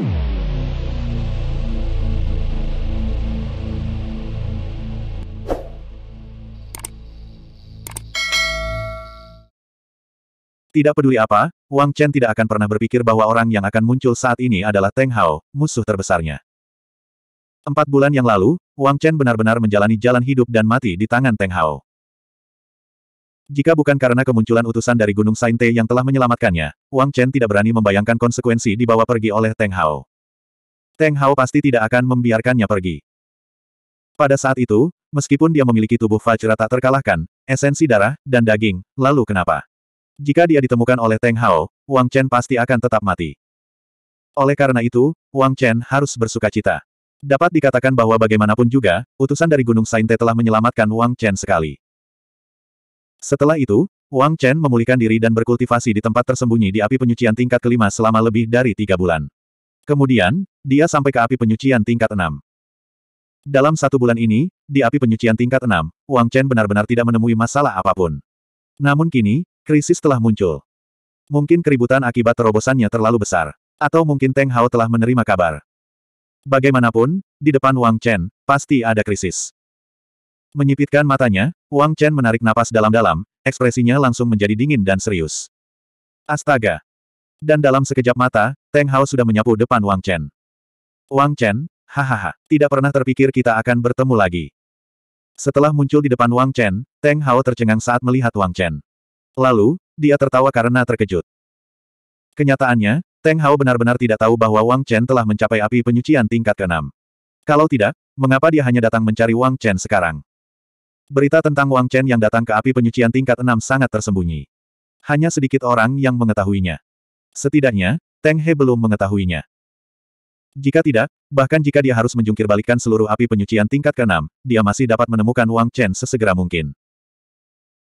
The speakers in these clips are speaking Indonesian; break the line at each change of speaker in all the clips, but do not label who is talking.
Tidak peduli apa, Wang Chen tidak akan pernah berpikir bahwa orang yang akan muncul saat ini adalah Teng Hao, musuh terbesarnya. Empat bulan yang lalu, Wang Chen benar-benar menjalani jalan hidup dan mati di tangan Teng Hao. Jika bukan karena kemunculan utusan dari Gunung Sainte yang telah menyelamatkannya, Wang Chen tidak berani membayangkan konsekuensi dibawa pergi oleh Teng Hao. Teng Hao pasti tidak akan membiarkannya pergi. Pada saat itu, meskipun dia memiliki tubuh Fajra tak terkalahkan, esensi darah, dan daging, lalu kenapa? Jika dia ditemukan oleh Teng Hao, Wang Chen pasti akan tetap mati. Oleh karena itu, Wang Chen harus bersuka cita. Dapat dikatakan bahwa bagaimanapun juga, utusan dari Gunung Sainte telah menyelamatkan Wang Chen sekali. Setelah itu, Wang Chen memulihkan diri dan berkultivasi di tempat tersembunyi di api penyucian tingkat kelima selama lebih dari tiga bulan. Kemudian, dia sampai ke api penyucian tingkat enam. Dalam satu bulan ini, di api penyucian tingkat enam, Wang Chen benar-benar tidak menemui masalah apapun. Namun kini, krisis telah muncul. Mungkin keributan akibat terobosannya terlalu besar. Atau mungkin Teng Hao telah menerima kabar. Bagaimanapun, di depan Wang Chen, pasti ada krisis. Menyipitkan matanya, Wang Chen menarik napas dalam-dalam, ekspresinya langsung menjadi dingin dan serius. Astaga! Dan dalam sekejap mata, Teng Hao sudah menyapu depan Wang Chen. Wang Chen, hahaha, tidak pernah terpikir kita akan bertemu lagi. Setelah muncul di depan Wang Chen, Teng Hao tercengang saat melihat Wang Chen. Lalu, dia tertawa karena terkejut. Kenyataannya, Teng Hao benar-benar tidak tahu bahwa Wang Chen telah mencapai api penyucian tingkat keenam. Kalau tidak, mengapa dia hanya datang mencari Wang Chen sekarang? Berita tentang Wang Chen yang datang ke api penyucian tingkat enam sangat tersembunyi. Hanya sedikit orang yang mengetahuinya. Setidaknya, Teng He belum mengetahuinya. Jika tidak, bahkan jika dia harus menjungkir balikan seluruh api penyucian tingkat ke-6, dia masih dapat menemukan Wang Chen sesegera mungkin.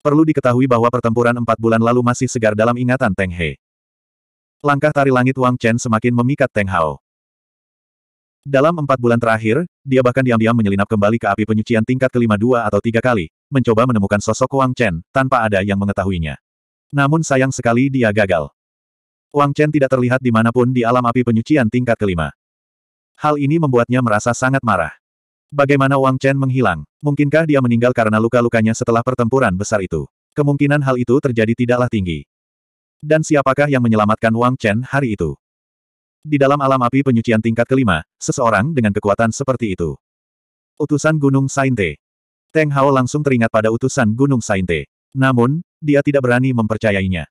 Perlu diketahui bahwa pertempuran empat bulan lalu masih segar dalam ingatan Teng He. Langkah tari langit Wang Chen semakin memikat Teng Hao. Dalam empat bulan terakhir, dia bahkan diam-diam menyelinap kembali ke api penyucian tingkat kelima dua atau tiga kali, mencoba menemukan sosok Wang Chen, tanpa ada yang mengetahuinya. Namun sayang sekali dia gagal. Wang Chen tidak terlihat di dimanapun di alam api penyucian tingkat kelima. Hal ini membuatnya merasa sangat marah. Bagaimana Wang Chen menghilang? Mungkinkah dia meninggal karena luka-lukanya setelah pertempuran besar itu? Kemungkinan hal itu terjadi tidaklah tinggi. Dan siapakah yang menyelamatkan Wang Chen hari itu? Di dalam alam api penyucian tingkat kelima, seseorang dengan kekuatan seperti itu. Utusan Gunung Sainte. Teng Hao langsung teringat pada utusan Gunung Sainte. Namun, dia tidak berani mempercayainya.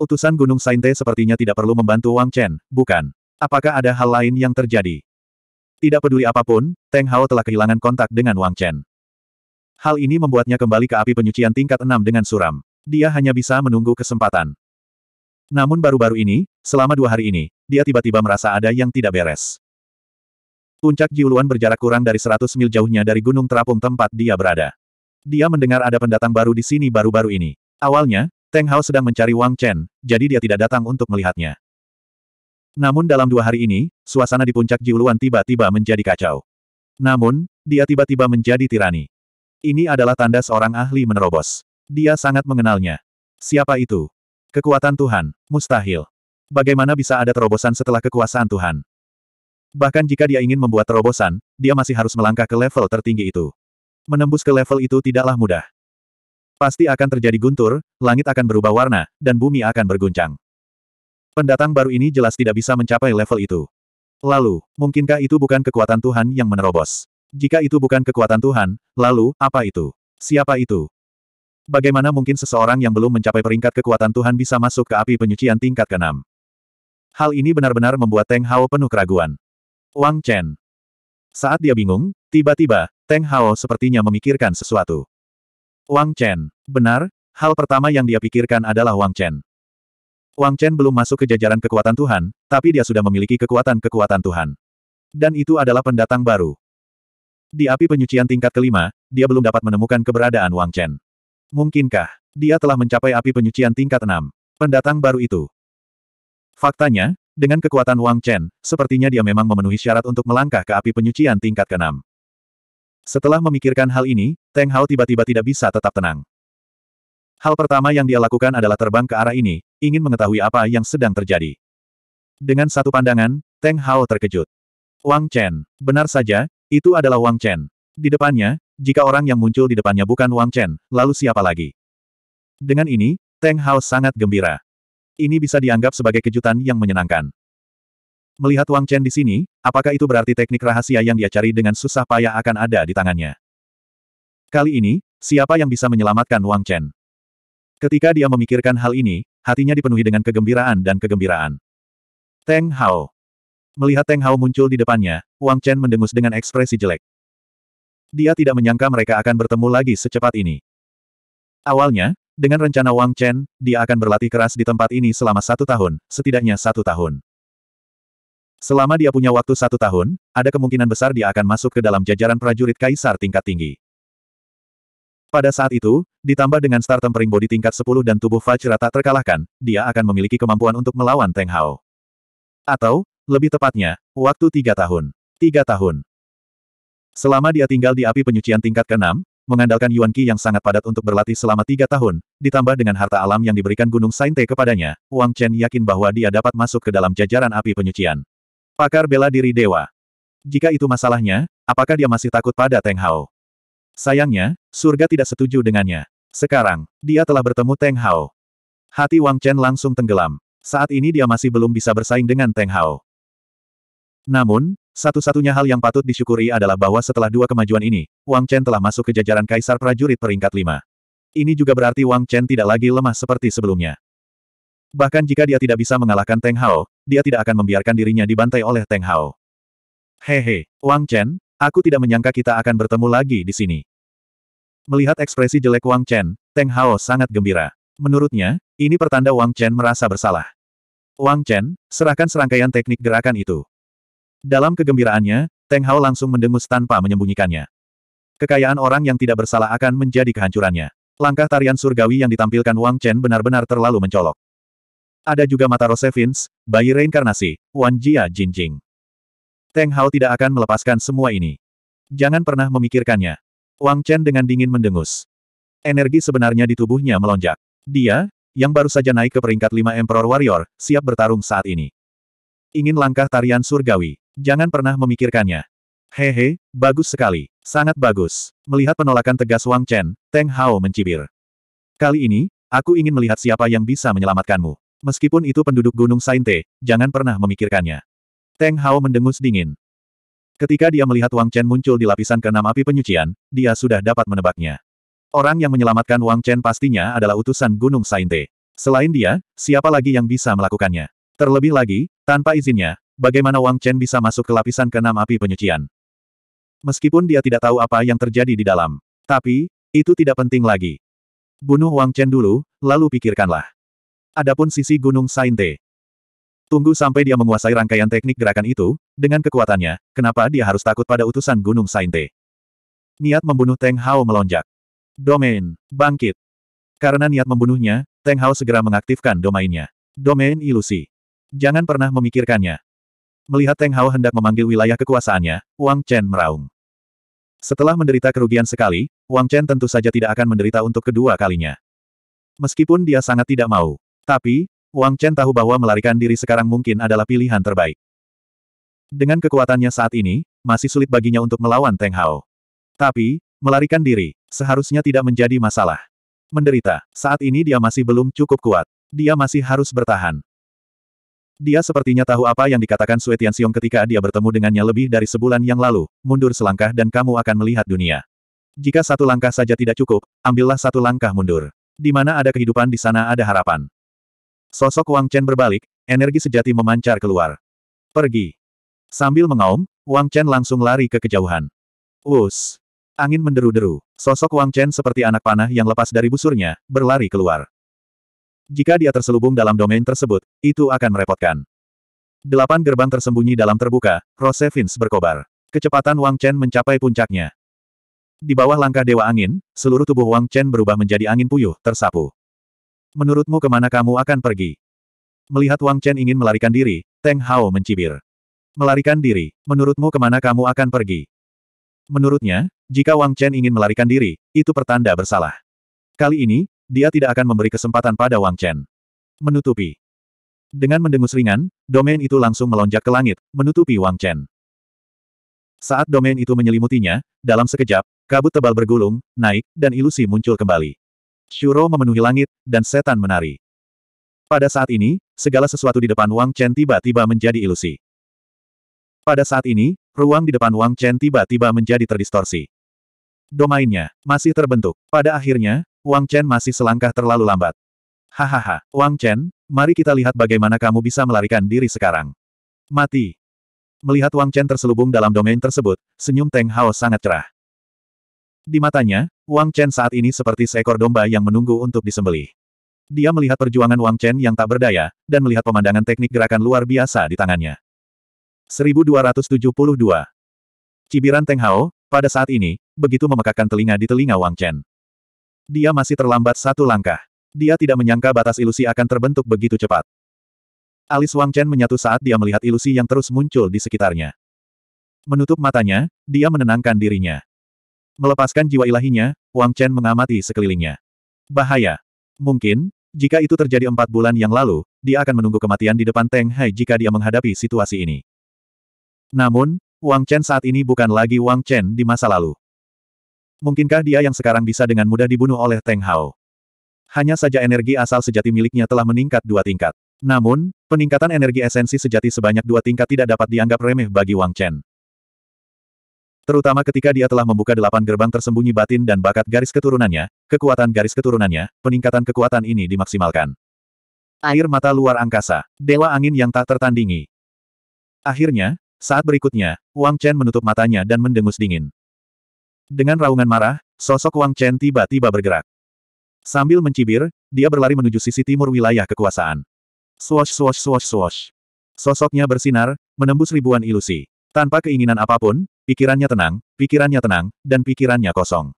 Utusan Gunung Sainte sepertinya tidak perlu membantu Wang Chen, bukan? Apakah ada hal lain yang terjadi? Tidak peduli apapun, Teng Hao telah kehilangan kontak dengan Wang Chen. Hal ini membuatnya kembali ke api penyucian tingkat enam dengan suram. Dia hanya bisa menunggu kesempatan. Namun baru-baru ini, selama dua hari ini, dia tiba-tiba merasa ada yang tidak beres. Puncak Jiuluan berjarak kurang dari 100 mil jauhnya dari gunung terapung tempat dia berada. Dia mendengar ada pendatang baru di sini baru-baru ini. Awalnya, Teng Hao sedang mencari Wang Chen, jadi dia tidak datang untuk melihatnya. Namun dalam dua hari ini, suasana di puncak Jiuluan tiba-tiba menjadi kacau. Namun, dia tiba-tiba menjadi tirani. Ini adalah tanda seorang ahli menerobos. Dia sangat mengenalnya. Siapa itu? Kekuatan Tuhan, mustahil. Bagaimana bisa ada terobosan setelah kekuasaan Tuhan? Bahkan jika dia ingin membuat terobosan, dia masih harus melangkah ke level tertinggi itu. Menembus ke level itu tidaklah mudah. Pasti akan terjadi guntur, langit akan berubah warna, dan bumi akan berguncang. Pendatang baru ini jelas tidak bisa mencapai level itu. Lalu, mungkinkah itu bukan kekuatan Tuhan yang menerobos? Jika itu bukan kekuatan Tuhan, lalu, apa itu? Siapa itu? Bagaimana mungkin seseorang yang belum mencapai peringkat kekuatan Tuhan bisa masuk ke api penyucian tingkat keenam? Hal ini benar-benar membuat Teng Hao penuh keraguan. Wang Chen. Saat dia bingung, tiba-tiba, Teng Hao sepertinya memikirkan sesuatu. Wang Chen. Benar, hal pertama yang dia pikirkan adalah Wang Chen. Wang Chen belum masuk ke jajaran kekuatan Tuhan, tapi dia sudah memiliki kekuatan-kekuatan Tuhan. Dan itu adalah pendatang baru. Di api penyucian tingkat kelima, dia belum dapat menemukan keberadaan Wang Chen. Mungkinkah, dia telah mencapai api penyucian tingkat 6. Pendatang baru itu. Faktanya, dengan kekuatan Wang Chen, sepertinya dia memang memenuhi syarat untuk melangkah ke api penyucian tingkat keenam. Setelah memikirkan hal ini, Teng Hao tiba-tiba tidak bisa tetap tenang. Hal pertama yang dia lakukan adalah terbang ke arah ini, ingin mengetahui apa yang sedang terjadi. Dengan satu pandangan, Teng Hao terkejut. Wang Chen, benar saja, itu adalah Wang Chen. Di depannya, jika orang yang muncul di depannya bukan Wang Chen, lalu siapa lagi? Dengan ini, Teng Hao sangat gembira. Ini bisa dianggap sebagai kejutan yang menyenangkan. Melihat Wang Chen di sini, apakah itu berarti teknik rahasia yang dia cari dengan susah payah akan ada di tangannya? Kali ini, siapa yang bisa menyelamatkan Wang Chen? Ketika dia memikirkan hal ini, hatinya dipenuhi dengan kegembiraan dan kegembiraan. Teng Hao. Melihat Teng Hao muncul di depannya, Wang Chen mendengus dengan ekspresi jelek. Dia tidak menyangka mereka akan bertemu lagi secepat ini. Awalnya, dengan rencana Wang Chen, dia akan berlatih keras di tempat ini selama satu tahun, setidaknya satu tahun. Selama dia punya waktu satu tahun, ada kemungkinan besar dia akan masuk ke dalam jajaran prajurit kaisar tingkat tinggi. Pada saat itu, ditambah dengan start tempering body tingkat 10 dan tubuh Vajra tak terkalahkan, dia akan memiliki kemampuan untuk melawan Teng Hao. Atau, lebih tepatnya, waktu tiga tahun. Tiga tahun. Selama dia tinggal di api penyucian tingkat ke-6, mengandalkan Yuan Qi yang sangat padat untuk berlatih selama tiga tahun, ditambah dengan harta alam yang diberikan Gunung Sainte kepadanya, Wang Chen yakin bahwa dia dapat masuk ke dalam jajaran api penyucian. Pakar bela diri dewa. Jika itu masalahnya, apakah dia masih takut pada Teng Hao? Sayangnya, surga tidak setuju dengannya. Sekarang, dia telah bertemu Teng Hao. Hati Wang Chen langsung tenggelam. Saat ini dia masih belum bisa bersaing dengan Teng Hao. Namun, satu-satunya hal yang patut disyukuri adalah bahwa setelah dua kemajuan ini, Wang Chen telah masuk ke jajaran kaisar prajurit peringkat lima. Ini juga berarti Wang Chen tidak lagi lemah seperti sebelumnya. Bahkan jika dia tidak bisa mengalahkan Teng Hao, dia tidak akan membiarkan dirinya dibantai oleh Teng Hao. Hehe, Wang Chen, aku tidak menyangka kita akan bertemu lagi di sini. Melihat ekspresi jelek Wang Chen, Teng Hao sangat gembira. Menurutnya, ini pertanda Wang Chen merasa bersalah. Wang Chen, serahkan serangkaian teknik gerakan itu. Dalam kegembiraannya, Teng Hao langsung mendengus tanpa menyembunyikannya. Kekayaan orang yang tidak bersalah akan menjadi kehancurannya. Langkah tarian surgawi yang ditampilkan Wang Chen benar-benar terlalu mencolok. Ada juga mata Rosevins, bayi reinkarnasi, Wan Jia Jinjing. Teng Hao tidak akan melepaskan semua ini. Jangan pernah memikirkannya. Wang Chen dengan dingin mendengus. Energi sebenarnya di tubuhnya melonjak. Dia, yang baru saja naik ke peringkat 5 Emperor Warrior, siap bertarung saat ini. Ingin langkah tarian surgawi. Jangan pernah memikirkannya. Hehe, bagus sekali. Sangat bagus. Melihat penolakan tegas Wang Chen, Teng Hao mencibir. Kali ini, aku ingin melihat siapa yang bisa menyelamatkanmu. Meskipun itu penduduk Gunung Sainte, jangan pernah memikirkannya. Teng Hao mendengus dingin. Ketika dia melihat Wang Chen muncul di lapisan keenam api penyucian, dia sudah dapat menebaknya. Orang yang menyelamatkan Wang Chen pastinya adalah utusan Gunung Sainte. Selain dia, siapa lagi yang bisa melakukannya? Terlebih lagi, tanpa izinnya, bagaimana Wang Chen bisa masuk ke lapisan keenam api penyucian. Meskipun dia tidak tahu apa yang terjadi di dalam. Tapi, itu tidak penting lagi. Bunuh Wang Chen dulu, lalu pikirkanlah. Adapun sisi Gunung Sainte. Tunggu sampai dia menguasai rangkaian teknik gerakan itu, dengan kekuatannya, kenapa dia harus takut pada utusan Gunung Sainte. Niat membunuh Teng Hao melonjak. Domain, bangkit. Karena niat membunuhnya, Teng Hao segera mengaktifkan domainnya. Domain ilusi. Jangan pernah memikirkannya. Melihat Teng Hao hendak memanggil wilayah kekuasaannya, Wang Chen meraung. Setelah menderita kerugian sekali, Wang Chen tentu saja tidak akan menderita untuk kedua kalinya. Meskipun dia sangat tidak mau. Tapi, Wang Chen tahu bahwa melarikan diri sekarang mungkin adalah pilihan terbaik. Dengan kekuatannya saat ini, masih sulit baginya untuk melawan Teng Hao. Tapi, melarikan diri, seharusnya tidak menjadi masalah. Menderita, saat ini dia masih belum cukup kuat. Dia masih harus bertahan. Dia sepertinya tahu apa yang dikatakan Sue Tianxiong ketika dia bertemu dengannya lebih dari sebulan yang lalu, mundur selangkah dan kamu akan melihat dunia. Jika satu langkah saja tidak cukup, ambillah satu langkah mundur. Di mana ada kehidupan di sana ada harapan. Sosok Wang Chen berbalik, energi sejati memancar keluar. Pergi. Sambil mengaum, Wang Chen langsung lari ke kejauhan. Us. Angin menderu-deru. Sosok Wang Chen seperti anak panah yang lepas dari busurnya, berlari keluar. Jika dia terselubung dalam domain tersebut, itu akan merepotkan. Delapan gerbang tersembunyi dalam terbuka, Rosevins berkobar. Kecepatan Wang Chen mencapai puncaknya. Di bawah langkah Dewa Angin, seluruh tubuh Wang Chen berubah menjadi angin puyuh, tersapu. Menurutmu kemana kamu akan pergi? Melihat Wang Chen ingin melarikan diri, Teng Hao mencibir. Melarikan diri, menurutmu kemana kamu akan pergi? Menurutnya, jika Wang Chen ingin melarikan diri, itu pertanda bersalah. Kali ini, dia tidak akan memberi kesempatan pada Wang Chen. Menutupi. Dengan mendengus ringan, domain itu langsung melonjak ke langit, menutupi Wang Chen. Saat domain itu menyelimutinya, dalam sekejap, kabut tebal bergulung, naik, dan ilusi muncul kembali. Shuro memenuhi langit, dan setan menari. Pada saat ini, segala sesuatu di depan Wang Chen tiba-tiba menjadi ilusi. Pada saat ini, ruang di depan Wang Chen tiba-tiba menjadi terdistorsi. Domainnya masih terbentuk. Pada akhirnya, Wang Chen masih selangkah terlalu lambat. Hahaha, Wang Chen, mari kita lihat bagaimana kamu bisa melarikan diri sekarang. Mati. Melihat Wang Chen terselubung dalam domain tersebut, senyum Teng Hao sangat cerah. Di matanya, Wang Chen saat ini seperti seekor domba yang menunggu untuk disembelih. Dia melihat perjuangan Wang Chen yang tak berdaya, dan melihat pemandangan teknik gerakan luar biasa di tangannya. 1272. Cibiran Teng Hao, pada saat ini, begitu memekakkan telinga di telinga Wang Chen. Dia masih terlambat satu langkah. Dia tidak menyangka batas ilusi akan terbentuk begitu cepat. Alis Wang Chen menyatu saat dia melihat ilusi yang terus muncul di sekitarnya. Menutup matanya, dia menenangkan dirinya. Melepaskan jiwa ilahinya, Wang Chen mengamati sekelilingnya. Bahaya. Mungkin, jika itu terjadi empat bulan yang lalu, dia akan menunggu kematian di depan Teng Hai jika dia menghadapi situasi ini. Namun, Wang Chen saat ini bukan lagi Wang Chen di masa lalu. Mungkinkah dia yang sekarang bisa dengan mudah dibunuh oleh Teng Hao? Hanya saja energi asal sejati miliknya telah meningkat dua tingkat. Namun, peningkatan energi esensi sejati sebanyak dua tingkat tidak dapat dianggap remeh bagi Wang Chen. Terutama ketika dia telah membuka delapan gerbang tersembunyi batin dan bakat garis keturunannya, kekuatan garis keturunannya, peningkatan kekuatan ini dimaksimalkan. Air mata luar angkasa, dewa angin yang tak tertandingi. Akhirnya, saat berikutnya, Wang Chen menutup matanya dan mendengus dingin. Dengan raungan marah, sosok Wang Chen tiba-tiba bergerak. Sambil mencibir, dia berlari menuju sisi timur wilayah kekuasaan. Swosh swosh swosh swosh. Sosoknya bersinar, menembus ribuan ilusi. Tanpa keinginan apapun, pikirannya tenang, pikirannya tenang, dan pikirannya kosong.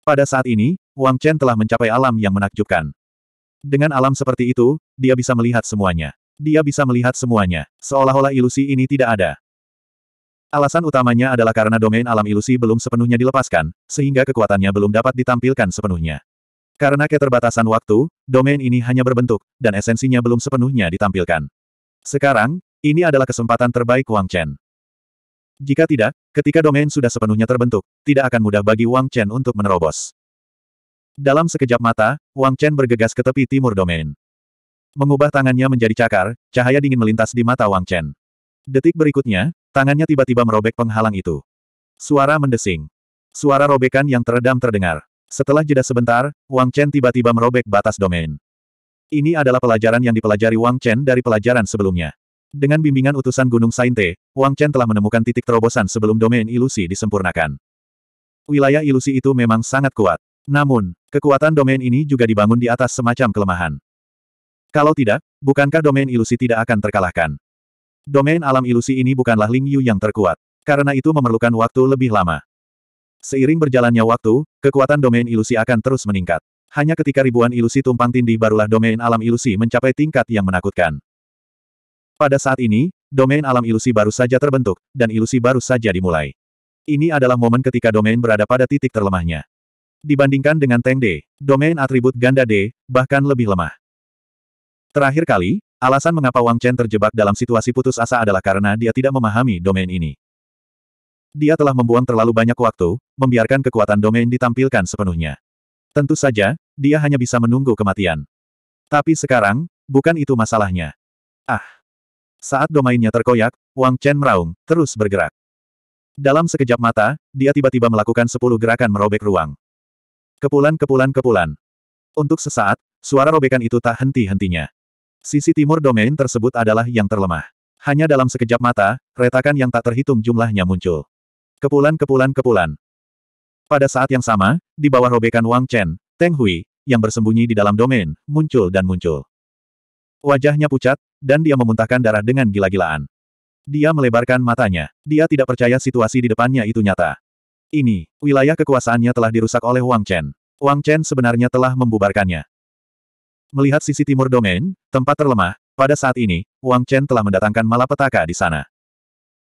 Pada saat ini, Wang Chen telah mencapai alam yang menakjubkan. Dengan alam seperti itu, dia bisa melihat semuanya. Dia bisa melihat semuanya, seolah-olah ilusi ini tidak ada. Alasan utamanya adalah karena domain alam ilusi belum sepenuhnya dilepaskan, sehingga kekuatannya belum dapat ditampilkan sepenuhnya. Karena keterbatasan waktu, domain ini hanya berbentuk, dan esensinya belum sepenuhnya ditampilkan. Sekarang, ini adalah kesempatan terbaik Wang Chen. Jika tidak, ketika domain sudah sepenuhnya terbentuk, tidak akan mudah bagi Wang Chen untuk menerobos. Dalam sekejap mata, Wang Chen bergegas ke tepi timur domain. Mengubah tangannya menjadi cakar, cahaya dingin melintas di mata Wang Chen. Detik berikutnya, Tangannya tiba-tiba merobek penghalang itu. Suara mendesing. Suara robekan yang teredam terdengar. Setelah jeda sebentar, Wang Chen tiba-tiba merobek batas domain. Ini adalah pelajaran yang dipelajari Wang Chen dari pelajaran sebelumnya. Dengan bimbingan utusan Gunung Sainte, Wang Chen telah menemukan titik terobosan sebelum domain ilusi disempurnakan. Wilayah ilusi itu memang sangat kuat. Namun, kekuatan domain ini juga dibangun di atas semacam kelemahan. Kalau tidak, bukankah domain ilusi tidak akan terkalahkan? Domain alam ilusi ini bukanlah Ling Yu yang terkuat. Karena itu memerlukan waktu lebih lama. Seiring berjalannya waktu, kekuatan domain ilusi akan terus meningkat. Hanya ketika ribuan ilusi tumpang tindih barulah domain alam ilusi mencapai tingkat yang menakutkan. Pada saat ini, domain alam ilusi baru saja terbentuk, dan ilusi baru saja dimulai. Ini adalah momen ketika domain berada pada titik terlemahnya. Dibandingkan dengan Teng D, domain atribut ganda D, bahkan lebih lemah. Terakhir kali, Alasan mengapa Wang Chen terjebak dalam situasi putus asa adalah karena dia tidak memahami domain ini. Dia telah membuang terlalu banyak waktu, membiarkan kekuatan domain ditampilkan sepenuhnya. Tentu saja, dia hanya bisa menunggu kematian. Tapi sekarang, bukan itu masalahnya. Ah! Saat domainnya terkoyak, Wang Chen meraung, terus bergerak. Dalam sekejap mata, dia tiba-tiba melakukan sepuluh gerakan merobek ruang. Kepulan-kepulan-kepulan. Untuk sesaat, suara robekan itu tak henti-hentinya. Sisi timur domain tersebut adalah yang terlemah. Hanya dalam sekejap mata, retakan yang tak terhitung jumlahnya muncul. Kepulan-kepulan-kepulan. Pada saat yang sama, di bawah robekan Wang Chen, Teng Hui, yang bersembunyi di dalam domain, muncul dan muncul. Wajahnya pucat, dan dia memuntahkan darah dengan gila-gilaan. Dia melebarkan matanya. Dia tidak percaya situasi di depannya itu nyata. Ini, wilayah kekuasaannya telah dirusak oleh Wang Chen. Wang Chen sebenarnya telah membubarkannya. Melihat sisi timur domain, tempat terlemah, pada saat ini, Wang Chen telah mendatangkan malapetaka di sana.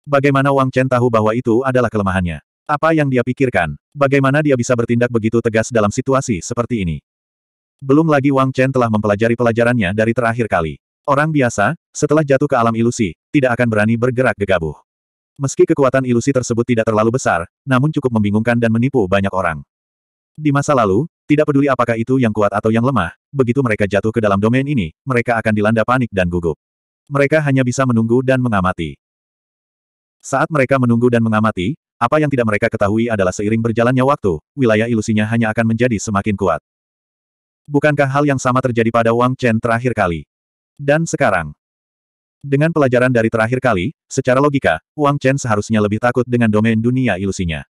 Bagaimana Wang Chen tahu bahwa itu adalah kelemahannya? Apa yang dia pikirkan? Bagaimana dia bisa bertindak begitu tegas dalam situasi seperti ini? Belum lagi Wang Chen telah mempelajari pelajarannya dari terakhir kali. Orang biasa, setelah jatuh ke alam ilusi, tidak akan berani bergerak gegabah. Meski kekuatan ilusi tersebut tidak terlalu besar, namun cukup membingungkan dan menipu banyak orang. Di masa lalu, tidak peduli apakah itu yang kuat atau yang lemah, begitu mereka jatuh ke dalam domain ini, mereka akan dilanda panik dan gugup. Mereka hanya bisa menunggu dan mengamati. Saat mereka menunggu dan mengamati, apa yang tidak mereka ketahui adalah seiring berjalannya waktu, wilayah ilusinya hanya akan menjadi semakin kuat. Bukankah hal yang sama terjadi pada Wang Chen terakhir kali? Dan sekarang, dengan pelajaran dari terakhir kali, secara logika, Wang Chen seharusnya lebih takut dengan domain dunia ilusinya.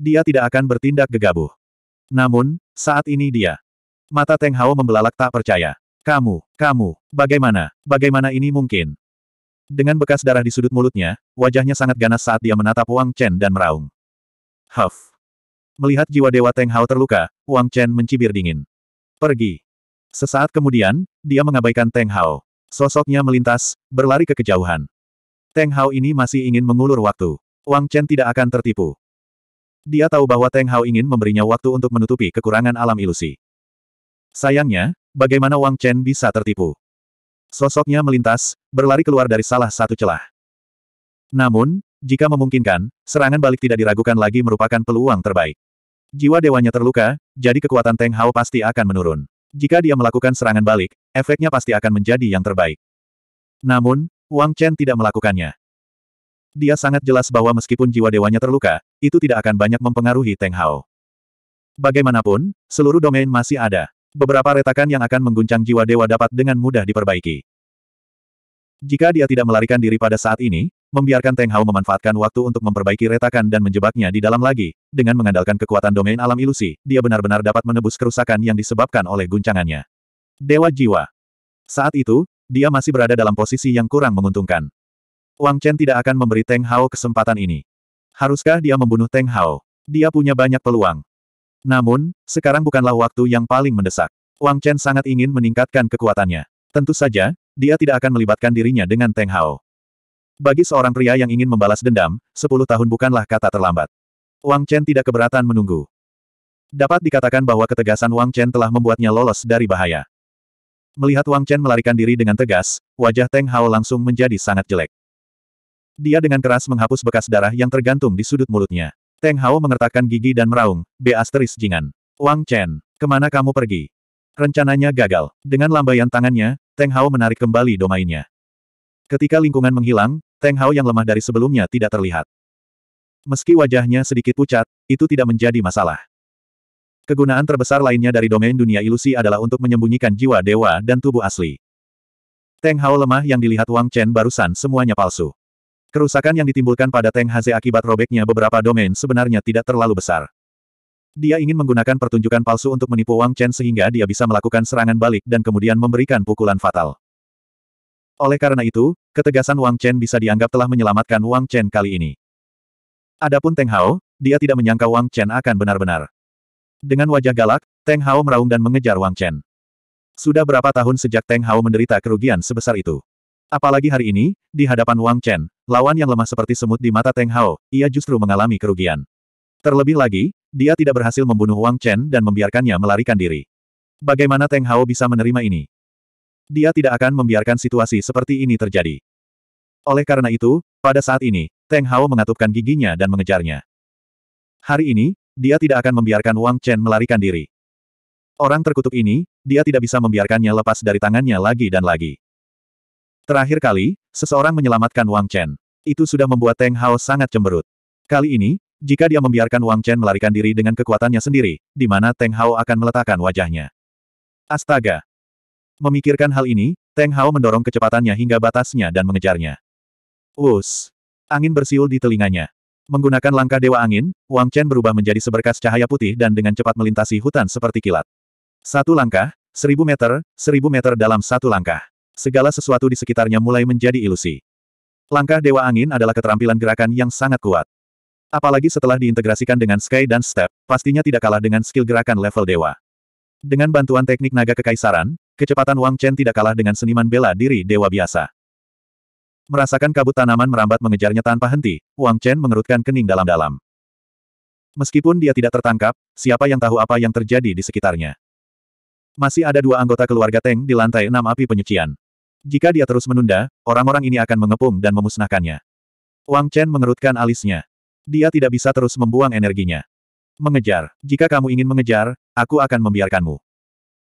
Dia tidak akan bertindak gegabah. Namun, saat ini dia. Mata Teng Hao membelalak tak percaya. Kamu, kamu, bagaimana, bagaimana ini mungkin? Dengan bekas darah di sudut mulutnya, wajahnya sangat ganas saat dia menatap Wang Chen dan meraung. Huff. Melihat jiwa Dewa Teng Hao terluka, Wang Chen mencibir dingin. Pergi. Sesaat kemudian, dia mengabaikan Teng Hao. Sosoknya melintas, berlari ke kejauhan. Teng Hao ini masih ingin mengulur waktu. Wang Chen tidak akan tertipu. Dia tahu bahwa Teng Hao ingin memberinya waktu untuk menutupi kekurangan alam ilusi. Sayangnya, bagaimana Wang Chen bisa tertipu? Sosoknya melintas, berlari keluar dari salah satu celah. Namun, jika memungkinkan, serangan balik tidak diragukan lagi merupakan peluang terbaik. Jiwa dewanya terluka, jadi kekuatan Teng Hao pasti akan menurun. Jika dia melakukan serangan balik, efeknya pasti akan menjadi yang terbaik. Namun, Wang Chen tidak melakukannya. Dia sangat jelas bahwa meskipun jiwa dewanya terluka, itu tidak akan banyak mempengaruhi Teng Hao. Bagaimanapun, seluruh domain masih ada. Beberapa retakan yang akan mengguncang jiwa dewa dapat dengan mudah diperbaiki. Jika dia tidak melarikan diri pada saat ini, membiarkan Teng Hao memanfaatkan waktu untuk memperbaiki retakan dan menjebaknya di dalam lagi, dengan mengandalkan kekuatan domain alam ilusi, dia benar-benar dapat menebus kerusakan yang disebabkan oleh guncangannya. Dewa Jiwa. Saat itu, dia masih berada dalam posisi yang kurang menguntungkan. Wang Chen tidak akan memberi Teng Hao kesempatan ini. Haruskah dia membunuh Teng Hao? Dia punya banyak peluang. Namun, sekarang bukanlah waktu yang paling mendesak. Wang Chen sangat ingin meningkatkan kekuatannya. Tentu saja, dia tidak akan melibatkan dirinya dengan Teng Hao. Bagi seorang pria yang ingin membalas dendam, sepuluh tahun bukanlah kata terlambat. Wang Chen tidak keberatan menunggu. Dapat dikatakan bahwa ketegasan Wang Chen telah membuatnya lolos dari bahaya. Melihat Wang Chen melarikan diri dengan tegas, wajah Teng Hao langsung menjadi sangat jelek. Dia dengan keras menghapus bekas darah yang tergantung di sudut mulutnya. Teng Hao mengertakkan gigi dan meraung, B asteris jingan. Wang Chen, kemana kamu pergi? Rencananya gagal. Dengan lambaian tangannya, Teng Hao menarik kembali domainnya. Ketika lingkungan menghilang, Teng Hao yang lemah dari sebelumnya tidak terlihat. Meski wajahnya sedikit pucat, itu tidak menjadi masalah. Kegunaan terbesar lainnya dari domain dunia ilusi adalah untuk menyembunyikan jiwa dewa dan tubuh asli. Teng Hao lemah yang dilihat Wang Chen barusan semuanya palsu. Kerusakan yang ditimbulkan pada tank Haze akibat robeknya beberapa domain sebenarnya tidak terlalu besar. Dia ingin menggunakan pertunjukan palsu untuk menipu Wang Chen sehingga dia bisa melakukan serangan balik dan kemudian memberikan pukulan fatal. Oleh karena itu, ketegasan Wang Chen bisa dianggap telah menyelamatkan Wang Chen kali ini. Adapun Teng Hao, dia tidak menyangka Wang Chen akan benar-benar. Dengan wajah galak, Teng Hao meraung dan mengejar Wang Chen. Sudah berapa tahun sejak Teng Hao menderita kerugian sebesar itu? Apalagi hari ini, di hadapan Wang Chen, Lawan yang lemah seperti semut di mata Teng Hao, ia justru mengalami kerugian. Terlebih lagi, dia tidak berhasil membunuh Wang Chen dan membiarkannya melarikan diri. Bagaimana Teng Hao bisa menerima ini? Dia tidak akan membiarkan situasi seperti ini terjadi. Oleh karena itu, pada saat ini, Teng Hao mengatupkan giginya dan mengejarnya. Hari ini, dia tidak akan membiarkan Wang Chen melarikan diri. Orang terkutuk ini, dia tidak bisa membiarkannya lepas dari tangannya lagi dan lagi. Terakhir kali, seseorang menyelamatkan Wang Chen. Itu sudah membuat Teng Hao sangat cemberut. Kali ini, jika dia membiarkan Wang Chen melarikan diri dengan kekuatannya sendiri, di mana Teng Hao akan meletakkan wajahnya. Astaga! Memikirkan hal ini, Teng Hao mendorong kecepatannya hingga batasnya dan mengejarnya. Us! Angin bersiul di telinganya. Menggunakan langkah Dewa Angin, Wang Chen berubah menjadi seberkas cahaya putih dan dengan cepat melintasi hutan seperti kilat. Satu langkah, seribu meter, seribu meter dalam satu langkah segala sesuatu di sekitarnya mulai menjadi ilusi. Langkah Dewa Angin adalah keterampilan gerakan yang sangat kuat. Apalagi setelah diintegrasikan dengan Sky dan Step, pastinya tidak kalah dengan skill gerakan level Dewa. Dengan bantuan teknik naga kekaisaran, kecepatan Wang Chen tidak kalah dengan seniman bela diri Dewa biasa. Merasakan kabut tanaman merambat mengejarnya tanpa henti, Wang Chen mengerutkan kening dalam-dalam. Meskipun dia tidak tertangkap, siapa yang tahu apa yang terjadi di sekitarnya. Masih ada dua anggota keluarga Teng di lantai enam api penyucian. Jika dia terus menunda, orang-orang ini akan mengepung dan memusnahkannya. Wang Chen mengerutkan alisnya. Dia tidak bisa terus membuang energinya. Mengejar. Jika kamu ingin mengejar, aku akan membiarkanmu.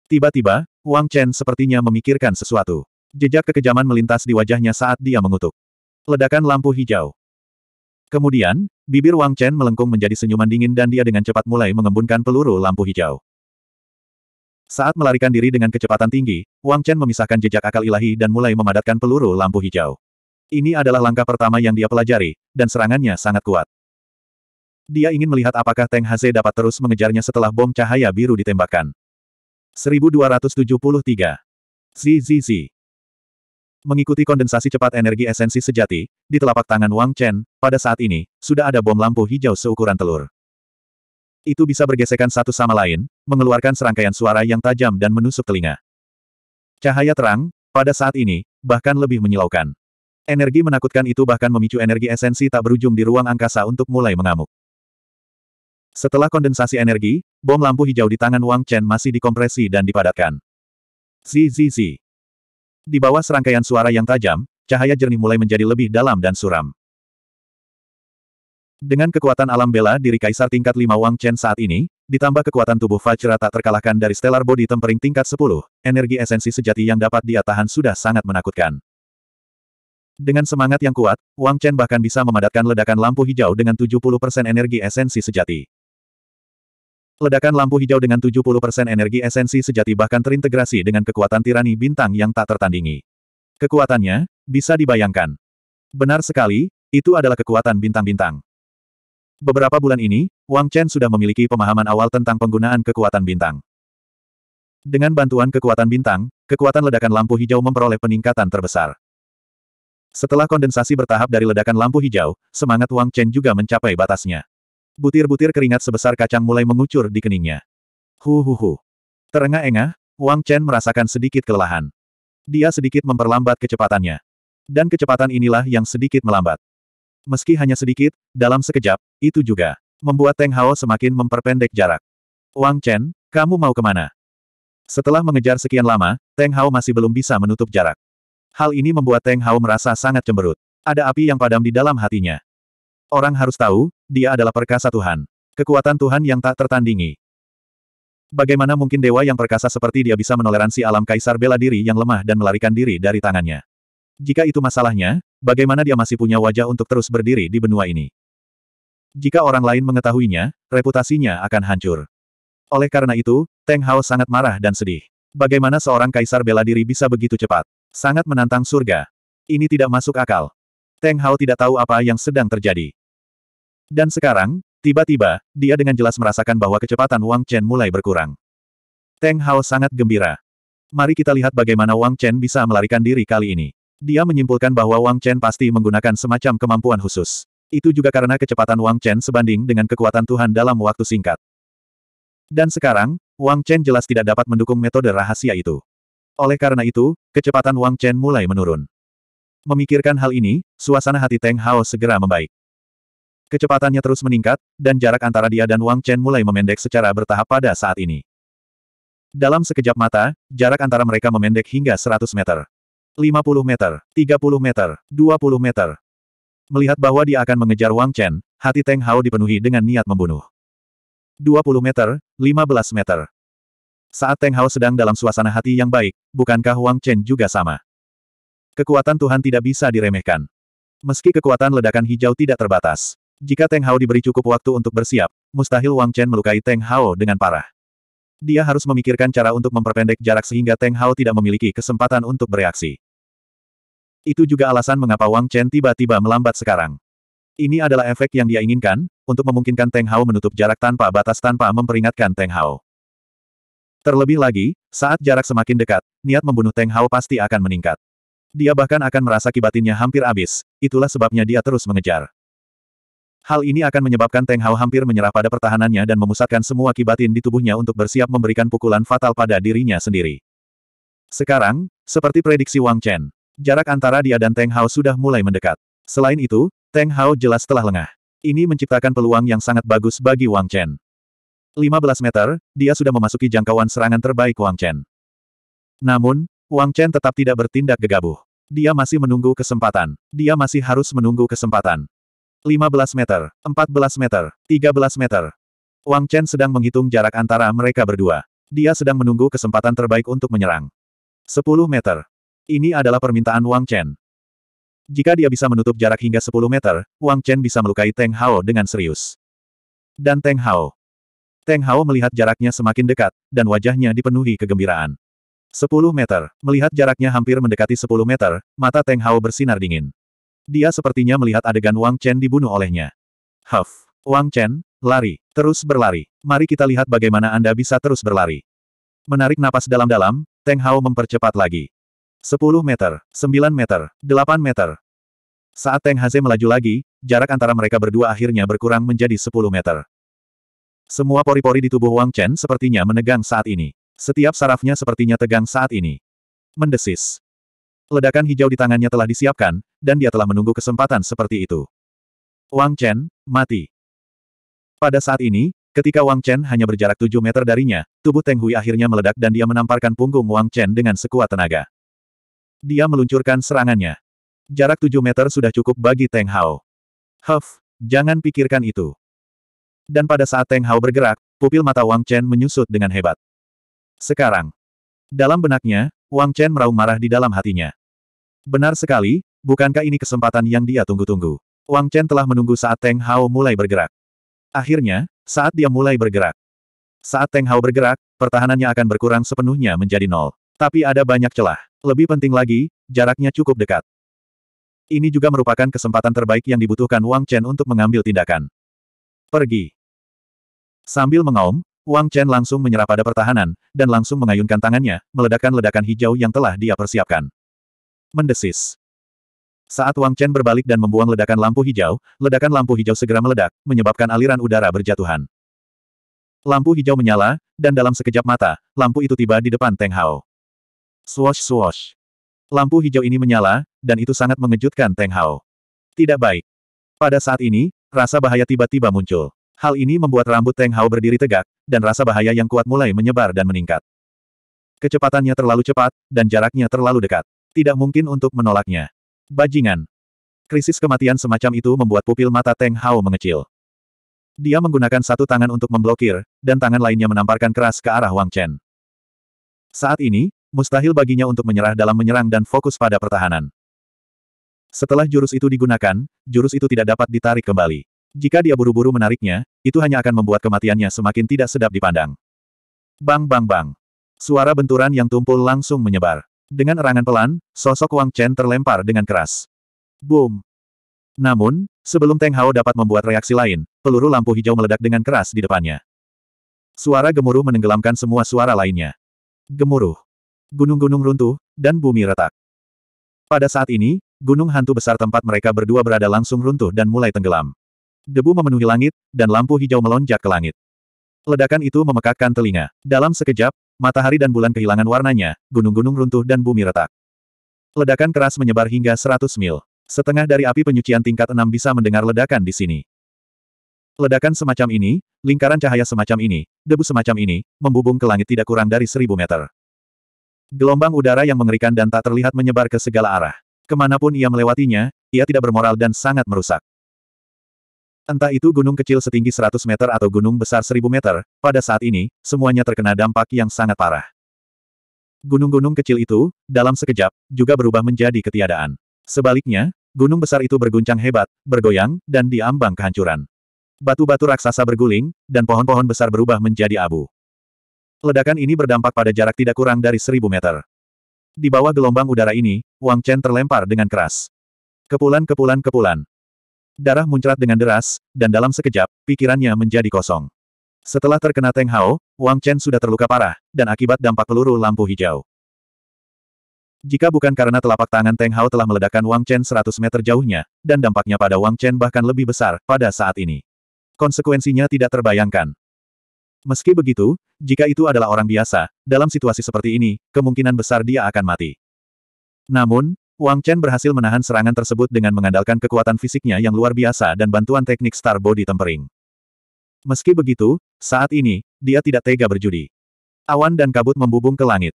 Tiba-tiba, Wang Chen sepertinya memikirkan sesuatu. Jejak kekejaman melintas di wajahnya saat dia mengutuk. Ledakan lampu hijau. Kemudian, bibir Wang Chen melengkung menjadi senyuman dingin dan dia dengan cepat mulai mengembunkan peluru lampu hijau. Saat melarikan diri dengan kecepatan tinggi, Wang Chen memisahkan jejak akal ilahi dan mulai memadatkan peluru lampu hijau. Ini adalah langkah pertama yang dia pelajari, dan serangannya sangat kuat. Dia ingin melihat apakah Teng Haze dapat terus mengejarnya setelah bom cahaya biru ditembakkan. 1273. ZZZ. Mengikuti kondensasi cepat energi esensi sejati, di telapak tangan Wang Chen, pada saat ini, sudah ada bom lampu hijau seukuran telur itu bisa bergesekan satu sama lain, mengeluarkan serangkaian suara yang tajam dan menusuk telinga. Cahaya terang, pada saat ini, bahkan lebih menyilaukan. Energi menakutkan itu bahkan memicu energi esensi tak berujung di ruang angkasa untuk mulai mengamuk. Setelah kondensasi energi, bom lampu hijau di tangan Wang Chen masih dikompresi dan dipadatkan. Zi Di bawah serangkaian suara yang tajam, cahaya jernih mulai menjadi lebih dalam dan suram. Dengan kekuatan alam bela diri Kaisar tingkat 5 Wang Chen saat ini, ditambah kekuatan tubuh Fajra tak terkalahkan dari Stellar Body Tempering tingkat 10, energi esensi sejati yang dapat dia tahan sudah sangat menakutkan. Dengan semangat yang kuat, Wang Chen bahkan bisa memadatkan ledakan lampu hijau dengan 70% energi esensi sejati. Ledakan lampu hijau dengan 70% energi esensi sejati bahkan terintegrasi dengan kekuatan tirani bintang yang tak tertandingi. Kekuatannya, bisa dibayangkan. Benar sekali, itu adalah kekuatan bintang-bintang. Beberapa bulan ini, Wang Chen sudah memiliki pemahaman awal tentang penggunaan kekuatan bintang. Dengan bantuan kekuatan bintang, kekuatan ledakan lampu hijau memperoleh peningkatan terbesar. Setelah kondensasi bertahap dari ledakan lampu hijau, semangat Wang Chen juga mencapai batasnya. Butir-butir keringat sebesar kacang mulai mengucur di keningnya. Hu hu hu. Terengah-engah, Wang Chen merasakan sedikit kelelahan. Dia sedikit memperlambat kecepatannya. Dan kecepatan inilah yang sedikit melambat. Meski hanya sedikit, dalam sekejap, itu juga membuat Teng Hao semakin memperpendek jarak. Wang Chen, kamu mau kemana? Setelah mengejar sekian lama, Teng Hao masih belum bisa menutup jarak. Hal ini membuat Teng Hao merasa sangat cemberut. Ada api yang padam di dalam hatinya. Orang harus tahu, dia adalah perkasa Tuhan. Kekuatan Tuhan yang tak tertandingi. Bagaimana mungkin dewa yang perkasa seperti dia bisa menoleransi alam kaisar bela diri yang lemah dan melarikan diri dari tangannya? Jika itu masalahnya, bagaimana dia masih punya wajah untuk terus berdiri di benua ini? Jika orang lain mengetahuinya, reputasinya akan hancur. Oleh karena itu, Teng Hao sangat marah dan sedih. Bagaimana seorang kaisar bela diri bisa begitu cepat? Sangat menantang surga. Ini tidak masuk akal. Teng Hao tidak tahu apa yang sedang terjadi. Dan sekarang, tiba-tiba, dia dengan jelas merasakan bahwa kecepatan Wang Chen mulai berkurang. Teng Hao sangat gembira. Mari kita lihat bagaimana Wang Chen bisa melarikan diri kali ini. Dia menyimpulkan bahwa Wang Chen pasti menggunakan semacam kemampuan khusus. Itu juga karena kecepatan Wang Chen sebanding dengan kekuatan Tuhan dalam waktu singkat. Dan sekarang, Wang Chen jelas tidak dapat mendukung metode rahasia itu. Oleh karena itu, kecepatan Wang Chen mulai menurun. Memikirkan hal ini, suasana hati Teng Hao segera membaik. Kecepatannya terus meningkat, dan jarak antara dia dan Wang Chen mulai memendek secara bertahap pada saat ini. Dalam sekejap mata, jarak antara mereka memendek hingga 100 meter. 50 meter, 30 meter, 20 meter. Melihat bahwa dia akan mengejar Wang Chen, hati Teng Hao dipenuhi dengan niat membunuh. 20 meter, 15 meter. Saat Teng Hao sedang dalam suasana hati yang baik, bukankah Wang Chen juga sama? Kekuatan Tuhan tidak bisa diremehkan. Meski kekuatan ledakan hijau tidak terbatas, jika Teng Hao diberi cukup waktu untuk bersiap, mustahil Wang Chen melukai Teng Hao dengan parah. Dia harus memikirkan cara untuk memperpendek jarak sehingga Teng Hao tidak memiliki kesempatan untuk bereaksi. Itu juga alasan mengapa Wang Chen tiba-tiba melambat sekarang. Ini adalah efek yang dia inginkan, untuk memungkinkan Teng Hao menutup jarak tanpa batas tanpa memperingatkan Teng Hao. Terlebih lagi, saat jarak semakin dekat, niat membunuh Teng Hao pasti akan meningkat. Dia bahkan akan merasa kibatinnya hampir habis, itulah sebabnya dia terus mengejar. Hal ini akan menyebabkan Teng Hao hampir menyerah pada pertahanannya dan memusatkan semua kibatin di tubuhnya untuk bersiap memberikan pukulan fatal pada dirinya sendiri. Sekarang, seperti prediksi Wang Chen, Jarak antara dia dan Teng Hao sudah mulai mendekat. Selain itu, Teng Hao jelas telah lengah. Ini menciptakan peluang yang sangat bagus bagi Wang Chen. 15 meter, dia sudah memasuki jangkauan serangan terbaik Wang Chen. Namun, Wang Chen tetap tidak bertindak gegabah. Dia masih menunggu kesempatan. Dia masih harus menunggu kesempatan. 15 meter, 14 meter, 13 meter. Wang Chen sedang menghitung jarak antara mereka berdua. Dia sedang menunggu kesempatan terbaik untuk menyerang. 10 meter, ini adalah permintaan Wang Chen. Jika dia bisa menutup jarak hingga 10 meter, Wang Chen bisa melukai Teng Hao dengan serius. Dan Teng Hao. Teng Hao melihat jaraknya semakin dekat, dan wajahnya dipenuhi kegembiraan. 10 meter. Melihat jaraknya hampir mendekati 10 meter, mata Teng Hao bersinar dingin. Dia sepertinya melihat adegan Wang Chen dibunuh olehnya. Huff. Wang Chen, lari, terus berlari. Mari kita lihat bagaimana Anda bisa terus berlari. Menarik napas dalam-dalam, Teng Hao mempercepat lagi. 10 meter, 9 meter, 8 meter. Saat Teng Haze melaju lagi, jarak antara mereka berdua akhirnya berkurang menjadi 10 meter. Semua pori-pori di tubuh Wang Chen sepertinya menegang saat ini. Setiap sarafnya sepertinya tegang saat ini. Mendesis. Ledakan hijau di tangannya telah disiapkan, dan dia telah menunggu kesempatan seperti itu. Wang Chen, mati. Pada saat ini, ketika Wang Chen hanya berjarak 7 meter darinya, tubuh Teng Hui akhirnya meledak dan dia menamparkan punggung Wang Chen dengan sekuat tenaga. Dia meluncurkan serangannya. Jarak tujuh meter sudah cukup bagi Teng Hao. Huff, jangan pikirkan itu. Dan pada saat Teng Hao bergerak, pupil mata Wang Chen menyusut dengan hebat. Sekarang. Dalam benaknya, Wang Chen meraung marah di dalam hatinya. Benar sekali, bukankah ini kesempatan yang dia tunggu-tunggu? Wang Chen telah menunggu saat Teng Hao mulai bergerak. Akhirnya, saat dia mulai bergerak. Saat Teng Hao bergerak, pertahanannya akan berkurang sepenuhnya menjadi nol. Tapi ada banyak celah. Lebih penting lagi, jaraknya cukup dekat. Ini juga merupakan kesempatan terbaik yang dibutuhkan Wang Chen untuk mengambil tindakan. Pergi. Sambil mengaum, Wang Chen langsung menyerah pada pertahanan, dan langsung mengayunkan tangannya, meledakkan ledakan hijau yang telah dia persiapkan. Mendesis. Saat Wang Chen berbalik dan membuang ledakan lampu hijau, ledakan lampu hijau segera meledak, menyebabkan aliran udara berjatuhan. Lampu hijau menyala, dan dalam sekejap mata, lampu itu tiba di depan Teng Hao. Swash swash. Lampu hijau ini menyala, dan itu sangat mengejutkan Teng Hao. Tidak baik. Pada saat ini, rasa bahaya tiba-tiba muncul. Hal ini membuat rambut Teng Hao berdiri tegak, dan rasa bahaya yang kuat mulai menyebar dan meningkat. Kecepatannya terlalu cepat, dan jaraknya terlalu dekat. Tidak mungkin untuk menolaknya. Bajingan. Krisis kematian semacam itu membuat pupil mata Teng Hao mengecil. Dia menggunakan satu tangan untuk memblokir, dan tangan lainnya menamparkan keras ke arah Wang Chen. Saat ini, mustahil baginya untuk menyerah dalam menyerang dan fokus pada pertahanan. Setelah jurus itu digunakan, jurus itu tidak dapat ditarik kembali. Jika dia buru-buru menariknya, itu hanya akan membuat kematiannya semakin tidak sedap dipandang. Bang bang bang. Suara benturan yang tumpul langsung menyebar. Dengan erangan pelan, sosok Wang Chen terlempar dengan keras. Boom. Namun, sebelum Teng Hao dapat membuat reaksi lain, peluru lampu hijau meledak dengan keras di depannya. Suara gemuruh menenggelamkan semua suara lainnya. Gemuruh gunung-gunung runtuh, dan bumi retak. Pada saat ini, gunung hantu besar tempat mereka berdua berada langsung runtuh dan mulai tenggelam. Debu memenuhi langit, dan lampu hijau melonjak ke langit. Ledakan itu memekakkan telinga. Dalam sekejap, matahari dan bulan kehilangan warnanya, gunung-gunung runtuh dan bumi retak. Ledakan keras menyebar hingga 100 mil. Setengah dari api penyucian tingkat 6 bisa mendengar ledakan di sini. Ledakan semacam ini, lingkaran cahaya semacam ini, debu semacam ini, membubung ke langit tidak kurang dari 1000 meter. Gelombang udara yang mengerikan dan tak terlihat menyebar ke segala arah. Kemanapun ia melewatinya, ia tidak bermoral dan sangat merusak. Entah itu gunung kecil setinggi 100 meter atau gunung besar 1000 meter, pada saat ini, semuanya terkena dampak yang sangat parah. Gunung-gunung kecil itu, dalam sekejap, juga berubah menjadi ketiadaan. Sebaliknya, gunung besar itu berguncang hebat, bergoyang, dan diambang kehancuran. Batu-batu raksasa berguling, dan pohon-pohon besar berubah menjadi abu. Ledakan ini berdampak pada jarak tidak kurang dari seribu meter. Di bawah gelombang udara ini, Wang Chen terlempar dengan keras. Kepulan kepulan kepulan. Darah muncrat dengan deras, dan dalam sekejap, pikirannya menjadi kosong. Setelah terkena Teng Hao, Wang Chen sudah terluka parah, dan akibat dampak peluru lampu hijau. Jika bukan karena telapak tangan Teng Hao telah meledakkan Wang Chen 100 meter jauhnya, dan dampaknya pada Wang Chen bahkan lebih besar pada saat ini. Konsekuensinya tidak terbayangkan. Meski begitu, jika itu adalah orang biasa, dalam situasi seperti ini, kemungkinan besar dia akan mati. Namun, Wang Chen berhasil menahan serangan tersebut dengan mengandalkan kekuatan fisiknya yang luar biasa dan bantuan teknik Star Body Tempering. Meski begitu, saat ini, dia tidak tega berjudi. Awan dan kabut membubung ke langit.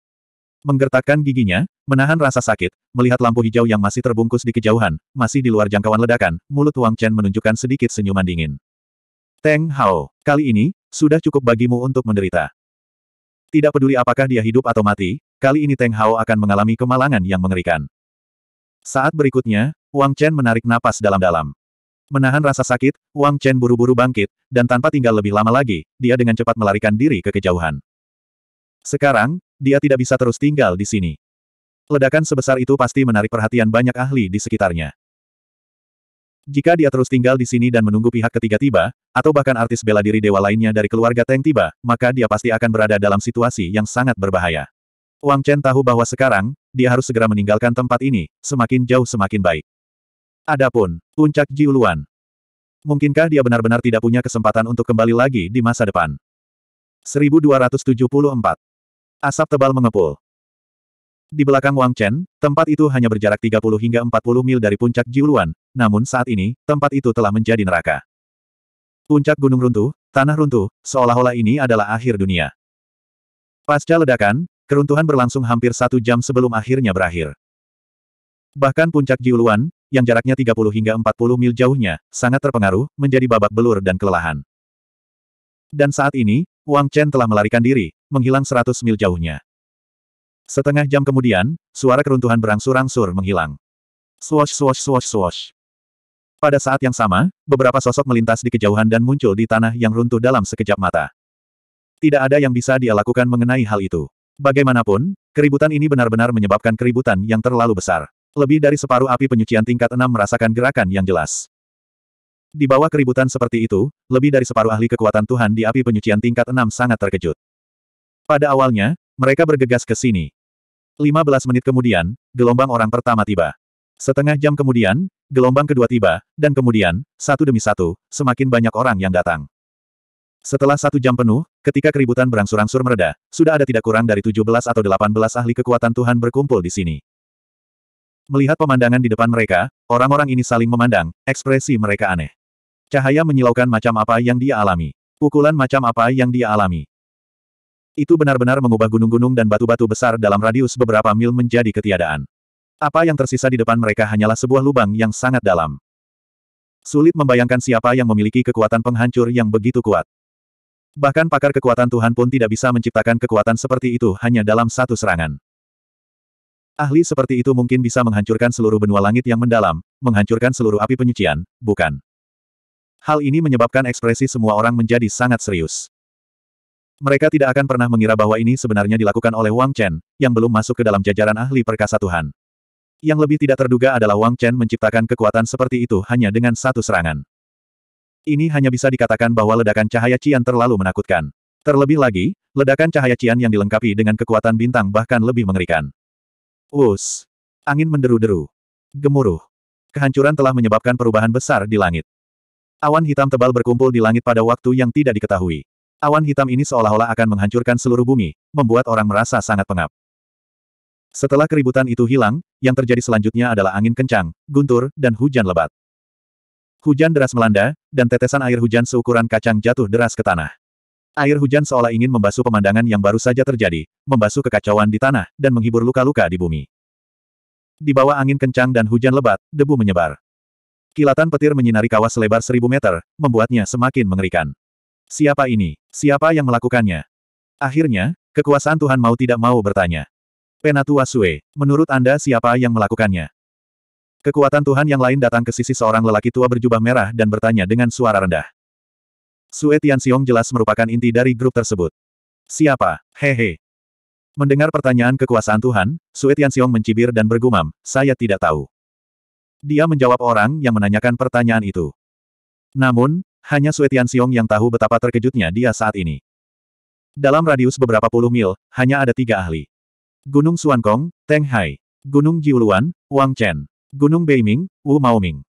Menggertakkan giginya, menahan rasa sakit, melihat lampu hijau yang masih terbungkus di kejauhan, masih di luar jangkauan ledakan, mulut Wang Chen menunjukkan sedikit senyuman dingin. Teng Hao, kali ini, sudah cukup bagimu untuk menderita. Tidak peduli apakah dia hidup atau mati, kali ini Teng Hao akan mengalami kemalangan yang mengerikan. Saat berikutnya, Wang Chen menarik napas dalam-dalam. Menahan rasa sakit, Wang Chen buru-buru bangkit, dan tanpa tinggal lebih lama lagi, dia dengan cepat melarikan diri ke kejauhan. Sekarang, dia tidak bisa terus tinggal di sini. Ledakan sebesar itu pasti menarik perhatian banyak ahli di sekitarnya. Jika dia terus tinggal di sini dan menunggu pihak ketiga tiba, atau bahkan artis bela diri dewa lainnya dari keluarga Teng tiba, maka dia pasti akan berada dalam situasi yang sangat berbahaya. Wang Chen tahu bahwa sekarang, dia harus segera meninggalkan tempat ini, semakin jauh semakin baik. Adapun, puncak Jiuluan. Mungkinkah dia benar-benar tidak punya kesempatan untuk kembali lagi di masa depan? 1274. Asap tebal mengepul. Di belakang Wang Chen, tempat itu hanya berjarak 30 hingga 40 mil dari puncak Jiuluan, namun saat ini, tempat itu telah menjadi neraka. Puncak gunung runtuh, tanah runtuh, seolah-olah ini adalah akhir dunia. Pasca ledakan, keruntuhan berlangsung hampir satu jam sebelum akhirnya berakhir. Bahkan puncak Jiuluan, yang jaraknya 30 hingga 40 mil jauhnya, sangat terpengaruh, menjadi babak belur dan kelelahan. Dan saat ini, Wang Chen telah melarikan diri, menghilang 100 mil jauhnya. Setengah jam kemudian, suara keruntuhan berangsur-angsur menghilang. Swosh swosh swosh swosh. Pada saat yang sama, beberapa sosok melintas di kejauhan dan muncul di tanah yang runtuh dalam sekejap mata. Tidak ada yang bisa dia lakukan mengenai hal itu. Bagaimanapun, keributan ini benar-benar menyebabkan keributan yang terlalu besar. Lebih dari separuh api penyucian tingkat 6 merasakan gerakan yang jelas. Di bawah keributan seperti itu, lebih dari separuh ahli kekuatan Tuhan di api penyucian tingkat 6 sangat terkejut. Pada awalnya, mereka bergegas ke sini. 15 menit kemudian, gelombang orang pertama tiba. Setengah jam kemudian, gelombang kedua tiba, dan kemudian, satu demi satu, semakin banyak orang yang datang. Setelah satu jam penuh, ketika keributan berangsur-angsur mereda, sudah ada tidak kurang dari 17 atau 18 ahli kekuatan Tuhan berkumpul di sini. Melihat pemandangan di depan mereka, orang-orang ini saling memandang, ekspresi mereka aneh. Cahaya menyilaukan macam apa yang dia alami. Pukulan macam apa yang dia alami. Itu benar-benar mengubah gunung-gunung dan batu-batu besar dalam radius beberapa mil menjadi ketiadaan. Apa yang tersisa di depan mereka hanyalah sebuah lubang yang sangat dalam. Sulit membayangkan siapa yang memiliki kekuatan penghancur yang begitu kuat. Bahkan pakar kekuatan Tuhan pun tidak bisa menciptakan kekuatan seperti itu hanya dalam satu serangan. Ahli seperti itu mungkin bisa menghancurkan seluruh benua langit yang mendalam, menghancurkan seluruh api penyucian, bukan. Hal ini menyebabkan ekspresi semua orang menjadi sangat serius. Mereka tidak akan pernah mengira bahwa ini sebenarnya dilakukan oleh Wang Chen, yang belum masuk ke dalam jajaran ahli perkasa Tuhan. Yang lebih tidak terduga adalah Wang Chen menciptakan kekuatan seperti itu hanya dengan satu serangan. Ini hanya bisa dikatakan bahwa ledakan cahaya Cian terlalu menakutkan. Terlebih lagi, ledakan cahaya Cian yang dilengkapi dengan kekuatan bintang bahkan lebih mengerikan. Us. Angin menderu-deru. Gemuruh. Kehancuran telah menyebabkan perubahan besar di langit. Awan hitam tebal berkumpul di langit pada waktu yang tidak diketahui. Awan hitam ini seolah-olah akan menghancurkan seluruh bumi, membuat orang merasa sangat pengap. Setelah keributan itu hilang, yang terjadi selanjutnya adalah angin kencang, guntur, dan hujan lebat. Hujan deras melanda, dan tetesan air hujan seukuran kacang jatuh deras ke tanah. Air hujan seolah ingin membasuh pemandangan yang baru saja terjadi, membasuh kekacauan di tanah, dan menghibur luka-luka di bumi. Di bawah angin kencang dan hujan lebat, debu menyebar. Kilatan petir menyinari kawah selebar seribu meter, membuatnya semakin mengerikan. Siapa ini? Siapa yang melakukannya? Akhirnya, kekuasaan Tuhan mau tidak mau bertanya. Penatua Sue, menurut Anda siapa yang melakukannya? Kekuatan Tuhan yang lain datang ke sisi seorang lelaki tua berjubah merah dan bertanya dengan suara rendah. Sue Tianxiong jelas merupakan inti dari grup tersebut. Siapa? Hehe. Mendengar pertanyaan kekuasaan Tuhan, Sue Tianxiong mencibir dan bergumam, saya tidak tahu. Dia menjawab orang yang menanyakan pertanyaan itu. Namun, hanya Sui Xiong yang tahu betapa terkejutnya dia saat ini. Dalam radius beberapa puluh mil, hanya ada tiga ahli. Gunung Suankong, Teng Hai. Gunung Jiuluan, Wang Chen. Gunung Beiming, Wu Maoming.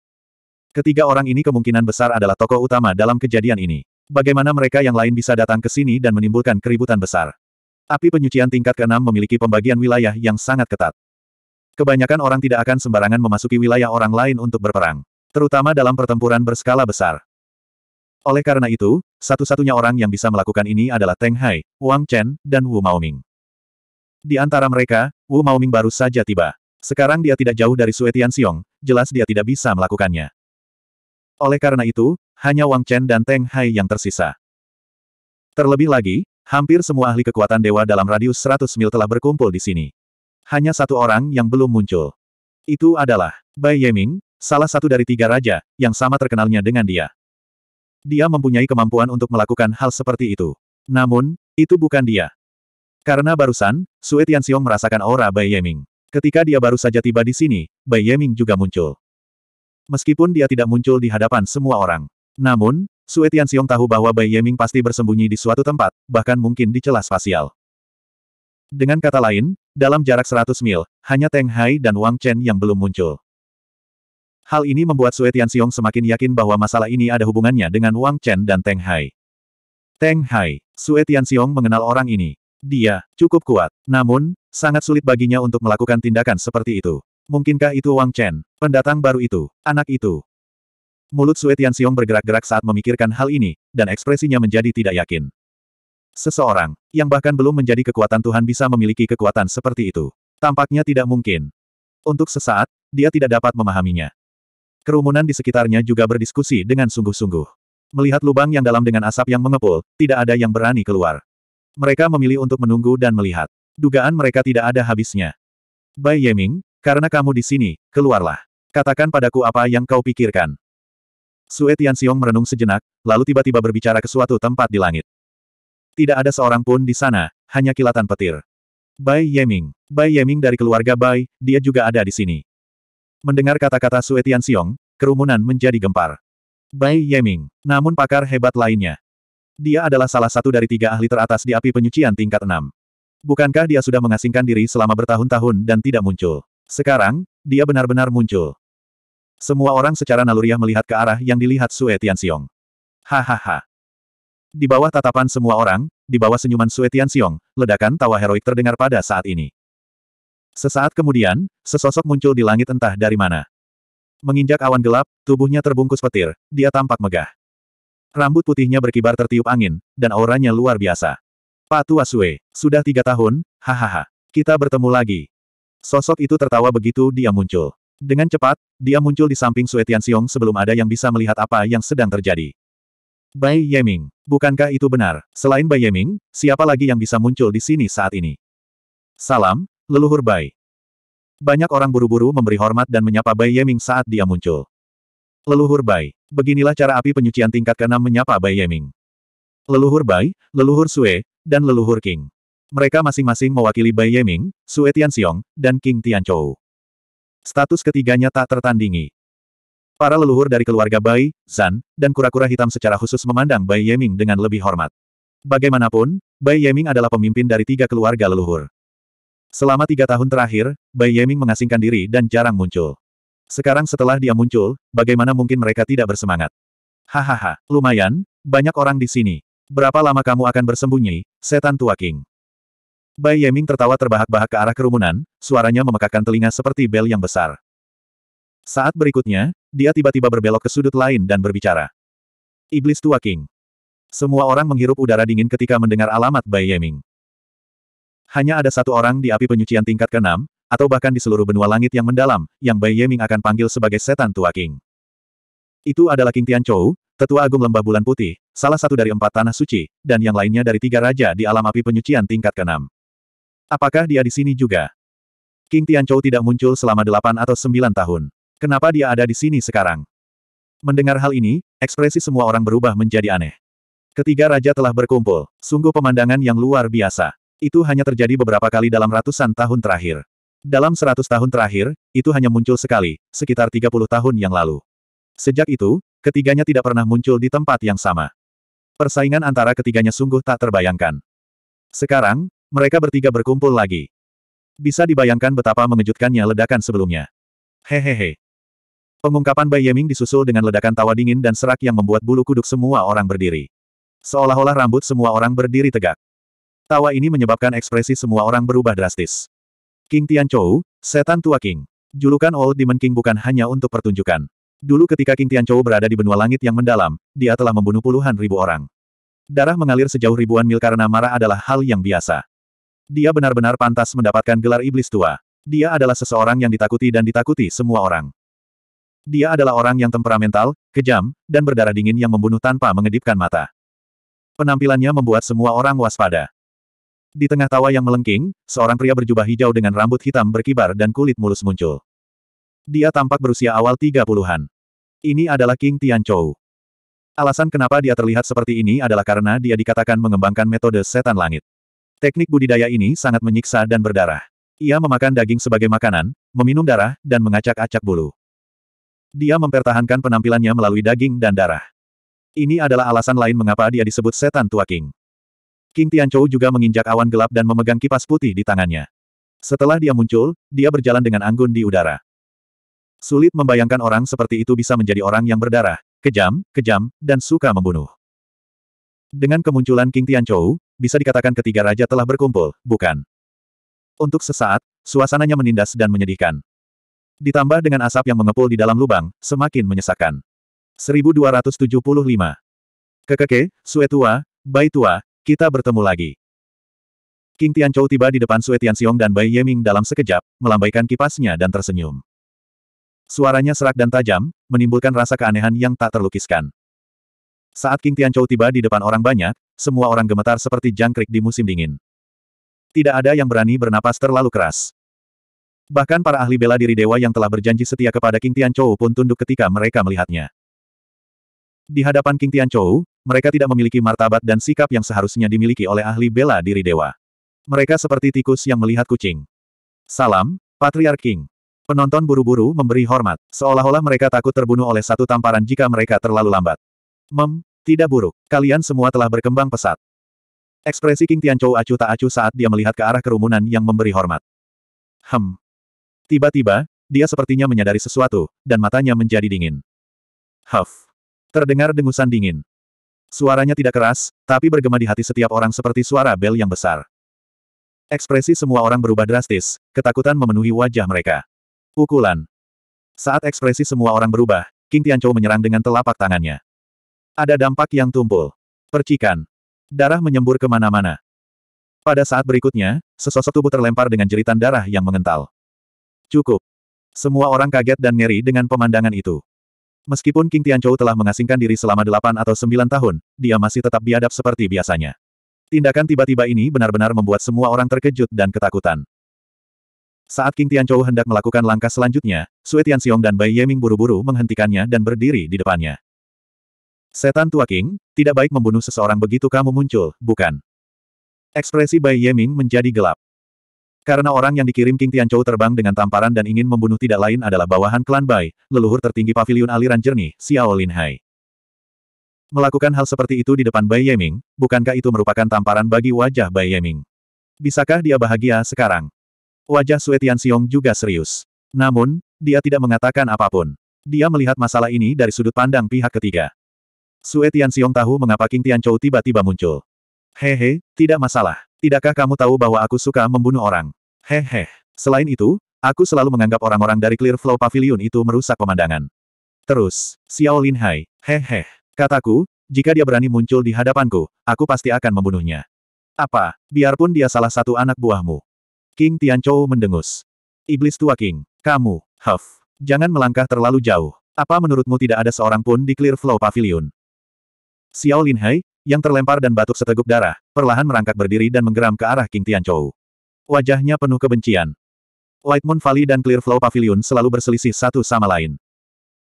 Ketiga orang ini kemungkinan besar adalah tokoh utama dalam kejadian ini. Bagaimana mereka yang lain bisa datang ke sini dan menimbulkan keributan besar? Api penyucian tingkat ke-6 memiliki pembagian wilayah yang sangat ketat. Kebanyakan orang tidak akan sembarangan memasuki wilayah orang lain untuk berperang. Terutama dalam pertempuran berskala besar. Oleh karena itu, satu-satunya orang yang bisa melakukan ini adalah Teng Hai, Wang Chen, dan Wu Maoming. Di antara mereka, Wu Maoming baru saja tiba. Sekarang dia tidak jauh dari Suetian Tianxiong, jelas dia tidak bisa melakukannya. Oleh karena itu, hanya Wang Chen dan Teng Hai yang tersisa. Terlebih lagi, hampir semua ahli kekuatan dewa dalam radius 100 mil telah berkumpul di sini. Hanya satu orang yang belum muncul. Itu adalah Bai Yeming, salah satu dari tiga raja, yang sama terkenalnya dengan dia. Dia mempunyai kemampuan untuk melakukan hal seperti itu. Namun, itu bukan dia. Karena barusan, Sue Tianxiong merasakan aura Bai Yeming. Ketika dia baru saja tiba di sini, Bai Yeming juga muncul. Meskipun dia tidak muncul di hadapan semua orang. Namun, Sue Tianxiong tahu bahwa Bai Yeming pasti bersembunyi di suatu tempat, bahkan mungkin di celah spasial. Dengan kata lain, dalam jarak 100 mil, hanya Teng Hai dan Wang Chen yang belum muncul. Hal ini membuat Sue Tianxiong semakin yakin bahwa masalah ini ada hubungannya dengan Wang Chen dan Teng Hai. Teng Hai, Sue Tianxiong mengenal orang ini. Dia cukup kuat, namun sangat sulit baginya untuk melakukan tindakan seperti itu. Mungkinkah itu Wang Chen, pendatang baru itu, anak itu? Mulut Sue Tianxiong bergerak-gerak saat memikirkan hal ini, dan ekspresinya menjadi tidak yakin. Seseorang, yang bahkan belum menjadi kekuatan Tuhan bisa memiliki kekuatan seperti itu. Tampaknya tidak mungkin. Untuk sesaat, dia tidak dapat memahaminya. Kerumunan di sekitarnya juga berdiskusi dengan sungguh-sungguh. Melihat lubang yang dalam dengan asap yang mengepul, tidak ada yang berani keluar. Mereka memilih untuk menunggu dan melihat. Dugaan mereka tidak ada habisnya. Bai Yeming, karena kamu di sini, keluarlah. Katakan padaku apa yang kau pikirkan. Sue Tianxiong merenung sejenak, lalu tiba-tiba berbicara ke suatu tempat di langit. Tidak ada seorang pun di sana, hanya kilatan petir. Bai Yeming. Bai Yeming dari keluarga Bai, dia juga ada di sini. Mendengar kata-kata Sue Xiong, kerumunan menjadi gempar. Bai Yeming, namun pakar hebat lainnya. Dia adalah salah satu dari tiga ahli teratas di api penyucian tingkat enam. Bukankah dia sudah mengasingkan diri selama bertahun-tahun dan tidak muncul? Sekarang, dia benar-benar muncul. Semua orang secara naluriah melihat ke arah yang dilihat Sue Xiong. Hahaha. Di bawah tatapan semua orang, di bawah senyuman Sue Xiong, ledakan tawa heroik terdengar pada saat ini. Sesaat kemudian, sesosok muncul di langit entah dari mana. Menginjak awan gelap, tubuhnya terbungkus petir, dia tampak megah. Rambut putihnya berkibar tertiup angin, dan auranya luar biasa. Tua Sue, sudah tiga tahun, hahaha. Kita bertemu lagi. Sosok itu tertawa begitu dia muncul. Dengan cepat, dia muncul di samping Sue Tianxiong sebelum ada yang bisa melihat apa yang sedang terjadi. Bai Yeming, bukankah itu benar? Selain Bai Yeming, siapa lagi yang bisa muncul di sini saat ini? Salam, Leluhur Bai. Banyak orang buru-buru memberi hormat dan menyapa Bai Yeming saat dia muncul. Leluhur Bai. Beginilah cara api penyucian tingkat ke menyapa Bai Yeming. Leluhur Bai, Leluhur Sue, dan Leluhur King. Mereka masing-masing mewakili Bai Yeming, Sue Tianxiong, dan King Tianchou. Status ketiganya tak tertandingi. Para leluhur dari keluarga Bai, Zan, dan kura-kura hitam secara khusus memandang Bai Yeming dengan lebih hormat. Bagaimanapun, Bai Yeming adalah pemimpin dari tiga keluarga leluhur. Selama tiga tahun terakhir, Bai Yeming mengasingkan diri dan jarang muncul. Sekarang setelah dia muncul, bagaimana mungkin mereka tidak bersemangat? Hahaha, lumayan, banyak orang di sini. Berapa lama kamu akan bersembunyi, setan tua King? Bai Yeming tertawa terbahak-bahak ke arah kerumunan, suaranya memekakkan telinga seperti bel yang besar. Saat berikutnya, dia tiba-tiba berbelok ke sudut lain dan berbicara. Iblis tua King. Semua orang menghirup udara dingin ketika mendengar alamat Bai Yeming. Hanya ada satu orang di api penyucian tingkat ke-6, atau bahkan di seluruh benua langit yang mendalam, yang Bai Yeming akan panggil sebagai setan tua King. Itu adalah King Tian Chou, Tetua Agung Lembah Bulan Putih, salah satu dari empat tanah suci, dan yang lainnya dari tiga raja di alam api penyucian tingkat ke-6. Apakah dia di sini juga? King Tian tidak muncul selama delapan atau sembilan tahun. Kenapa dia ada di sini sekarang? Mendengar hal ini, ekspresi semua orang berubah menjadi aneh. Ketiga raja telah berkumpul, sungguh pemandangan yang luar biasa. Itu hanya terjadi beberapa kali dalam ratusan tahun terakhir. Dalam seratus tahun terakhir, itu hanya muncul sekali, sekitar 30 tahun yang lalu. Sejak itu, ketiganya tidak pernah muncul di tempat yang sama. Persaingan antara ketiganya sungguh tak terbayangkan. Sekarang, mereka bertiga berkumpul lagi. Bisa dibayangkan betapa mengejutkannya ledakan sebelumnya. Hehehe. Pengungkapan Bai Yeming disusul dengan ledakan tawa dingin dan serak yang membuat bulu kuduk semua orang berdiri. Seolah-olah rambut semua orang berdiri tegak. Tawa ini menyebabkan ekspresi semua orang berubah drastis. King Tianchou, Setan Tua King. Julukan Old Demon King bukan hanya untuk pertunjukan. Dulu ketika King Tianchou berada di benua langit yang mendalam, dia telah membunuh puluhan ribu orang. Darah mengalir sejauh ribuan mil karena marah adalah hal yang biasa. Dia benar-benar pantas mendapatkan gelar iblis tua. Dia adalah seseorang yang ditakuti dan ditakuti semua orang. Dia adalah orang yang temperamental, kejam, dan berdarah dingin yang membunuh tanpa mengedipkan mata. Penampilannya membuat semua orang waspada. Di tengah tawa yang melengking, seorang pria berjubah hijau dengan rambut hitam berkibar dan kulit mulus muncul. Dia tampak berusia awal tiga puluhan. Ini adalah King Tianchou. Alasan kenapa dia terlihat seperti ini adalah karena dia dikatakan mengembangkan metode setan langit. Teknik budidaya ini sangat menyiksa dan berdarah. Ia memakan daging sebagai makanan, meminum darah, dan mengacak-acak bulu. Dia mempertahankan penampilannya melalui daging dan darah. Ini adalah alasan lain mengapa dia disebut setan tua King. King Tianchou juga menginjak awan gelap dan memegang kipas putih di tangannya. Setelah dia muncul, dia berjalan dengan anggun di udara. Sulit membayangkan orang seperti itu bisa menjadi orang yang berdarah, kejam, kejam, dan suka membunuh. Dengan kemunculan King Tianchou, bisa dikatakan ketiga raja telah berkumpul, bukan? Untuk sesaat, suasananya menindas dan menyedihkan. Ditambah dengan asap yang mengepul di dalam lubang, semakin menyesakkan. 1275 Kekeke, suetua, baitua. Kita bertemu lagi. King Tianchou tiba di depan Sue Tianxiong dan Bai Yeming dalam sekejap, melambaikan kipasnya dan tersenyum. Suaranya serak dan tajam, menimbulkan rasa keanehan yang tak terlukiskan. Saat King Tianchou tiba di depan orang banyak, semua orang gemetar seperti jangkrik di musim dingin. Tidak ada yang berani bernapas terlalu keras. Bahkan para ahli bela diri dewa yang telah berjanji setia kepada King Tianchou pun tunduk ketika mereka melihatnya. Di hadapan King Tianchou, mereka tidak memiliki martabat dan sikap yang seharusnya dimiliki oleh ahli bela diri dewa. Mereka seperti tikus yang melihat kucing. Salam, Patriark King. Penonton buru-buru memberi hormat, seolah-olah mereka takut terbunuh oleh satu tamparan jika mereka terlalu lambat. Mem, tidak buruk, kalian semua telah berkembang pesat. Ekspresi King Tianchou acuh tak acuh saat dia melihat ke arah kerumunan yang memberi hormat. Hem. Tiba-tiba, dia sepertinya menyadari sesuatu, dan matanya menjadi dingin. Huff. Terdengar dengusan dingin. Suaranya tidak keras, tapi bergema di hati setiap orang seperti suara bel yang besar. Ekspresi semua orang berubah drastis, ketakutan memenuhi wajah mereka. Pukulan. Saat ekspresi semua orang berubah, King Tianchou menyerang dengan telapak tangannya. Ada dampak yang tumpul. Percikan. Darah menyembur kemana-mana. Pada saat berikutnya, sesosok tubuh terlempar dengan jeritan darah yang mengental. Cukup. Semua orang kaget dan ngeri dengan pemandangan itu. Meskipun King Tianchou telah mengasingkan diri selama delapan atau sembilan tahun, dia masih tetap biadab seperti biasanya. Tindakan tiba-tiba ini benar-benar membuat semua orang terkejut dan ketakutan. Saat King Tianchou hendak melakukan langkah selanjutnya, Sui Tianxiong dan Bai Yeming buru-buru menghentikannya dan berdiri di depannya. Setan tua King, tidak baik membunuh seseorang begitu kamu muncul, bukan? Ekspresi Bai Yeming menjadi gelap. Karena orang yang dikirim King Tianzhou terbang dengan tamparan dan ingin membunuh tidak lain adalah bawahan klan Bai, leluhur tertinggi pavilion aliran jernih, Xiao Linhai. Melakukan hal seperti itu di depan Bai Yeming, bukankah itu merupakan tamparan bagi wajah Bai Yeming? Bisakah dia bahagia sekarang? Wajah Sue Tianxiong juga serius. Namun, dia tidak mengatakan apapun. Dia melihat masalah ini dari sudut pandang pihak ketiga. Sue Tianxiong tahu mengapa King Tianzhou tiba-tiba muncul. Hehe, tidak masalah. Tidakkah kamu tahu bahwa aku suka membunuh orang? Hehe. Selain itu, aku selalu menganggap orang-orang dari Clear Flow Pavilion itu merusak pemandangan. Terus, Xiao Lin Hai, hehe. Kataku, jika dia berani muncul di hadapanku, aku pasti akan membunuhnya. Apa, biarpun dia salah satu anak buahmu. King Tianchou mendengus. Iblis tua King, kamu, Huff, jangan melangkah terlalu jauh. Apa menurutmu tidak ada seorang pun di Clear Flow Pavilion? Xiao Lin Hai, yang terlempar dan batuk seteguk darah, perlahan merangkak berdiri dan menggeram ke arah King Tianchou. Wajahnya penuh kebencian. White Moon Valley dan Clear Flow Pavilion selalu berselisih satu sama lain.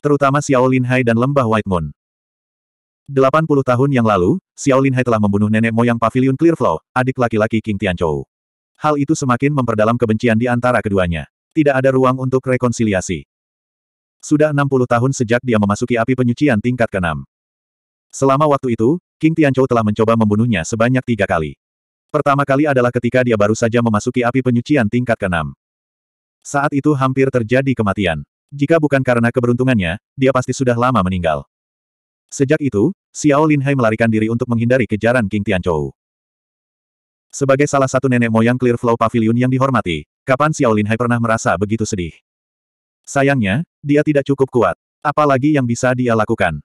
Terutama Xiao Linhai dan lembah White Moon. 80 tahun yang lalu, Xiao Linhai telah membunuh nenek moyang Pavilion Clear Flow, adik laki-laki King Tianchou. Hal itu semakin memperdalam kebencian di antara keduanya. Tidak ada ruang untuk rekonsiliasi. Sudah 60 tahun sejak dia memasuki api penyucian tingkat keenam. Selama waktu itu, King Tianzhou telah mencoba membunuhnya sebanyak tiga kali. Pertama kali adalah ketika dia baru saja memasuki api penyucian tingkat keenam. Saat itu hampir terjadi kematian. Jika bukan karena keberuntungannya, dia pasti sudah lama meninggal. Sejak itu, Xiao Linhai melarikan diri untuk menghindari kejaran King Tianzhou. Sebagai salah satu nenek moyang Clear Flow Pavilion yang dihormati, kapan Xiao Linhai pernah merasa begitu sedih? Sayangnya, dia tidak cukup kuat. Apalagi yang bisa dia lakukan?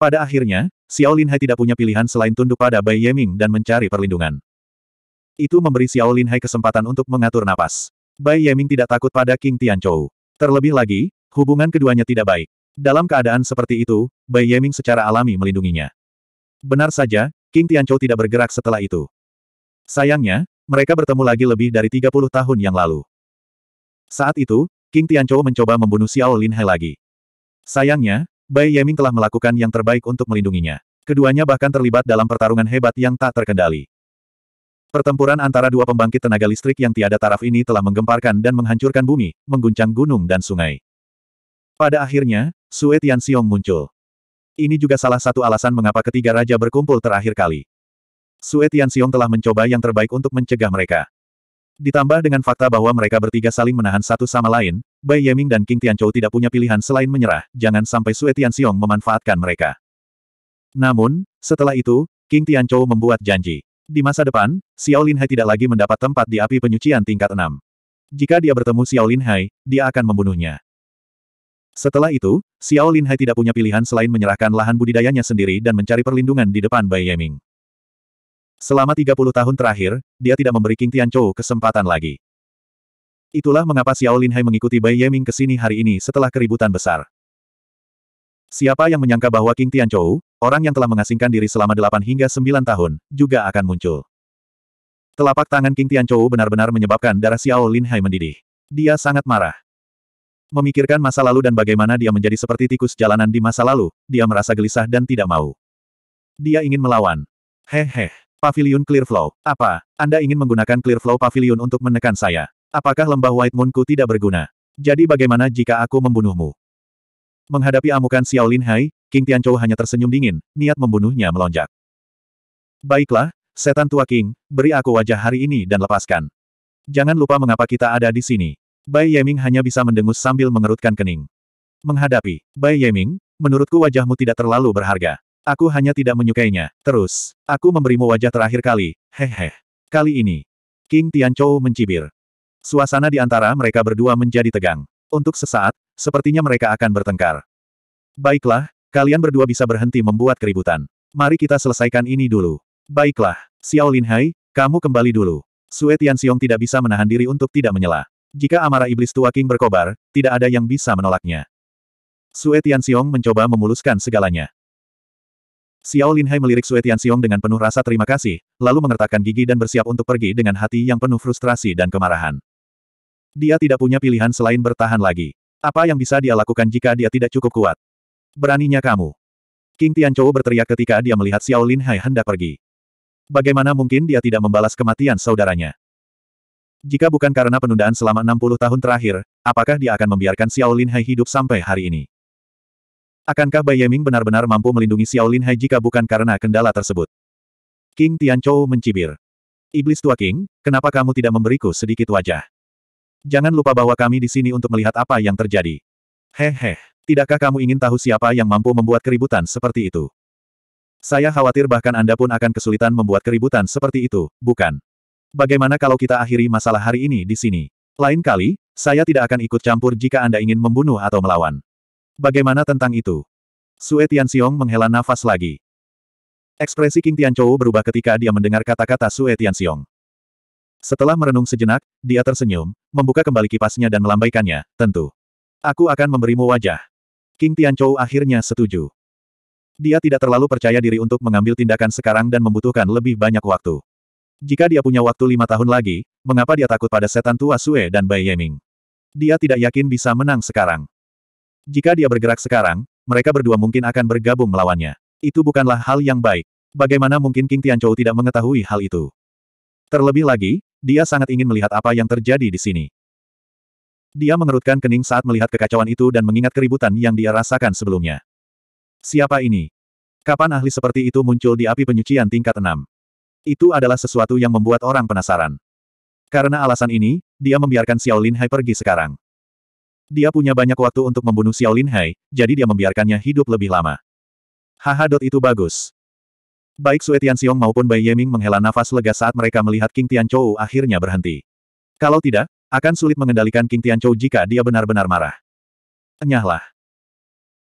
Pada akhirnya, Xiao Hai tidak punya pilihan selain tunduk pada Bai Yeming dan mencari perlindungan. Itu memberi Xiao Hai kesempatan untuk mengatur napas. Bai Yeming tidak takut pada King Tianchou. Terlebih lagi, hubungan keduanya tidak baik. Dalam keadaan seperti itu, Bai Yeming secara alami melindunginya. Benar saja, King Tianchou tidak bergerak setelah itu. Sayangnya, mereka bertemu lagi lebih dari 30 tahun yang lalu. Saat itu, King Tianchou mencoba membunuh Xiao Hai lagi. Sayangnya, Bai Yeming telah melakukan yang terbaik untuk melindunginya. Keduanya bahkan terlibat dalam pertarungan hebat yang tak terkendali. Pertempuran antara dua pembangkit tenaga listrik yang tiada taraf ini telah menggemparkan dan menghancurkan bumi, mengguncang gunung dan sungai. Pada akhirnya, Sue Xiong muncul. Ini juga salah satu alasan mengapa ketiga raja berkumpul terakhir kali. Sue Xiong telah mencoba yang terbaik untuk mencegah mereka. Ditambah dengan fakta bahwa mereka bertiga saling menahan satu sama lain, Bai Yeming dan King Tianchou tidak punya pilihan selain menyerah, jangan sampai Sue Tianxiong memanfaatkan mereka. Namun, setelah itu, King Tianchou membuat janji. Di masa depan, Xiao Hai tidak lagi mendapat tempat di api penyucian tingkat 6. Jika dia bertemu Xiao Hai, dia akan membunuhnya. Setelah itu, Xiao Hai tidak punya pilihan selain menyerahkan lahan budidayanya sendiri dan mencari perlindungan di depan Bai Yeming. Selama 30 tahun terakhir, dia tidak memberi King Tianchou kesempatan lagi. Itulah mengapa Xiao Linhai mengikuti Bai Yeming ke sini hari ini setelah keributan besar. Siapa yang menyangka bahwa King Tianchou, orang yang telah mengasingkan diri selama 8 hingga 9 tahun, juga akan muncul. Telapak tangan King Tianchou benar-benar menyebabkan darah Xiao Linhai mendidih. Dia sangat marah. Memikirkan masa lalu dan bagaimana dia menjadi seperti tikus jalanan di masa lalu, dia merasa gelisah dan tidak mau. Dia ingin melawan. Heh Pavilion Clearflow. Apa? Anda ingin menggunakan Clearflow Pavilion untuk menekan saya? Apakah lembah White Moonku tidak berguna? Jadi bagaimana jika aku membunuhmu? Menghadapi amukan Xiao Lin Hai, King Tianchou hanya tersenyum dingin, niat membunuhnya melonjak. Baiklah, setan tua King, beri aku wajah hari ini dan lepaskan. Jangan lupa mengapa kita ada di sini. Bai Yeming hanya bisa mendengus sambil mengerutkan kening. Menghadapi, Bai Yeming, menurutku wajahmu tidak terlalu berharga. Aku hanya tidak menyukainya. Terus, aku memberimu wajah terakhir kali, hehe. Kali ini. King Tianchou mencibir. Suasana di antara mereka berdua menjadi tegang. Untuk sesaat, sepertinya mereka akan bertengkar. Baiklah, kalian berdua bisa berhenti membuat keributan. Mari kita selesaikan ini dulu. Baiklah, Xiao Linhai, kamu kembali dulu. Sue Xiong tidak bisa menahan diri untuk tidak menyela. Jika amarah iblis tua King berkobar, tidak ada yang bisa menolaknya. Sue Xiong mencoba memuluskan segalanya. Xiao Linhai melirik Sue Tianxiong dengan penuh rasa terima kasih, lalu mengertakkan gigi dan bersiap untuk pergi dengan hati yang penuh frustrasi dan kemarahan. Dia tidak punya pilihan selain bertahan lagi. Apa yang bisa dia lakukan jika dia tidak cukup kuat? Beraninya kamu. King Tian Chou berteriak ketika dia melihat Xiao Linhai hendak pergi. Bagaimana mungkin dia tidak membalas kematian saudaranya? Jika bukan karena penundaan selama 60 tahun terakhir, apakah dia akan membiarkan Xiao Linhai hidup sampai hari ini? Akankah Bai Yeming benar-benar mampu melindungi Xiaolin Hai jika bukan karena kendala tersebut? King Tianchou mencibir. Iblis tua King, kenapa kamu tidak memberiku sedikit wajah? Jangan lupa bahwa kami di sini untuk melihat apa yang terjadi. Hehe, tidakkah kamu ingin tahu siapa yang mampu membuat keributan seperti itu? Saya khawatir bahkan Anda pun akan kesulitan membuat keributan seperti itu, bukan? Bagaimana kalau kita akhiri masalah hari ini di sini? Lain kali, saya tidak akan ikut campur jika Anda ingin membunuh atau melawan. Bagaimana tentang itu? Sue Tianxiong menghela nafas lagi. Ekspresi King Tianchou berubah ketika dia mendengar kata-kata Sue Tianxiong. Setelah merenung sejenak, dia tersenyum, membuka kembali kipasnya dan melambaikannya, tentu. Aku akan memberimu wajah. King Tianchou akhirnya setuju. Dia tidak terlalu percaya diri untuk mengambil tindakan sekarang dan membutuhkan lebih banyak waktu. Jika dia punya waktu lima tahun lagi, mengapa dia takut pada setan tua Sue dan Bai Yeming? Dia tidak yakin bisa menang sekarang. Jika dia bergerak sekarang, mereka berdua mungkin akan bergabung melawannya. Itu bukanlah hal yang baik. Bagaimana mungkin King Tianchou tidak mengetahui hal itu? Terlebih lagi, dia sangat ingin melihat apa yang terjadi di sini. Dia mengerutkan kening saat melihat kekacauan itu dan mengingat keributan yang dia rasakan sebelumnya. Siapa ini? Kapan ahli seperti itu muncul di api penyucian tingkat 6? Itu adalah sesuatu yang membuat orang penasaran. Karena alasan ini, dia membiarkan Xiaolin Hai pergi sekarang. Dia punya banyak waktu untuk membunuh Xiao Lin Hai, jadi dia membiarkannya hidup lebih lama. Haha. dot Itu bagus. Baik Sue Xiong maupun Bai Yeming menghela nafas lega saat mereka melihat King Tian Chou akhirnya berhenti. Kalau tidak, akan sulit mengendalikan King Tian Chou jika dia benar-benar marah. Enyahlah.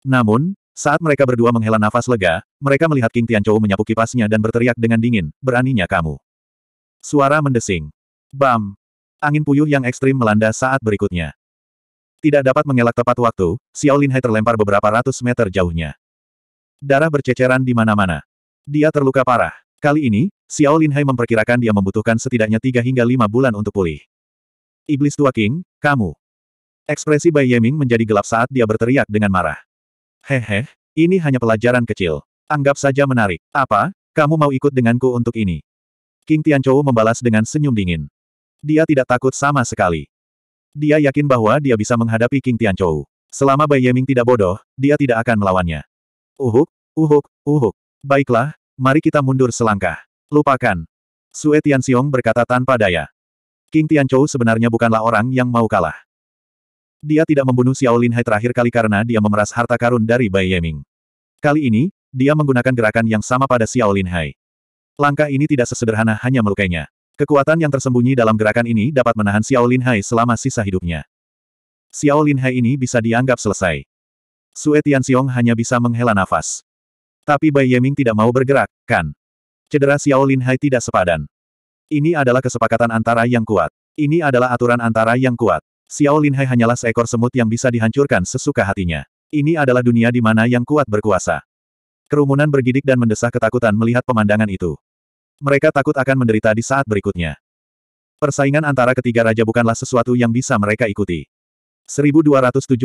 Namun, saat mereka berdua menghela nafas lega, mereka melihat King Tian Chou menyapu kipasnya dan berteriak dengan dingin, beraninya kamu. Suara mendesing. Bam! Angin puyuh yang ekstrim melanda saat berikutnya. Tidak dapat mengelak tepat waktu, Xiao Linhai terlempar beberapa ratus meter jauhnya. Darah berceceran di mana-mana. Dia terluka parah. Kali ini, Xiao Linhai memperkirakan dia membutuhkan setidaknya tiga hingga lima bulan untuk pulih. Iblis Tua King, kamu. Ekspresi Bai Yeming menjadi gelap saat dia berteriak dengan marah. Hehe, ini hanya pelajaran kecil. Anggap saja menarik. Apa, kamu mau ikut denganku untuk ini? King Tianchou membalas dengan senyum dingin. Dia tidak takut sama sekali. Dia yakin bahwa dia bisa menghadapi King Tianchou. Selama Bai Yeming tidak bodoh, dia tidak akan melawannya. Uhuk, uhuk, uhuk. Baiklah, mari kita mundur selangkah. Lupakan. Sue Tianxiong berkata tanpa daya. King Tianchou sebenarnya bukanlah orang yang mau kalah. Dia tidak membunuh Xiao Lin Hai terakhir kali karena dia memeras harta karun dari Bai Yeming. Kali ini, dia menggunakan gerakan yang sama pada Xiao Lin Hai. Langkah ini tidak sesederhana hanya melukainya. Kekuatan yang tersembunyi dalam gerakan ini dapat menahan Xiao Hai selama sisa hidupnya. Xiao Hai ini bisa dianggap selesai. Sue Tianxiong hanya bisa menghela nafas. Tapi Bai Yeming tidak mau bergerak, kan? Cedera Xiao Hai tidak sepadan. Ini adalah kesepakatan antara yang kuat. Ini adalah aturan antara yang kuat. Xiao Hai hanyalah seekor semut yang bisa dihancurkan sesuka hatinya. Ini adalah dunia di mana yang kuat berkuasa. Kerumunan bergidik dan mendesah ketakutan melihat pemandangan itu. Mereka takut akan menderita di saat berikutnya. Persaingan antara ketiga raja bukanlah sesuatu yang bisa mereka ikuti. 1276.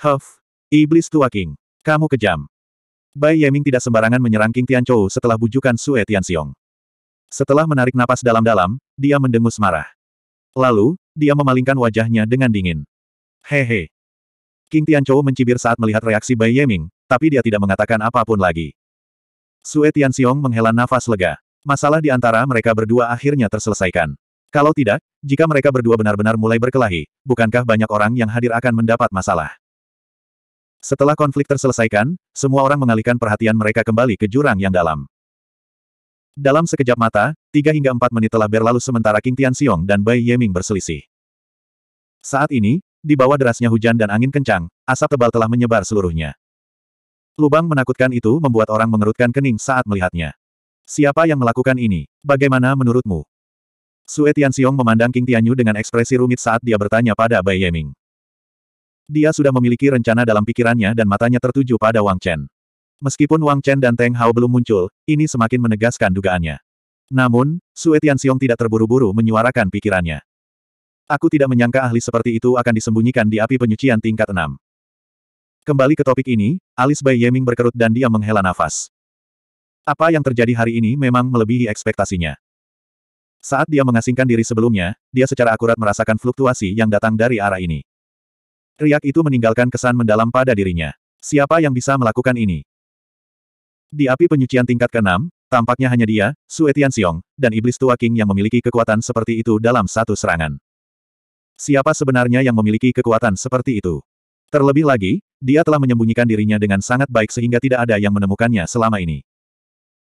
Huff, Iblis Tua King. Kamu kejam. Bai Yeming tidak sembarangan menyerang King Tianchou setelah bujukan Sue Tianxiong. Setelah menarik napas dalam-dalam, dia mendengus marah. Lalu, dia memalingkan wajahnya dengan dingin. Hehe. King Tianchou mencibir saat melihat reaksi Bai Yeming, tapi dia tidak mengatakan apapun lagi. Sue Tianxiong menghela nafas lega. Masalah di antara mereka berdua akhirnya terselesaikan. Kalau tidak, jika mereka berdua benar-benar mulai berkelahi, bukankah banyak orang yang hadir akan mendapat masalah? Setelah konflik terselesaikan, semua orang mengalihkan perhatian mereka kembali ke jurang yang dalam. Dalam sekejap mata, tiga hingga empat menit telah berlalu sementara King Tianxiong dan Bai Yeming berselisih. Saat ini, di bawah derasnya hujan dan angin kencang, asap tebal telah menyebar seluruhnya. Lubang menakutkan itu membuat orang mengerutkan kening saat melihatnya. Siapa yang melakukan ini? Bagaimana menurutmu? Sue Tianxiong memandang King Tianyu dengan ekspresi rumit saat dia bertanya pada Bai Yeming. Dia sudah memiliki rencana dalam pikirannya dan matanya tertuju pada Wang Chen. Meskipun Wang Chen dan Teng Hao belum muncul, ini semakin menegaskan dugaannya. Namun, Sue Tianxiong tidak terburu-buru menyuarakan pikirannya. Aku tidak menyangka ahli seperti itu akan disembunyikan di api penyucian tingkat 6. Kembali ke topik ini, alis Bai Yeming berkerut dan dia menghela nafas. Apa yang terjadi hari ini memang melebihi ekspektasinya. Saat dia mengasingkan diri sebelumnya, dia secara akurat merasakan fluktuasi yang datang dari arah ini. Riak itu meninggalkan kesan mendalam pada dirinya. Siapa yang bisa melakukan ini? Di api penyucian tingkat ke-6, tampaknya hanya dia, Sue Tianxiong, dan Iblis Tua King yang memiliki kekuatan seperti itu dalam satu serangan. Siapa sebenarnya yang memiliki kekuatan seperti itu? Terlebih lagi, dia telah menyembunyikan dirinya dengan sangat baik sehingga tidak ada yang menemukannya selama ini.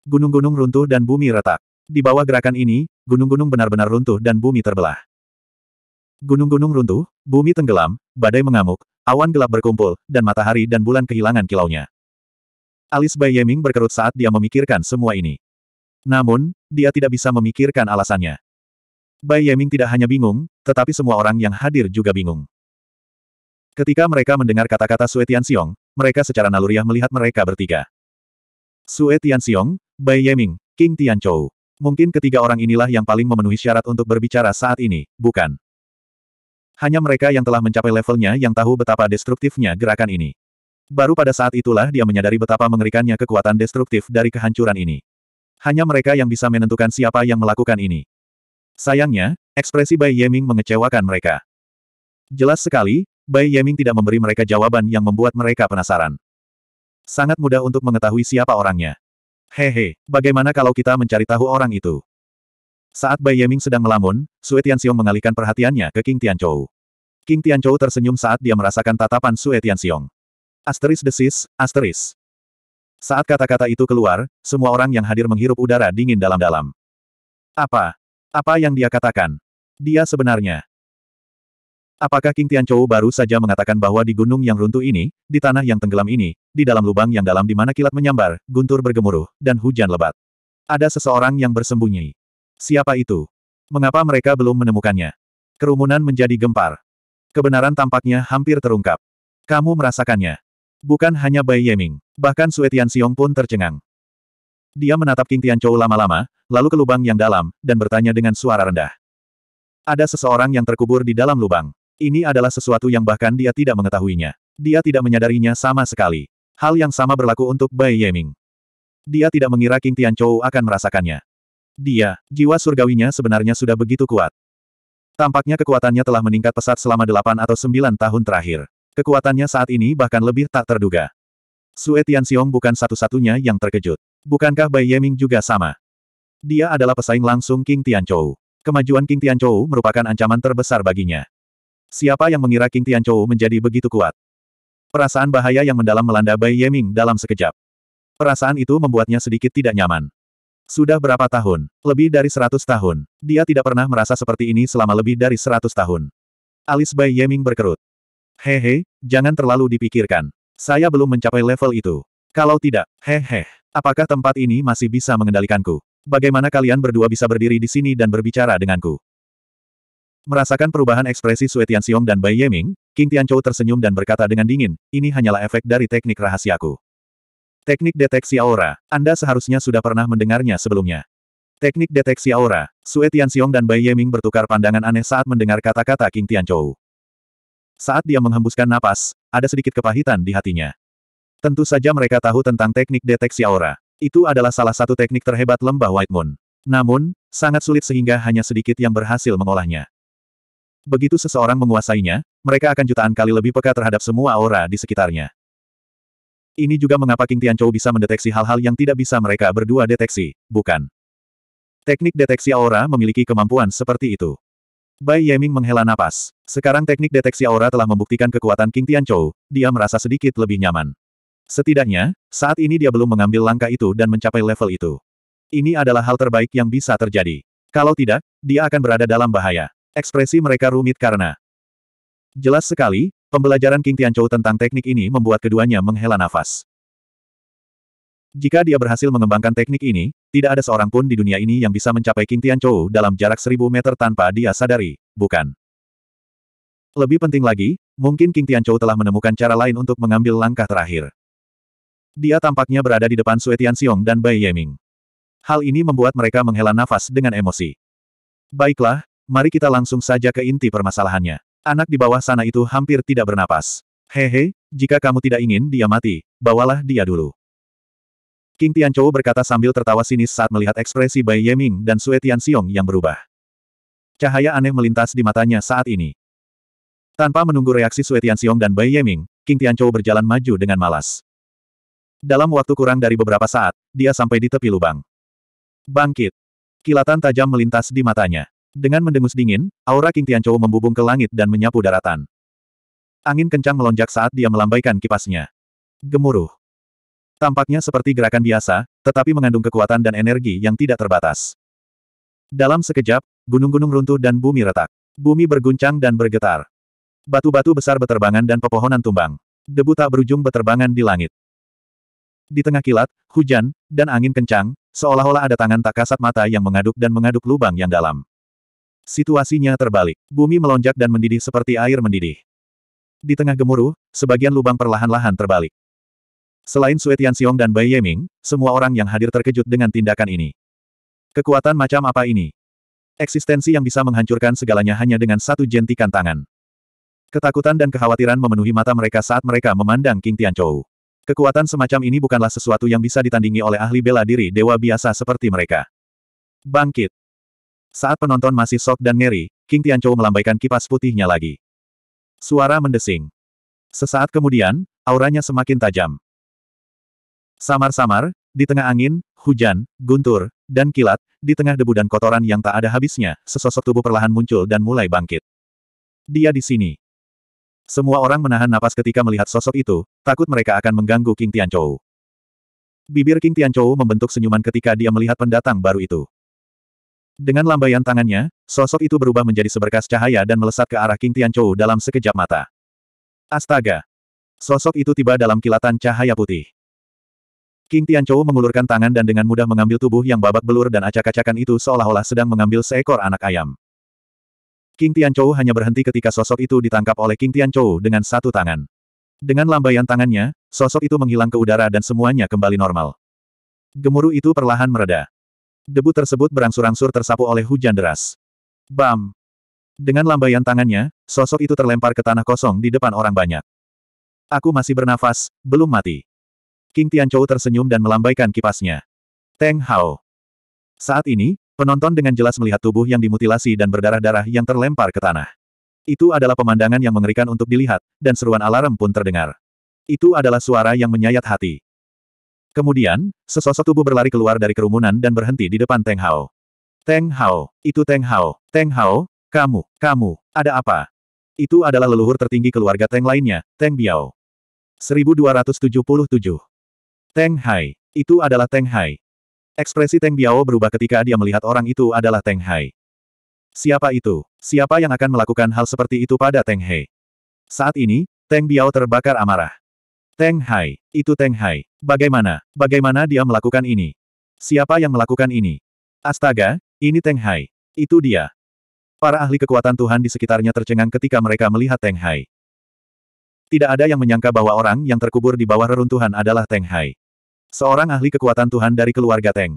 Gunung-gunung runtuh dan bumi retak. Di bawah gerakan ini, gunung-gunung benar-benar runtuh dan bumi terbelah. Gunung-gunung runtuh, bumi tenggelam, badai mengamuk, awan gelap berkumpul, dan matahari dan bulan kehilangan kilaunya. Alis Bai Yeming berkerut saat dia memikirkan semua ini. Namun, dia tidak bisa memikirkan alasannya. Bai Yeming tidak hanya bingung, tetapi semua orang yang hadir juga bingung. Ketika mereka mendengar kata-kata Sue Tianxiong, mereka secara naluriah melihat mereka bertiga. Sue Tianxiong, Bai Yeming, King Tianchou. Mungkin ketiga orang inilah yang paling memenuhi syarat untuk berbicara saat ini, bukan? Hanya mereka yang telah mencapai levelnya yang tahu betapa destruktifnya gerakan ini. Baru pada saat itulah dia menyadari betapa mengerikannya kekuatan destruktif dari kehancuran ini. Hanya mereka yang bisa menentukan siapa yang melakukan ini. Sayangnya, ekspresi Bai Yeming mengecewakan mereka. Jelas sekali, Bai Yeming tidak memberi mereka jawaban yang membuat mereka penasaran. Sangat mudah untuk mengetahui siapa orangnya. Hehe, bagaimana kalau kita mencari tahu orang itu? Saat Bai Yeming sedang melamun, Sue Tianxiong mengalihkan perhatiannya ke King Tianchou. King Tianchou tersenyum saat dia merasakan tatapan Sue Tianxiong. Asteris desis, asteris. Saat kata-kata itu keluar, semua orang yang hadir menghirup udara dingin dalam-dalam. Apa? Apa yang dia katakan? Dia sebenarnya. Apakah King Tianchou baru saja mengatakan bahwa di gunung yang runtuh ini, di tanah yang tenggelam ini, di dalam lubang yang dalam di mana kilat menyambar, guntur bergemuruh, dan hujan lebat. Ada seseorang yang bersembunyi. Siapa itu? Mengapa mereka belum menemukannya? Kerumunan menjadi gempar. Kebenaran tampaknya hampir terungkap. Kamu merasakannya. Bukan hanya Bai Yeming, bahkan Sue Tianxiong pun tercengang. Dia menatap King Tianchou lama-lama, lalu ke lubang yang dalam, dan bertanya dengan suara rendah. Ada seseorang yang terkubur di dalam lubang. Ini adalah sesuatu yang bahkan dia tidak mengetahuinya. Dia tidak menyadarinya sama sekali. Hal yang sama berlaku untuk Bai Yeming. Dia tidak mengira King Tianchou akan merasakannya. Dia, jiwa surgawinya sebenarnya sudah begitu kuat. Tampaknya kekuatannya telah meningkat pesat selama delapan atau sembilan tahun terakhir. Kekuatannya saat ini bahkan lebih tak terduga. Sue Tianxiong bukan satu-satunya yang terkejut. Bukankah Bai Yeming juga sama? Dia adalah pesaing langsung King Tianchou. Kemajuan King Tianchou merupakan ancaman terbesar baginya. Siapa yang mengira King Tianchou menjadi begitu kuat? Perasaan bahaya yang mendalam melanda Bai Yeming dalam sekejap. Perasaan itu membuatnya sedikit tidak nyaman. Sudah berapa tahun? Lebih dari seratus tahun. Dia tidak pernah merasa seperti ini selama lebih dari seratus tahun. Alis Bai Yeming berkerut. Hehe, jangan terlalu dipikirkan. Saya belum mencapai level itu. Kalau tidak, hehe, apakah tempat ini masih bisa mengendalikanku? Bagaimana kalian berdua bisa berdiri di sini dan berbicara denganku? Merasakan perubahan ekspresi Sui Xiong dan Bai Yeming, King Tian Chou tersenyum dan berkata dengan dingin, ini hanyalah efek dari teknik rahasiaku. Teknik deteksi aura, Anda seharusnya sudah pernah mendengarnya sebelumnya. Teknik deteksi aura, Sui Xiong dan Bai Yeming bertukar pandangan aneh saat mendengar kata-kata King Tian Chou. Saat dia menghembuskan napas, ada sedikit kepahitan di hatinya. Tentu saja mereka tahu tentang teknik deteksi aura. Itu adalah salah satu teknik terhebat lembah White Moon. Namun, sangat sulit sehingga hanya sedikit yang berhasil mengolahnya begitu seseorang menguasainya, mereka akan jutaan kali lebih peka terhadap semua aura di sekitarnya. Ini juga mengapa King Tianchou bisa mendeteksi hal-hal yang tidak bisa mereka berdua deteksi, bukan? Teknik deteksi aura memiliki kemampuan seperti itu. Bai Yeming menghela napas. Sekarang teknik deteksi aura telah membuktikan kekuatan King Tianchou, dia merasa sedikit lebih nyaman. Setidaknya, saat ini dia belum mengambil langkah itu dan mencapai level itu. Ini adalah hal terbaik yang bisa terjadi. Kalau tidak, dia akan berada dalam bahaya. Ekspresi mereka rumit karena jelas sekali, pembelajaran King Tianchou tentang teknik ini membuat keduanya menghela nafas. Jika dia berhasil mengembangkan teknik ini, tidak ada seorang pun di dunia ini yang bisa mencapai King Tianchou dalam jarak seribu meter tanpa dia sadari, bukan? Lebih penting lagi, mungkin King Tianchou telah menemukan cara lain untuk mengambil langkah terakhir. Dia tampaknya berada di depan Sui Tianxiong dan Bai Yeming. Hal ini membuat mereka menghela nafas dengan emosi. Baiklah, mari kita langsung saja ke inti permasalahannya. Anak di bawah sana itu hampir tidak bernapas. Hehe, jika kamu tidak ingin dia mati, bawalah dia dulu. King Tianchou berkata sambil tertawa sinis saat melihat ekspresi Bai Yeming dan Sue Tianxiong yang berubah. Cahaya aneh melintas di matanya saat ini. Tanpa menunggu reaksi Sue Tianxiong dan Bai Yeming, King Tianchou berjalan maju dengan malas. Dalam waktu kurang dari beberapa saat, dia sampai di tepi lubang. Bangkit. Kilatan tajam melintas di matanya. Dengan mendengus dingin, aura King Tianchou membubung ke langit dan menyapu daratan. Angin kencang melonjak saat dia melambaikan kipasnya. Gemuruh. Tampaknya seperti gerakan biasa, tetapi mengandung kekuatan dan energi yang tidak terbatas. Dalam sekejap, gunung-gunung runtuh dan bumi retak. Bumi berguncang dan bergetar. Batu-batu besar beterbangan dan pepohonan tumbang. Debu tak berujung beterbangan di langit. Di tengah kilat, hujan, dan angin kencang, seolah-olah ada tangan tak kasat mata yang mengaduk dan mengaduk lubang yang dalam situasinya terbalik. Bumi melonjak dan mendidih seperti air mendidih. Di tengah gemuruh, sebagian lubang perlahan-lahan terbalik. Selain Sui Tianxiong dan Bai Yeming, semua orang yang hadir terkejut dengan tindakan ini. Kekuatan macam apa ini? Eksistensi yang bisa menghancurkan segalanya hanya dengan satu jentikan tangan. Ketakutan dan kekhawatiran memenuhi mata mereka saat mereka memandang King Chou. Kekuatan semacam ini bukanlah sesuatu yang bisa ditandingi oleh ahli bela diri dewa biasa seperti mereka. Bangkit! Saat penonton masih sok dan ngeri, King Tianchou melambaikan kipas putihnya lagi. Suara mendesing. Sesaat kemudian, auranya semakin tajam. Samar-samar, di tengah angin, hujan, guntur, dan kilat, di tengah debu dan kotoran yang tak ada habisnya, sesosok tubuh perlahan muncul dan mulai bangkit. Dia di sini. Semua orang menahan napas ketika melihat sosok itu, takut mereka akan mengganggu King Tianchou. Bibir King Tianchou membentuk senyuman ketika dia melihat pendatang baru itu. Dengan lambaian tangannya, sosok itu berubah menjadi seberkas cahaya dan melesat ke arah King Tianchou dalam sekejap mata. Astaga! Sosok itu tiba dalam kilatan cahaya putih. King Tianchou mengulurkan tangan dan dengan mudah mengambil tubuh yang babak belur dan acak-acakan itu seolah-olah sedang mengambil seekor anak ayam. King Tianchou hanya berhenti ketika sosok itu ditangkap oleh King Tianchou dengan satu tangan. Dengan lambaian tangannya, sosok itu menghilang ke udara dan semuanya kembali normal. Gemuruh itu perlahan mereda. Debu tersebut berangsur-angsur tersapu oleh hujan deras. Bam! Dengan lambaian tangannya, sosok itu terlempar ke tanah kosong di depan orang banyak. Aku masih bernafas, belum mati. King Tianchou tersenyum dan melambaikan kipasnya. Teng Hao. Saat ini, penonton dengan jelas melihat tubuh yang dimutilasi dan berdarah-darah yang terlempar ke tanah. Itu adalah pemandangan yang mengerikan untuk dilihat, dan seruan alarm pun terdengar. Itu adalah suara yang menyayat hati. Kemudian, sesosok tubuh berlari keluar dari kerumunan dan berhenti di depan Teng Hao. Teng Hao, itu Teng Hao. Teng Hao, kamu, kamu, ada apa? Itu adalah leluhur tertinggi keluarga Teng lainnya, Teng Biao. 1277. Teng Hai, itu adalah Teng Hai. Ekspresi Teng Biao berubah ketika dia melihat orang itu adalah Teng Hai. Siapa itu? Siapa yang akan melakukan hal seperti itu pada Teng Hai? Saat ini, Teng Biao terbakar amarah. Teng Hai, itu Teng Hai. Bagaimana, bagaimana dia melakukan ini? Siapa yang melakukan ini? Astaga, ini Teng Hai. Itu dia. Para ahli kekuatan Tuhan di sekitarnya tercengang ketika mereka melihat Teng Hai. Tidak ada yang menyangka bahwa orang yang terkubur di bawah reruntuhan adalah Teng Hai. Seorang ahli kekuatan Tuhan dari keluarga Teng.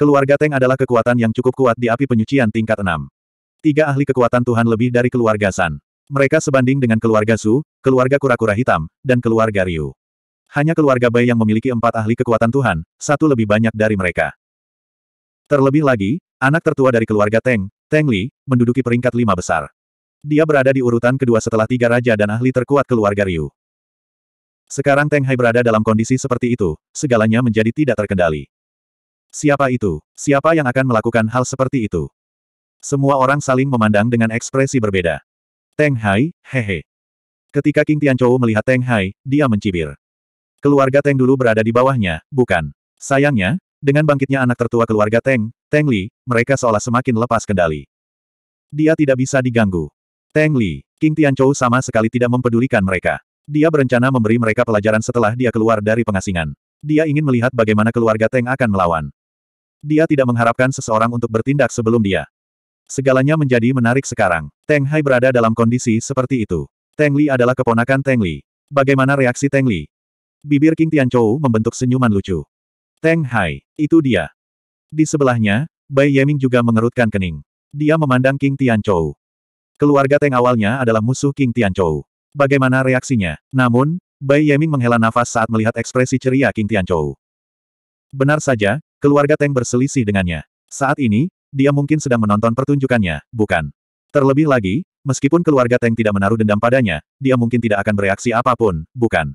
Keluarga Teng adalah kekuatan yang cukup kuat di api penyucian tingkat 6. Tiga ahli kekuatan Tuhan lebih dari keluarga San. Mereka sebanding dengan keluarga Su, keluarga kura-kura hitam, dan keluarga Ryu. Hanya keluarga Bai yang memiliki empat ahli kekuatan Tuhan, satu lebih banyak dari mereka. Terlebih lagi, anak tertua dari keluarga Teng, Teng Li, menduduki peringkat lima besar. Dia berada di urutan kedua setelah tiga raja dan ahli terkuat keluarga Ryu. Sekarang Teng Hai berada dalam kondisi seperti itu, segalanya menjadi tidak terkendali. Siapa itu? Siapa yang akan melakukan hal seperti itu? Semua orang saling memandang dengan ekspresi berbeda. Teng Hai, hehe. Ketika King Tianchou melihat Teng Hai, dia mencibir. Keluarga Teng dulu berada di bawahnya, bukan? Sayangnya, dengan bangkitnya anak tertua keluarga Teng, Teng Li, mereka seolah semakin lepas kendali. Dia tidak bisa diganggu. Teng Li, King Tianchou sama sekali tidak mempedulikan mereka. Dia berencana memberi mereka pelajaran setelah dia keluar dari pengasingan. Dia ingin melihat bagaimana keluarga Teng akan melawan. Dia tidak mengharapkan seseorang untuk bertindak sebelum dia. Segalanya menjadi menarik sekarang. Teng Hai berada dalam kondisi seperti itu. Teng Li adalah keponakan Teng Li. Bagaimana reaksi Teng Li? Bibir King Tianchou membentuk senyuman lucu. Teng Hai, itu dia. Di sebelahnya, Bai Yeming juga mengerutkan kening. Dia memandang King Tianchou. Keluarga Teng awalnya adalah musuh King Tianchou. Bagaimana reaksinya? Namun, Bai Yeming menghela nafas saat melihat ekspresi ceria King Tianchou. Benar saja, keluarga Teng berselisih dengannya. Saat ini, dia mungkin sedang menonton pertunjukannya, bukan? Terlebih lagi, meskipun keluarga Teng tidak menaruh dendam padanya, dia mungkin tidak akan bereaksi apapun, bukan?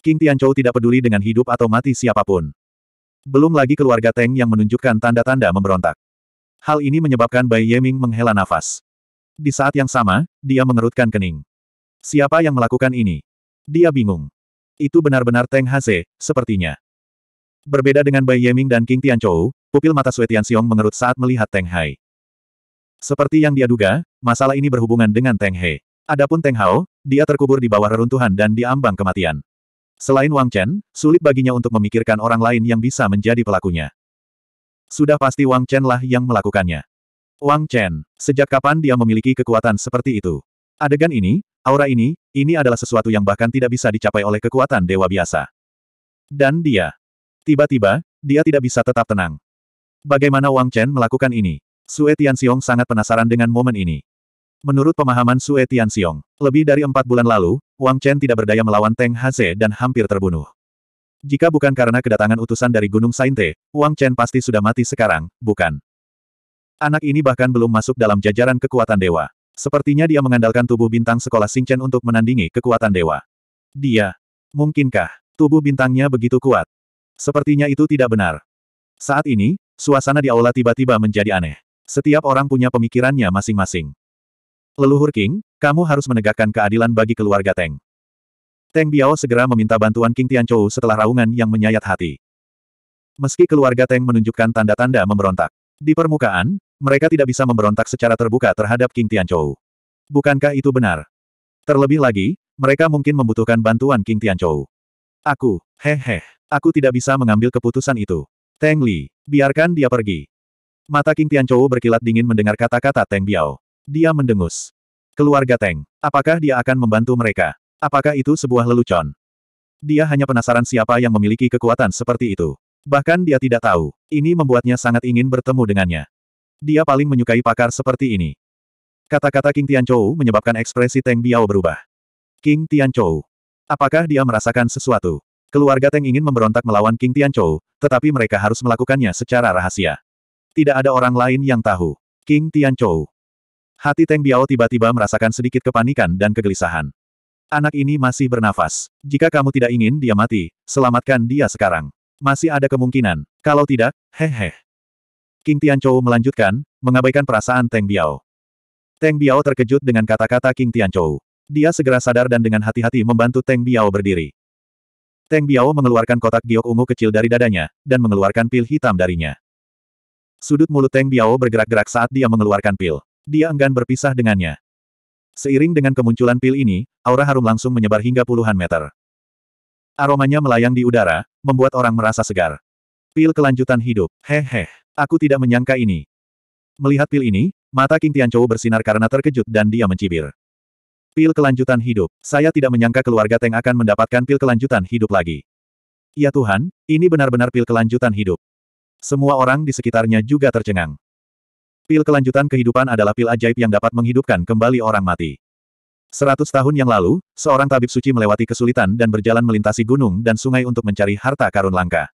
King Tianchou tidak peduli dengan hidup atau mati siapapun. Belum lagi keluarga Teng yang menunjukkan tanda-tanda memberontak. Hal ini menyebabkan Bai Yeming menghela nafas. Di saat yang sama, dia mengerutkan kening. Siapa yang melakukan ini? Dia bingung. Itu benar-benar Teng Haze, sepertinya. Berbeda dengan Bai Yeming dan King Tianchou, Pupil mata Sui Tianxiong mengerut saat melihat Teng Hai. Seperti yang dia duga, masalah ini berhubungan dengan Teng He. Adapun Teng Hao, dia terkubur di bawah reruntuhan dan diambang kematian. Selain Wang Chen, sulit baginya untuk memikirkan orang lain yang bisa menjadi pelakunya. Sudah pasti Wang Chen lah yang melakukannya. Wang Chen, sejak kapan dia memiliki kekuatan seperti itu? Adegan ini, aura ini, ini adalah sesuatu yang bahkan tidak bisa dicapai oleh kekuatan dewa biasa. Dan dia. Tiba-tiba, dia tidak bisa tetap tenang. Bagaimana Wang Chen melakukan ini? Sue Tianxiong sangat penasaran dengan momen ini. Menurut pemahaman Sue Tianxiong, lebih dari empat bulan lalu, Wang Chen tidak berdaya melawan Teng Haze dan hampir terbunuh. Jika bukan karena kedatangan utusan dari Gunung Sainte, Wang Chen pasti sudah mati sekarang, bukan? Anak ini bahkan belum masuk dalam jajaran kekuatan dewa. Sepertinya dia mengandalkan tubuh bintang sekolah Singchen untuk menandingi kekuatan dewa. Dia. Mungkinkah, tubuh bintangnya begitu kuat? Sepertinya itu tidak benar. Saat ini, Suasana di aula tiba-tiba menjadi aneh. Setiap orang punya pemikirannya masing-masing. Leluhur King, kamu harus menegakkan keadilan bagi keluarga Teng. Teng Biao segera meminta bantuan King Tianchou setelah raungan yang menyayat hati. Meski keluarga Teng menunjukkan tanda-tanda memberontak. Di permukaan, mereka tidak bisa memberontak secara terbuka terhadap King Tianchou. Bukankah itu benar? Terlebih lagi, mereka mungkin membutuhkan bantuan King Tianchou. Aku, hehe, aku tidak bisa mengambil keputusan itu. Teng Li, biarkan dia pergi. Mata King Tianchou berkilat dingin mendengar kata-kata Teng Biao. Dia mendengus. Keluarga Teng, apakah dia akan membantu mereka? Apakah itu sebuah lelucon? Dia hanya penasaran siapa yang memiliki kekuatan seperti itu. Bahkan dia tidak tahu. Ini membuatnya sangat ingin bertemu dengannya. Dia paling menyukai pakar seperti ini. Kata-kata King Tianchou menyebabkan ekspresi Teng Biao berubah. King Tianchou, apakah dia merasakan sesuatu? Keluarga Teng ingin memberontak melawan King Tianchou, tetapi mereka harus melakukannya secara rahasia. Tidak ada orang lain yang tahu. King Tianchou. Hati Teng Biao tiba-tiba merasakan sedikit kepanikan dan kegelisahan. Anak ini masih bernafas. Jika kamu tidak ingin dia mati, selamatkan dia sekarang. Masih ada kemungkinan. Kalau tidak, hehe. King Tianchou melanjutkan, mengabaikan perasaan Teng Biao. Teng Biao terkejut dengan kata-kata King Tianchou. Dia segera sadar dan dengan hati-hati membantu Teng Biao berdiri. Teng Biao mengeluarkan kotak giok ungu kecil dari dadanya, dan mengeluarkan pil hitam darinya. Sudut mulut Teng Biao bergerak-gerak saat dia mengeluarkan pil. Dia enggan berpisah dengannya. Seiring dengan kemunculan pil ini, aura harum langsung menyebar hingga puluhan meter. Aromanya melayang di udara, membuat orang merasa segar. Pil kelanjutan hidup. Heh aku tidak menyangka ini. Melihat pil ini, mata King Tianchou bersinar karena terkejut dan dia mencibir. Pil kelanjutan hidup. Saya tidak menyangka keluarga Teng akan mendapatkan pil kelanjutan hidup lagi. Ya Tuhan, ini benar-benar pil kelanjutan hidup. Semua orang di sekitarnya juga tercengang. Pil kelanjutan kehidupan adalah pil ajaib yang dapat menghidupkan kembali orang mati. Seratus tahun yang lalu, seorang tabib suci melewati kesulitan dan berjalan melintasi gunung dan sungai untuk mencari harta karun langka.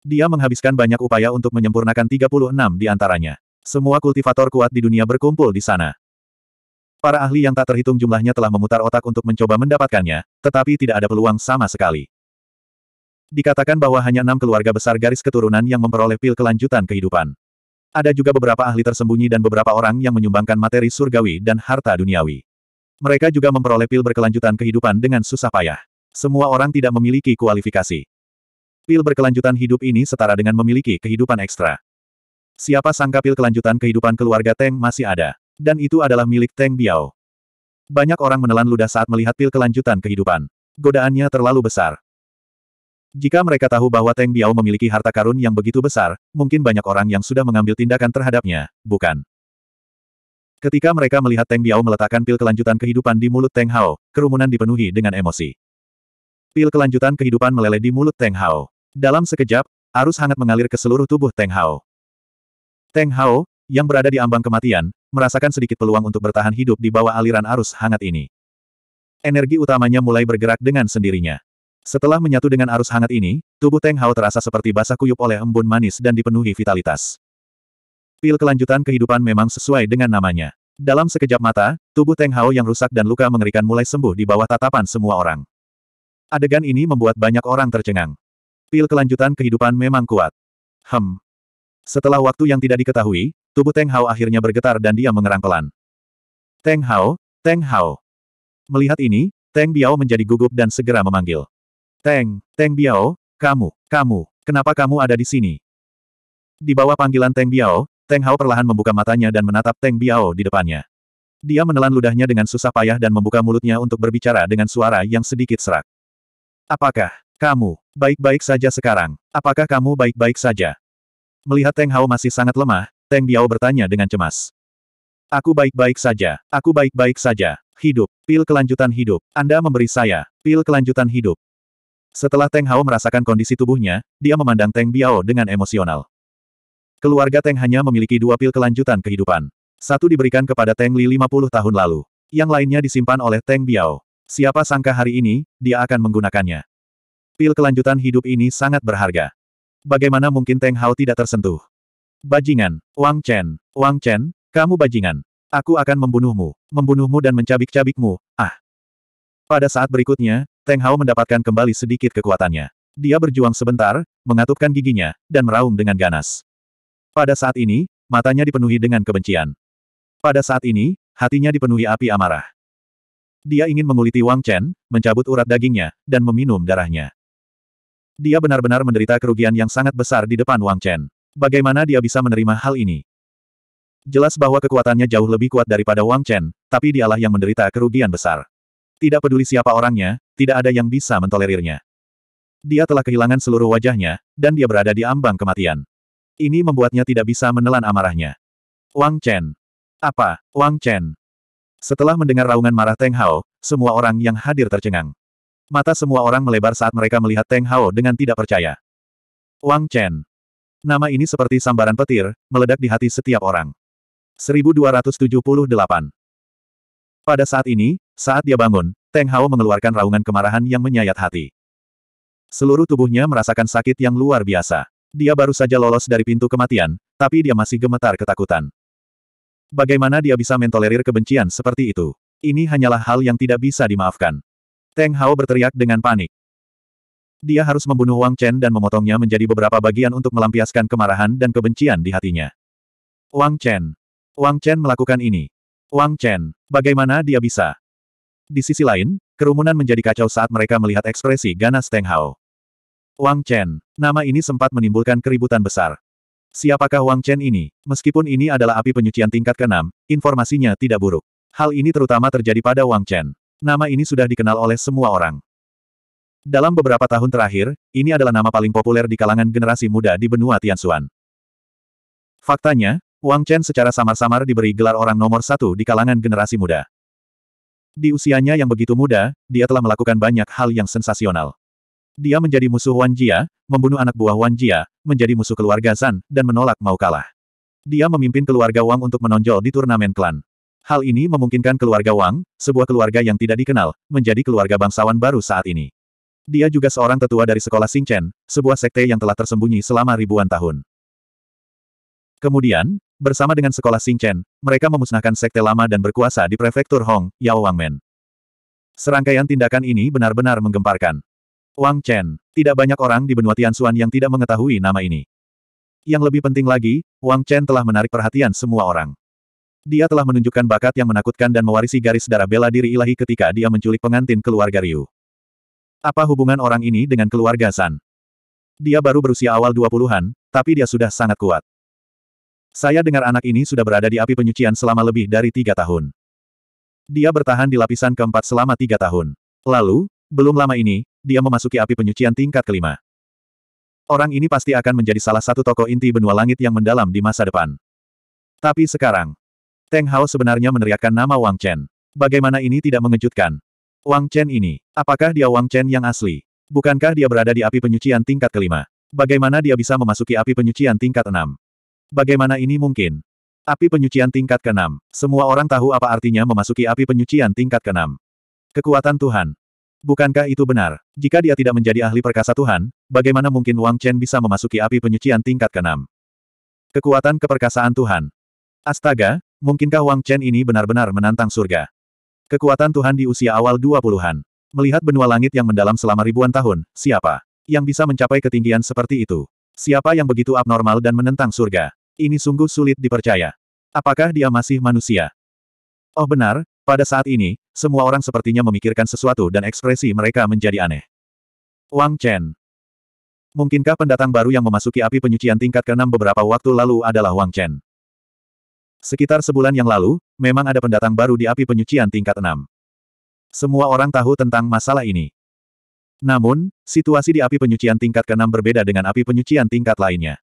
Dia menghabiskan banyak upaya untuk menyempurnakan 36 di antaranya. Semua kultivator kuat di dunia berkumpul di sana. Para ahli yang tak terhitung jumlahnya telah memutar otak untuk mencoba mendapatkannya, tetapi tidak ada peluang sama sekali. Dikatakan bahwa hanya enam keluarga besar garis keturunan yang memperoleh pil kelanjutan kehidupan. Ada juga beberapa ahli tersembunyi dan beberapa orang yang menyumbangkan materi surgawi dan harta duniawi. Mereka juga memperoleh pil berkelanjutan kehidupan dengan susah payah. Semua orang tidak memiliki kualifikasi. Pil berkelanjutan hidup ini setara dengan memiliki kehidupan ekstra. Siapa sangka pil kelanjutan kehidupan keluarga Teng masih ada dan itu adalah milik Teng Biao. Banyak orang menelan ludah saat melihat pil kelanjutan kehidupan. Godaannya terlalu besar. Jika mereka tahu bahwa Teng Biao memiliki harta karun yang begitu besar, mungkin banyak orang yang sudah mengambil tindakan terhadapnya, bukan? Ketika mereka melihat Teng Biao meletakkan pil kelanjutan kehidupan di mulut Teng Hao, kerumunan dipenuhi dengan emosi. Pil kelanjutan kehidupan meleleh di mulut Teng Hao. Dalam sekejap, arus hangat mengalir ke seluruh tubuh Teng Hao. Teng Hao, yang berada di ambang kematian, merasakan sedikit peluang untuk bertahan hidup di bawah aliran arus hangat ini. Energi utamanya mulai bergerak dengan sendirinya. Setelah menyatu dengan arus hangat ini, tubuh Teng Hao terasa seperti basah kuyup oleh embun manis dan dipenuhi vitalitas. Pil kelanjutan kehidupan memang sesuai dengan namanya. Dalam sekejap mata, tubuh Teng Hao yang rusak dan luka mengerikan mulai sembuh di bawah tatapan semua orang. Adegan ini membuat banyak orang tercengang. Pil kelanjutan kehidupan memang kuat. Hem. Setelah waktu yang tidak diketahui, Tubuh Teng Hao akhirnya bergetar dan dia mengerang pelan. Teng Hao, Teng Hao. Melihat ini, Teng Biao menjadi gugup dan segera memanggil. Teng, Teng Biao, kamu, kamu, kenapa kamu ada di sini? Di bawah panggilan Teng Biao, Teng Hao perlahan membuka matanya dan menatap Teng Biao di depannya. Dia menelan ludahnya dengan susah payah dan membuka mulutnya untuk berbicara dengan suara yang sedikit serak. Apakah kamu baik-baik saja sekarang? Apakah kamu baik-baik saja? Melihat Teng Hao masih sangat lemah, Teng Biao bertanya dengan cemas. Aku baik-baik saja, aku baik-baik saja, hidup, pil kelanjutan hidup, Anda memberi saya, pil kelanjutan hidup. Setelah Teng Hao merasakan kondisi tubuhnya, dia memandang Teng Biao dengan emosional. Keluarga Teng hanya memiliki dua pil kelanjutan kehidupan. Satu diberikan kepada Teng Li 50 tahun lalu. Yang lainnya disimpan oleh Teng Biao. Siapa sangka hari ini, dia akan menggunakannya. Pil kelanjutan hidup ini sangat berharga. Bagaimana mungkin Teng Hao tidak tersentuh? Bajingan. Wang Chen. Wang Chen, kamu bajingan. Aku akan membunuhmu, membunuhmu dan mencabik-cabikmu, ah. Pada saat berikutnya, Teng Hao mendapatkan kembali sedikit kekuatannya. Dia berjuang sebentar, mengatupkan giginya, dan meraung dengan ganas. Pada saat ini, matanya dipenuhi dengan kebencian. Pada saat ini, hatinya dipenuhi api amarah. Dia ingin menguliti Wang Chen, mencabut urat dagingnya, dan meminum darahnya. Dia benar-benar menderita kerugian yang sangat besar di depan Wang Chen. Bagaimana dia bisa menerima hal ini? Jelas bahwa kekuatannya jauh lebih kuat daripada Wang Chen, tapi dialah yang menderita kerugian besar. Tidak peduli siapa orangnya, tidak ada yang bisa mentolerirnya. Dia telah kehilangan seluruh wajahnya, dan dia berada di ambang kematian. Ini membuatnya tidak bisa menelan amarahnya. Wang Chen. Apa, Wang Chen? Setelah mendengar raungan marah Teng Hao, semua orang yang hadir tercengang. Mata semua orang melebar saat mereka melihat Teng Hao dengan tidak percaya. Wang Chen. Nama ini seperti sambaran petir, meledak di hati setiap orang. 1278 Pada saat ini, saat dia bangun, Teng Hao mengeluarkan raungan kemarahan yang menyayat hati. Seluruh tubuhnya merasakan sakit yang luar biasa. Dia baru saja lolos dari pintu kematian, tapi dia masih gemetar ketakutan. Bagaimana dia bisa mentolerir kebencian seperti itu? Ini hanyalah hal yang tidak bisa dimaafkan. Teng Hao berteriak dengan panik. Dia harus membunuh Wang Chen dan memotongnya menjadi beberapa bagian untuk melampiaskan kemarahan dan kebencian di hatinya. Wang Chen. Wang Chen melakukan ini. Wang Chen, bagaimana dia bisa? Di sisi lain, kerumunan menjadi kacau saat mereka melihat ekspresi ganas Teng Hao. Wang Chen, nama ini sempat menimbulkan keributan besar. Siapakah Wang Chen ini? Meskipun ini adalah api penyucian tingkat ke-6, informasinya tidak buruk. Hal ini terutama terjadi pada Wang Chen. Nama ini sudah dikenal oleh semua orang. Dalam beberapa tahun terakhir, ini adalah nama paling populer di kalangan generasi muda di benua Tianxuan. Faktanya, Wang Chen secara samar-samar diberi gelar orang nomor satu di kalangan generasi muda. Di usianya yang begitu muda, dia telah melakukan banyak hal yang sensasional. Dia menjadi musuh Wan Jia, membunuh anak buah Wan Jia, menjadi musuh keluarga Zan, dan menolak mau kalah. Dia memimpin keluarga Wang untuk menonjol di turnamen klan. Hal ini memungkinkan keluarga Wang, sebuah keluarga yang tidak dikenal, menjadi keluarga bangsawan baru saat ini. Dia juga seorang tetua dari sekolah Xingchen, sebuah sekte yang telah tersembunyi selama ribuan tahun. Kemudian, bersama dengan sekolah Xingchen, mereka memusnahkan sekte lama dan berkuasa di prefektur Hong, Yao Wangmen. Serangkaian tindakan ini benar-benar menggemparkan. Wang Chen, tidak banyak orang di benua Tianxuan yang tidak mengetahui nama ini. Yang lebih penting lagi, Wang Chen telah menarik perhatian semua orang. Dia telah menunjukkan bakat yang menakutkan dan mewarisi garis darah bela diri ilahi ketika dia menculik pengantin keluarga Ryu. Apa hubungan orang ini dengan keluarga San? Dia baru berusia awal 20-an, tapi dia sudah sangat kuat. Saya dengar anak ini sudah berada di api penyucian selama lebih dari tiga tahun. Dia bertahan di lapisan keempat selama tiga tahun. Lalu, belum lama ini, dia memasuki api penyucian tingkat kelima. Orang ini pasti akan menjadi salah satu tokoh inti benua langit yang mendalam di masa depan. Tapi sekarang, Teng Hao sebenarnya meneriakkan nama Wang Chen. Bagaimana ini tidak mengejutkan? Wang Chen ini, apakah dia Wang Chen yang asli? Bukankah dia berada di api penyucian tingkat kelima? Bagaimana dia bisa memasuki api penyucian tingkat enam? Bagaimana ini mungkin? Api penyucian tingkat keenam. Semua orang tahu apa artinya memasuki api penyucian tingkat keenam. Kekuatan Tuhan. Bukankah itu benar? Jika dia tidak menjadi ahli perkasa Tuhan, bagaimana mungkin Wang Chen bisa memasuki api penyucian tingkat keenam? Kekuatan keperkasaan Tuhan. Astaga, mungkinkah Wang Chen ini benar-benar menantang surga? Kekuatan Tuhan di usia awal 20-an. Melihat benua langit yang mendalam selama ribuan tahun, siapa yang bisa mencapai ketinggian seperti itu? Siapa yang begitu abnormal dan menentang surga? Ini sungguh sulit dipercaya. Apakah dia masih manusia? Oh benar, pada saat ini, semua orang sepertinya memikirkan sesuatu dan ekspresi mereka menjadi aneh. Wang Chen. Mungkinkah pendatang baru yang memasuki api penyucian tingkat keenam beberapa waktu lalu adalah Wang Chen? Sekitar sebulan yang lalu, memang ada pendatang baru di api penyucian tingkat 6. Semua orang tahu tentang masalah ini. Namun, situasi di api penyucian tingkat ke-6 berbeda dengan api penyucian tingkat lainnya.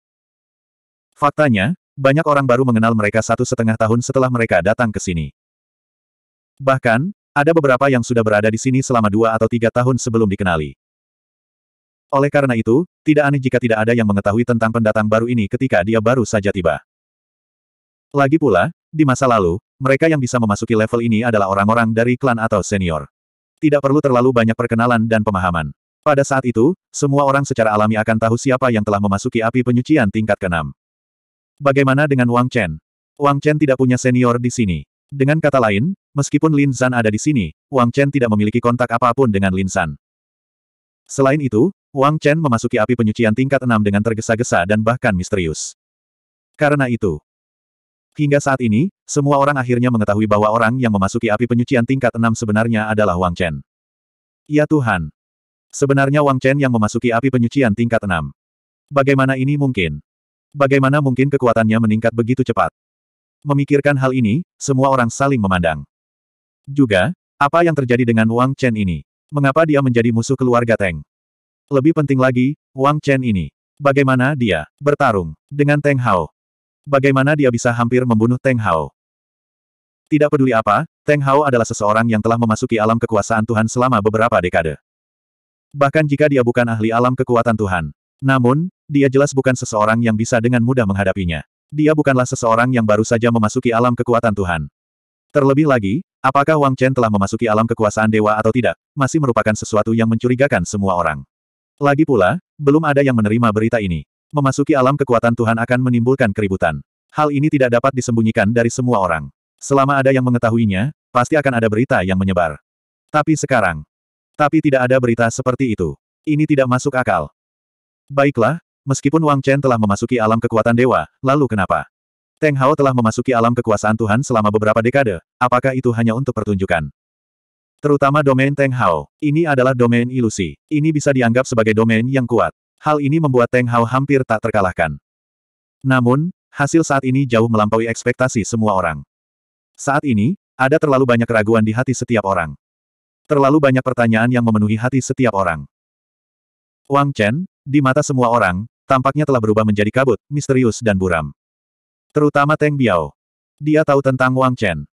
Faktanya, banyak orang baru mengenal mereka satu setengah tahun setelah mereka datang ke sini. Bahkan, ada beberapa yang sudah berada di sini selama dua atau tiga tahun sebelum dikenali. Oleh karena itu, tidak aneh jika tidak ada yang mengetahui tentang pendatang baru ini ketika dia baru saja tiba. Lagi pula, di masa lalu, mereka yang bisa memasuki level ini adalah orang-orang dari klan atau senior. Tidak perlu terlalu banyak perkenalan dan pemahaman. Pada saat itu, semua orang secara alami akan tahu siapa yang telah memasuki api penyucian tingkat keenam. Bagaimana dengan Wang Chen? Wang Chen tidak punya senior di sini. Dengan kata lain, meskipun Lin Zan ada di sini, Wang Chen tidak memiliki kontak apapun dengan Lin Zan. Selain itu, Wang Chen memasuki api penyucian tingkat 6 dengan tergesa-gesa dan bahkan misterius. Karena itu, Hingga saat ini, semua orang akhirnya mengetahui bahwa orang yang memasuki api penyucian tingkat enam sebenarnya adalah Wang Chen. Ya Tuhan. Sebenarnya Wang Chen yang memasuki api penyucian tingkat enam. Bagaimana ini mungkin? Bagaimana mungkin kekuatannya meningkat begitu cepat? Memikirkan hal ini, semua orang saling memandang. Juga, apa yang terjadi dengan Wang Chen ini? Mengapa dia menjadi musuh keluarga Teng? Lebih penting lagi, Wang Chen ini. Bagaimana dia bertarung dengan Teng Hao? Bagaimana dia bisa hampir membunuh Teng Hao? Tidak peduli apa, Teng Hao adalah seseorang yang telah memasuki alam kekuasaan Tuhan selama beberapa dekade. Bahkan jika dia bukan ahli alam kekuatan Tuhan. Namun, dia jelas bukan seseorang yang bisa dengan mudah menghadapinya. Dia bukanlah seseorang yang baru saja memasuki alam kekuatan Tuhan. Terlebih lagi, apakah Wang Chen telah memasuki alam kekuasaan dewa atau tidak, masih merupakan sesuatu yang mencurigakan semua orang. Lagi pula, belum ada yang menerima berita ini memasuki alam kekuatan Tuhan akan menimbulkan keributan. Hal ini tidak dapat disembunyikan dari semua orang. Selama ada yang mengetahuinya, pasti akan ada berita yang menyebar. Tapi sekarang. Tapi tidak ada berita seperti itu. Ini tidak masuk akal. Baiklah, meskipun Wang Chen telah memasuki alam kekuatan dewa, lalu kenapa? Teng Hao telah memasuki alam kekuasaan Tuhan selama beberapa dekade, apakah itu hanya untuk pertunjukan? Terutama domain Teng Hao. Ini adalah domain ilusi. Ini bisa dianggap sebagai domain yang kuat. Hal ini membuat Teng Hao hampir tak terkalahkan. Namun, hasil saat ini jauh melampaui ekspektasi semua orang. Saat ini, ada terlalu banyak keraguan di hati setiap orang. Terlalu banyak pertanyaan yang memenuhi hati setiap orang. Wang Chen, di mata semua orang, tampaknya telah berubah menjadi kabut, misterius dan buram. Terutama Teng Biao. Dia tahu tentang Wang Chen.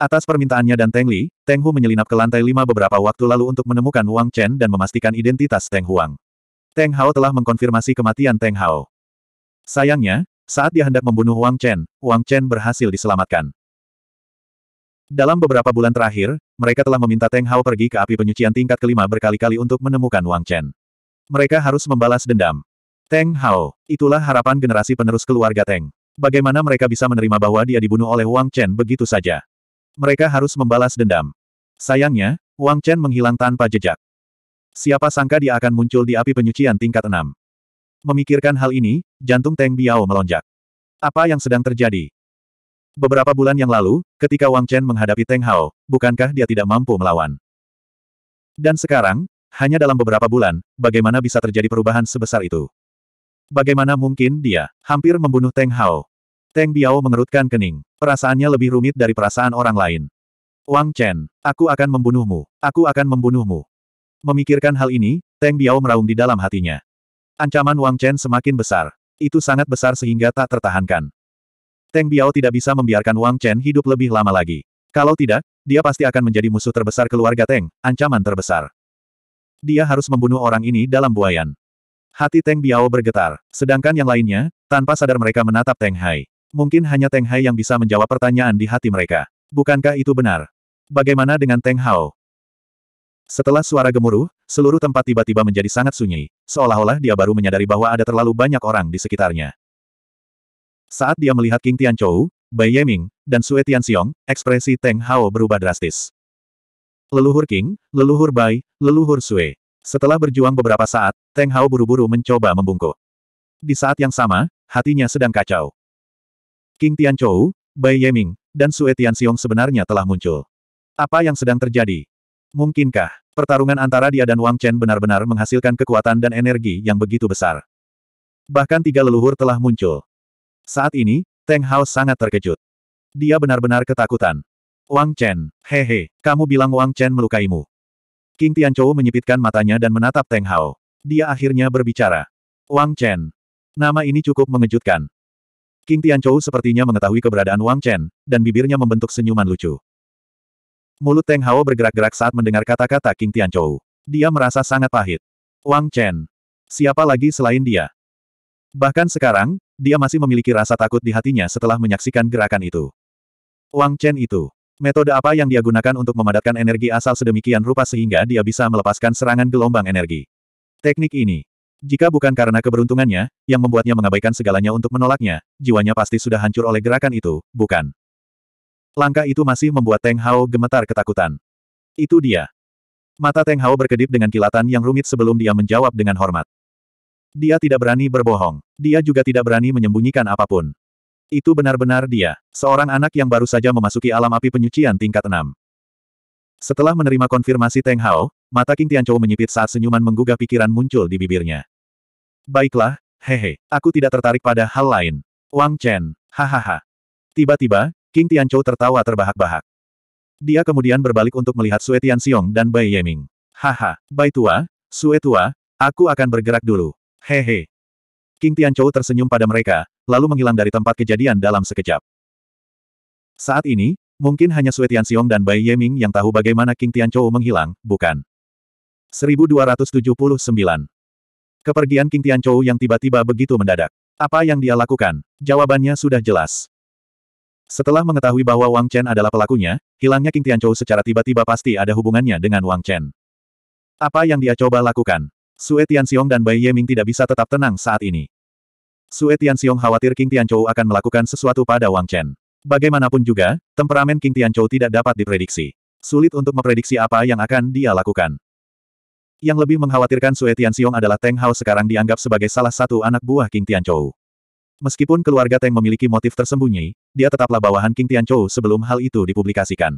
Atas permintaannya dan Teng Li, Teng Hu menyelinap ke lantai lima beberapa waktu lalu untuk menemukan Wang Chen dan memastikan identitas Teng Huang. Teng Hao telah mengkonfirmasi kematian Teng Hao. Sayangnya, saat dia hendak membunuh Wang Chen, Wang Chen berhasil diselamatkan. Dalam beberapa bulan terakhir, mereka telah meminta Teng Hao pergi ke api penyucian tingkat kelima berkali-kali untuk menemukan Wang Chen. Mereka harus membalas dendam. Teng Hao, itulah harapan generasi penerus keluarga Teng. Bagaimana mereka bisa menerima bahwa dia dibunuh oleh Wang Chen begitu saja? Mereka harus membalas dendam. Sayangnya, Wang Chen menghilang tanpa jejak. Siapa sangka dia akan muncul di api penyucian tingkat enam. Memikirkan hal ini, jantung Teng Biao melonjak. Apa yang sedang terjadi? Beberapa bulan yang lalu, ketika Wang Chen menghadapi Teng Hao, bukankah dia tidak mampu melawan? Dan sekarang, hanya dalam beberapa bulan, bagaimana bisa terjadi perubahan sebesar itu? Bagaimana mungkin dia hampir membunuh Teng Hao? Teng Biao mengerutkan kening. Perasaannya lebih rumit dari perasaan orang lain. Wang Chen, aku akan membunuhmu. Aku akan membunuhmu. Memikirkan hal ini, Teng Biao meraung di dalam hatinya. Ancaman Wang Chen semakin besar. Itu sangat besar sehingga tak tertahankan. Teng Biao tidak bisa membiarkan Wang Chen hidup lebih lama lagi. Kalau tidak, dia pasti akan menjadi musuh terbesar keluarga Teng, ancaman terbesar. Dia harus membunuh orang ini dalam buayan. Hati Teng Biao bergetar, sedangkan yang lainnya, tanpa sadar mereka menatap Teng Hai. Mungkin hanya Teng Hai yang bisa menjawab pertanyaan di hati mereka. Bukankah itu benar? Bagaimana dengan Teng Hao? Setelah suara gemuruh, seluruh tempat tiba-tiba menjadi sangat sunyi, seolah-olah dia baru menyadari bahwa ada terlalu banyak orang di sekitarnya. Saat dia melihat King Tianchou, Bai Yeming, dan Sue Tianxiong, ekspresi Teng Hao berubah drastis. Leluhur King, leluhur Bai, leluhur Sue. Setelah berjuang beberapa saat, Teng Hao buru-buru mencoba membungkuk. Di saat yang sama, hatinya sedang kacau. King Tianchou, Bai Yeming, dan Sue Tianxiong sebenarnya telah muncul. Apa yang sedang terjadi? Mungkinkah, pertarungan antara dia dan Wang Chen benar-benar menghasilkan kekuatan dan energi yang begitu besar? Bahkan tiga leluhur telah muncul. Saat ini, Teng Hao sangat terkejut. Dia benar-benar ketakutan. Wang Chen, hehe, kamu bilang Wang Chen melukaimu. King Tianchou menyipitkan matanya dan menatap Teng Hao. Dia akhirnya berbicara. Wang Chen. Nama ini cukup mengejutkan. King Tianchou sepertinya mengetahui keberadaan Wang Chen, dan bibirnya membentuk senyuman lucu. Mulut Teng Hao bergerak-gerak saat mendengar kata-kata King Tianchou. Dia merasa sangat pahit. Wang Chen. Siapa lagi selain dia? Bahkan sekarang, dia masih memiliki rasa takut di hatinya setelah menyaksikan gerakan itu. Wang Chen itu. Metode apa yang dia gunakan untuk memadatkan energi asal sedemikian rupa sehingga dia bisa melepaskan serangan gelombang energi? Teknik ini. Jika bukan karena keberuntungannya, yang membuatnya mengabaikan segalanya untuk menolaknya, jiwanya pasti sudah hancur oleh gerakan itu, bukan? Langkah itu masih membuat Teng Hao gemetar ketakutan. Itu dia. Mata Teng Hao berkedip dengan kilatan yang rumit sebelum dia menjawab dengan hormat. Dia tidak berani berbohong. Dia juga tidak berani menyembunyikan apapun. Itu benar-benar dia, seorang anak yang baru saja memasuki alam api penyucian tingkat 6. Setelah menerima konfirmasi Teng Hao, mata King Tianchou menyipit saat senyuman menggugah pikiran muncul di bibirnya. Baiklah, hehe, aku tidak tertarik pada hal lain. Wang Chen, hahaha. Tiba-tiba, King Tianchou tertawa terbahak-bahak. Dia kemudian berbalik untuk melihat Sue Tianxiong dan Bai Yeming. Haha, Bai Tua, Sue Tua, aku akan bergerak dulu. Hehe. King Tianchou tersenyum pada mereka, lalu menghilang dari tempat kejadian dalam sekejap. Saat ini, mungkin hanya Sue Tianxiong dan Bai Yeming yang tahu bagaimana King Tianchou menghilang, bukan? 1279. Kepergian King Tianchou yang tiba-tiba begitu mendadak. Apa yang dia lakukan? Jawabannya sudah jelas. Setelah mengetahui bahwa Wang Chen adalah pelakunya, hilangnya King Tianchou secara tiba-tiba pasti ada hubungannya dengan Wang Chen. Apa yang dia coba lakukan? Sue Tianxiong dan Bai Yeming tidak bisa tetap tenang saat ini. Sue Tianxiong khawatir King Tianchou akan melakukan sesuatu pada Wang Chen. Bagaimanapun juga, temperamen King Tianchou tidak dapat diprediksi. Sulit untuk memprediksi apa yang akan dia lakukan. Yang lebih mengkhawatirkan Sue Tianxiong adalah Teng Hao sekarang dianggap sebagai salah satu anak buah King Tianchou. Meskipun keluarga Teng memiliki motif tersembunyi, dia tetaplah bawahan King Tianchou sebelum hal itu dipublikasikan.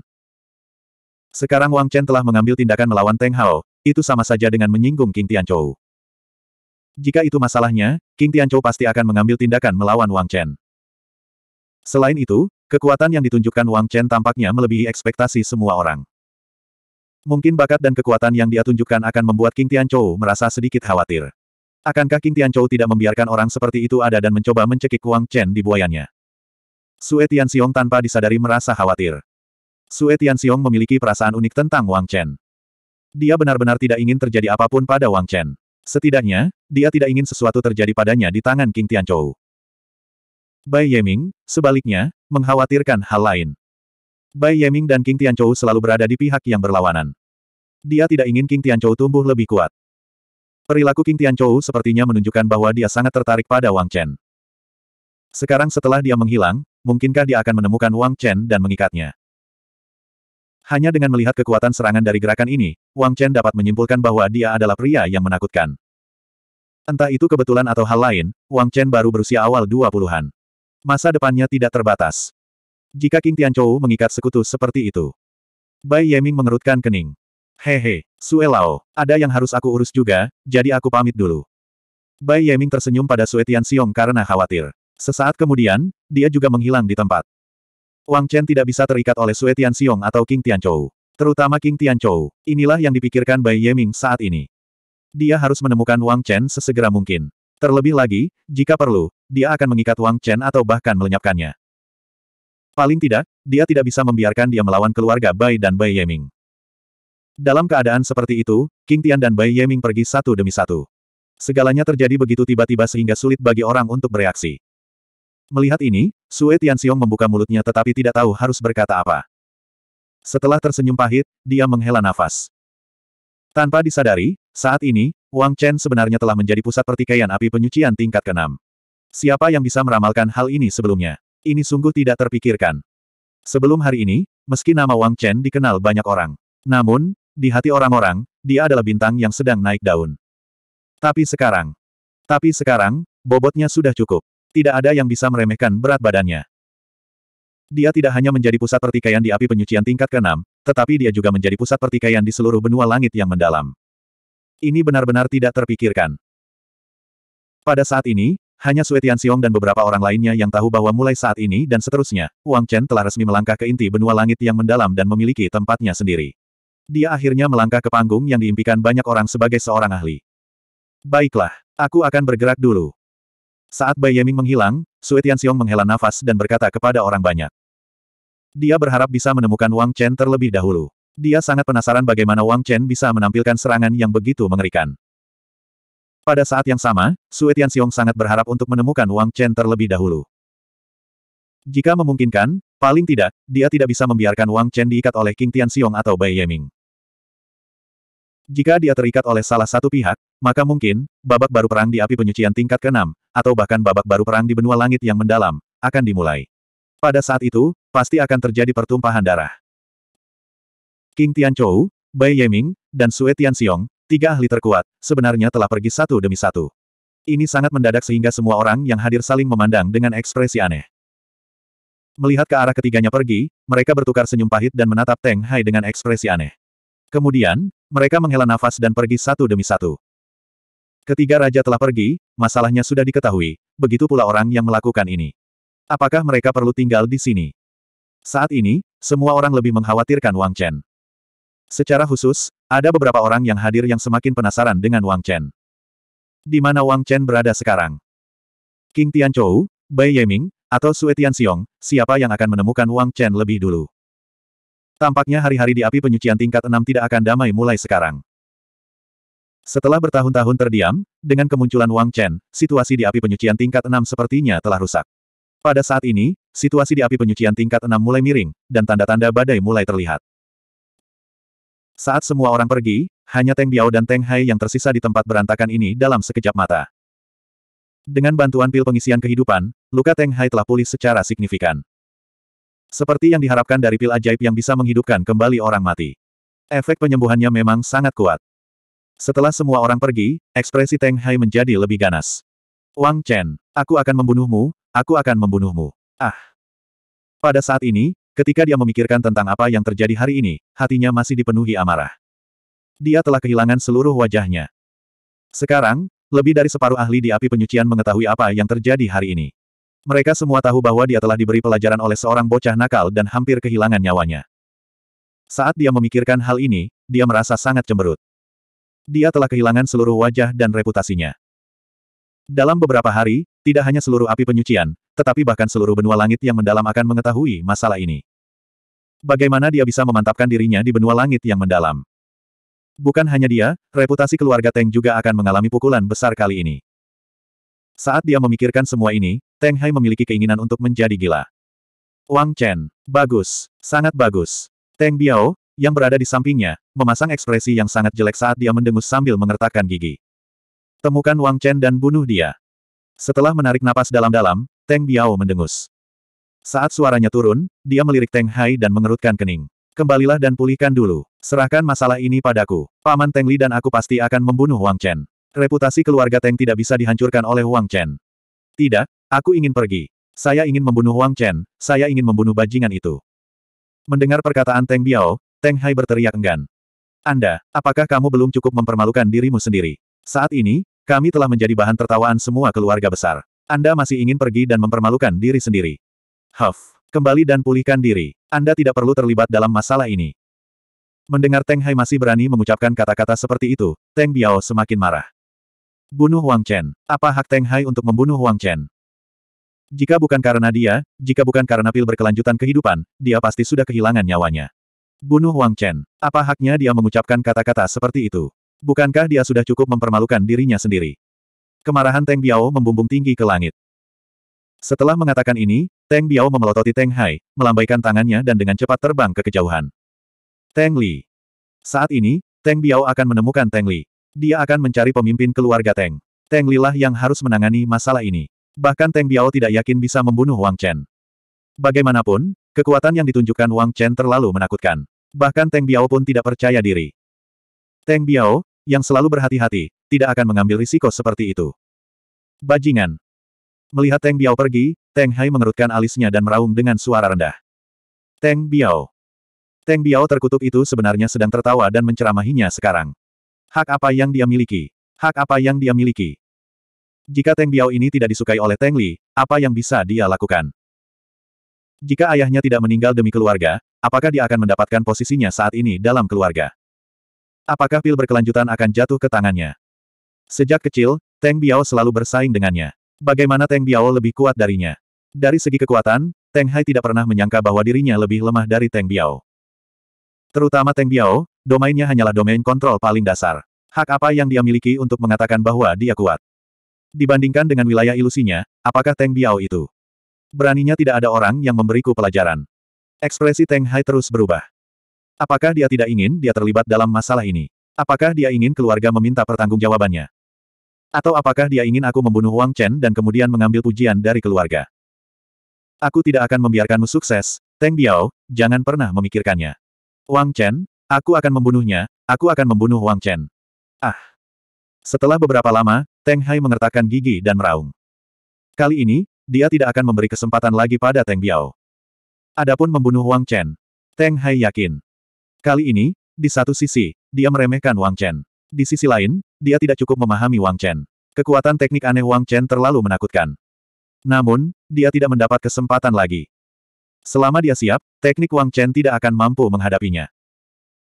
Sekarang Wang Chen telah mengambil tindakan melawan Teng Hao, itu sama saja dengan menyinggung King Tianchou. Jika itu masalahnya, King Tianchou pasti akan mengambil tindakan melawan Wang Chen. Selain itu, kekuatan yang ditunjukkan Wang Chen tampaknya melebihi ekspektasi semua orang. Mungkin bakat dan kekuatan yang dia tunjukkan akan membuat King Tianchou merasa sedikit khawatir. Akankah King Tianchou tidak membiarkan orang seperti itu ada dan mencoba mencekik Wang Chen di buayanya? Sue Tianxiong tanpa disadari merasa khawatir. Sue Tianxiong memiliki perasaan unik tentang Wang Chen. Dia benar-benar tidak ingin terjadi apapun pada Wang Chen. Setidaknya, dia tidak ingin sesuatu terjadi padanya di tangan King Tianchou. Bai Yeming, sebaliknya, mengkhawatirkan hal lain. Bai Yeming dan King Tianchou selalu berada di pihak yang berlawanan. Dia tidak ingin King Tianchou tumbuh lebih kuat. Perilaku King Tianchou sepertinya menunjukkan bahwa dia sangat tertarik pada Wang Chen. Sekarang setelah dia menghilang, mungkinkah dia akan menemukan Wang Chen dan mengikatnya? Hanya dengan melihat kekuatan serangan dari gerakan ini, Wang Chen dapat menyimpulkan bahwa dia adalah pria yang menakutkan. Entah itu kebetulan atau hal lain, Wang Chen baru berusia awal 20-an. Masa depannya tidak terbatas. Jika King Tianchou mengikat sekutu seperti itu. Bai Yeming mengerutkan kening. Hehe, Sue Lao, ada yang harus aku urus juga, jadi aku pamit dulu. Bai Yeming tersenyum pada Sue Xiong karena khawatir. Sesaat kemudian, dia juga menghilang di tempat. Wang Chen tidak bisa terikat oleh Sue Xiong atau King Tianchou. Terutama King Tianchou, inilah yang dipikirkan Bai Yeming saat ini. Dia harus menemukan Wang Chen sesegera mungkin. Terlebih lagi, jika perlu, dia akan mengikat Wang Chen atau bahkan melenyapkannya. Paling tidak, dia tidak bisa membiarkan dia melawan keluarga Bai dan Bai Yeming. Dalam keadaan seperti itu, King Tian dan Bai Yeming pergi satu demi satu. Segalanya terjadi begitu tiba-tiba sehingga sulit bagi orang untuk bereaksi. Melihat ini, Sue Xiong membuka mulutnya tetapi tidak tahu harus berkata apa. Setelah tersenyum pahit, dia menghela nafas. Tanpa disadari, saat ini, Wang Chen sebenarnya telah menjadi pusat pertikaian api penyucian tingkat ke-6. Siapa yang bisa meramalkan hal ini sebelumnya? Ini sungguh tidak terpikirkan. Sebelum hari ini, meski nama Wang Chen dikenal banyak orang, namun, di hati orang-orang, dia adalah bintang yang sedang naik daun. Tapi sekarang. Tapi sekarang, bobotnya sudah cukup. Tidak ada yang bisa meremehkan berat badannya. Dia tidak hanya menjadi pusat pertikaian di api penyucian tingkat ke-6, tetapi dia juga menjadi pusat pertikaian di seluruh benua langit yang mendalam. Ini benar-benar tidak terpikirkan. Pada saat ini, hanya Sui Xiong dan beberapa orang lainnya yang tahu bahwa mulai saat ini dan seterusnya, Wang Chen telah resmi melangkah ke inti benua langit yang mendalam dan memiliki tempatnya sendiri. Dia akhirnya melangkah ke panggung yang diimpikan banyak orang sebagai seorang ahli. Baiklah, aku akan bergerak dulu. Saat Bai Yeming menghilang, Sui Tianxiong menghela nafas dan berkata kepada orang banyak. Dia berharap bisa menemukan Wang Chen terlebih dahulu. Dia sangat penasaran bagaimana Wang Chen bisa menampilkan serangan yang begitu mengerikan. Pada saat yang sama, Sui Tianxiong sangat berharap untuk menemukan Wang Chen terlebih dahulu. Jika memungkinkan, paling tidak, dia tidak bisa membiarkan Wang Chen diikat oleh King Tian Tianxiong atau Bai Yeming. Jika dia terikat oleh salah satu pihak, maka mungkin, babak baru perang di api penyucian tingkat ke-6, atau bahkan babak baru perang di benua langit yang mendalam, akan dimulai. Pada saat itu, pasti akan terjadi pertumpahan darah. King Tianchou, Bai Yeming, dan Sue Tianxiong, tiga ahli terkuat, sebenarnya telah pergi satu demi satu. Ini sangat mendadak sehingga semua orang yang hadir saling memandang dengan ekspresi aneh. Melihat ke arah ketiganya pergi, mereka bertukar senyum pahit dan menatap Teng Hai dengan ekspresi aneh. Kemudian, mereka menghela nafas dan pergi satu demi satu. Ketiga raja telah pergi, masalahnya sudah diketahui, begitu pula orang yang melakukan ini. Apakah mereka perlu tinggal di sini? Saat ini, semua orang lebih mengkhawatirkan Wang Chen. Secara khusus, ada beberapa orang yang hadir yang semakin penasaran dengan Wang Chen. Di mana Wang Chen berada sekarang? King Tianchou, Bai Yeming, atau Sue Tianxiong, siapa yang akan menemukan Wang Chen lebih dulu? Tampaknya hari-hari di api penyucian tingkat enam tidak akan damai mulai sekarang. Setelah bertahun-tahun terdiam, dengan kemunculan Wang Chen, situasi di api penyucian tingkat enam sepertinya telah rusak. Pada saat ini, situasi di api penyucian tingkat enam mulai miring, dan tanda-tanda badai mulai terlihat. Saat semua orang pergi, hanya Teng Biao dan Teng Hai yang tersisa di tempat berantakan ini dalam sekejap mata. Dengan bantuan pil pengisian kehidupan, luka Teng Hai telah pulih secara signifikan. Seperti yang diharapkan dari pil ajaib yang bisa menghidupkan kembali orang mati. Efek penyembuhannya memang sangat kuat. Setelah semua orang pergi, ekspresi Teng Hai menjadi lebih ganas. Wang Chen, aku akan membunuhmu, aku akan membunuhmu. Ah. Pada saat ini, ketika dia memikirkan tentang apa yang terjadi hari ini, hatinya masih dipenuhi amarah. Dia telah kehilangan seluruh wajahnya. Sekarang, lebih dari separuh ahli di api penyucian mengetahui apa yang terjadi hari ini. Mereka semua tahu bahwa dia telah diberi pelajaran oleh seorang bocah nakal dan hampir kehilangan nyawanya. Saat dia memikirkan hal ini, dia merasa sangat cemberut. Dia telah kehilangan seluruh wajah dan reputasinya. Dalam beberapa hari, tidak hanya seluruh api penyucian, tetapi bahkan seluruh benua langit yang mendalam akan mengetahui masalah ini. Bagaimana dia bisa memantapkan dirinya di benua langit yang mendalam? Bukan hanya dia, reputasi keluarga Teng juga akan mengalami pukulan besar kali ini. Saat dia memikirkan semua ini, Teng Hai memiliki keinginan untuk menjadi gila. Wang Chen, bagus, sangat bagus. Teng Biao, yang berada di sampingnya, memasang ekspresi yang sangat jelek saat dia mendengus sambil mengertakkan gigi. Temukan Wang Chen dan bunuh dia. Setelah menarik napas dalam-dalam, Teng Biao mendengus. Saat suaranya turun, dia melirik Teng Hai dan mengerutkan kening. Kembalilah dan pulihkan dulu. Serahkan masalah ini padaku. Paman Teng Li dan aku pasti akan membunuh Wang Chen. Reputasi keluarga Teng tidak bisa dihancurkan oleh Wang Chen. Tidak, Aku ingin pergi. Saya ingin membunuh Wang Chen, saya ingin membunuh bajingan itu. Mendengar perkataan Teng Biao, Teng Hai berteriak enggan. Anda, apakah kamu belum cukup mempermalukan dirimu sendiri? Saat ini, kami telah menjadi bahan tertawaan semua keluarga besar. Anda masih ingin pergi dan mempermalukan diri sendiri. Huff, kembali dan pulihkan diri. Anda tidak perlu terlibat dalam masalah ini. Mendengar Teng Hai masih berani mengucapkan kata-kata seperti itu, Teng Biao semakin marah. Bunuh Wang Chen. Apa hak Teng Hai untuk membunuh Wang Chen? Jika bukan karena dia, jika bukan karena pil berkelanjutan kehidupan, dia pasti sudah kehilangan nyawanya. Bunuh Wang Chen. Apa haknya dia mengucapkan kata-kata seperti itu? Bukankah dia sudah cukup mempermalukan dirinya sendiri? Kemarahan Teng Biao membumbung tinggi ke langit. Setelah mengatakan ini, Teng Biao memelototi Teng Hai, melambaikan tangannya dan dengan cepat terbang ke kejauhan. Teng Li. Saat ini, Teng Biao akan menemukan Teng Li. Dia akan mencari pemimpin keluarga Teng. Teng Li lah yang harus menangani masalah ini. Bahkan Teng Biao tidak yakin bisa membunuh Wang Chen. Bagaimanapun, kekuatan yang ditunjukkan Wang Chen terlalu menakutkan. Bahkan Teng Biao pun tidak percaya diri. Teng Biao, yang selalu berhati-hati, tidak akan mengambil risiko seperti itu. Bajingan. Melihat Teng Biao pergi, Teng Hai mengerutkan alisnya dan meraung dengan suara rendah. Teng Biao. Teng Biao terkutuk itu sebenarnya sedang tertawa dan menceramahinya sekarang. Hak apa yang dia miliki? Hak apa yang dia miliki? Jika Teng Biao ini tidak disukai oleh Teng Li, apa yang bisa dia lakukan? Jika ayahnya tidak meninggal demi keluarga, apakah dia akan mendapatkan posisinya saat ini dalam keluarga? Apakah pil berkelanjutan akan jatuh ke tangannya? Sejak kecil, Teng Biao selalu bersaing dengannya. Bagaimana Teng Biao lebih kuat darinya? Dari segi kekuatan, Teng Hai tidak pernah menyangka bahwa dirinya lebih lemah dari Teng Biao. Terutama Teng Biao, domainnya hanyalah domain kontrol paling dasar. Hak apa yang dia miliki untuk mengatakan bahwa dia kuat? Dibandingkan dengan wilayah ilusinya, apakah Teng Biao itu? Beraninya tidak ada orang yang memberiku pelajaran. Ekspresi Teng Hai terus berubah. Apakah dia tidak ingin dia terlibat dalam masalah ini? Apakah dia ingin keluarga meminta pertanggungjawabannya? Atau apakah dia ingin aku membunuh Wang Chen dan kemudian mengambil pujian dari keluarga? Aku tidak akan membiarkanmu sukses, Teng Biao, jangan pernah memikirkannya. Wang Chen, aku akan membunuhnya, aku akan membunuh Wang Chen. Ah! Setelah beberapa lama, Teng Hai mengertakkan gigi dan meraung. Kali ini, dia tidak akan memberi kesempatan lagi pada Teng Biao. Adapun membunuh Wang Chen, Teng Hai yakin. Kali ini, di satu sisi, dia meremehkan Wang Chen. Di sisi lain, dia tidak cukup memahami Wang Chen. Kekuatan teknik aneh Wang Chen terlalu menakutkan. Namun, dia tidak mendapat kesempatan lagi. Selama dia siap, teknik Wang Chen tidak akan mampu menghadapinya.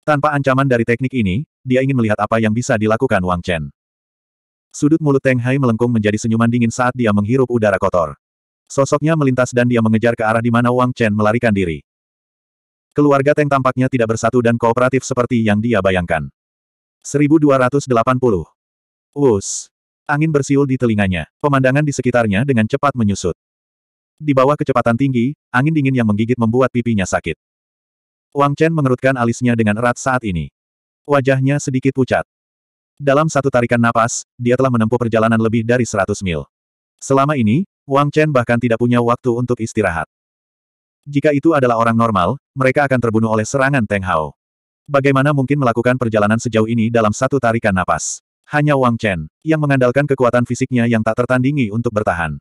Tanpa ancaman dari teknik ini, dia ingin melihat apa yang bisa dilakukan Wang Chen. Sudut mulut Teng Hai melengkung menjadi senyuman dingin saat dia menghirup udara kotor. Sosoknya melintas dan dia mengejar ke arah di mana Wang Chen melarikan diri. Keluarga Teng tampaknya tidak bersatu dan kooperatif seperti yang dia bayangkan. 1280. Us. Angin bersiul di telinganya. Pemandangan di sekitarnya dengan cepat menyusut. Di bawah kecepatan tinggi, angin dingin yang menggigit membuat pipinya sakit. Wang Chen mengerutkan alisnya dengan erat saat ini. Wajahnya sedikit pucat. Dalam satu tarikan napas, dia telah menempuh perjalanan lebih dari 100 mil. Selama ini, Wang Chen bahkan tidak punya waktu untuk istirahat. Jika itu adalah orang normal, mereka akan terbunuh oleh serangan Teng Hao. Bagaimana mungkin melakukan perjalanan sejauh ini dalam satu tarikan napas? Hanya Wang Chen, yang mengandalkan kekuatan fisiknya yang tak tertandingi untuk bertahan.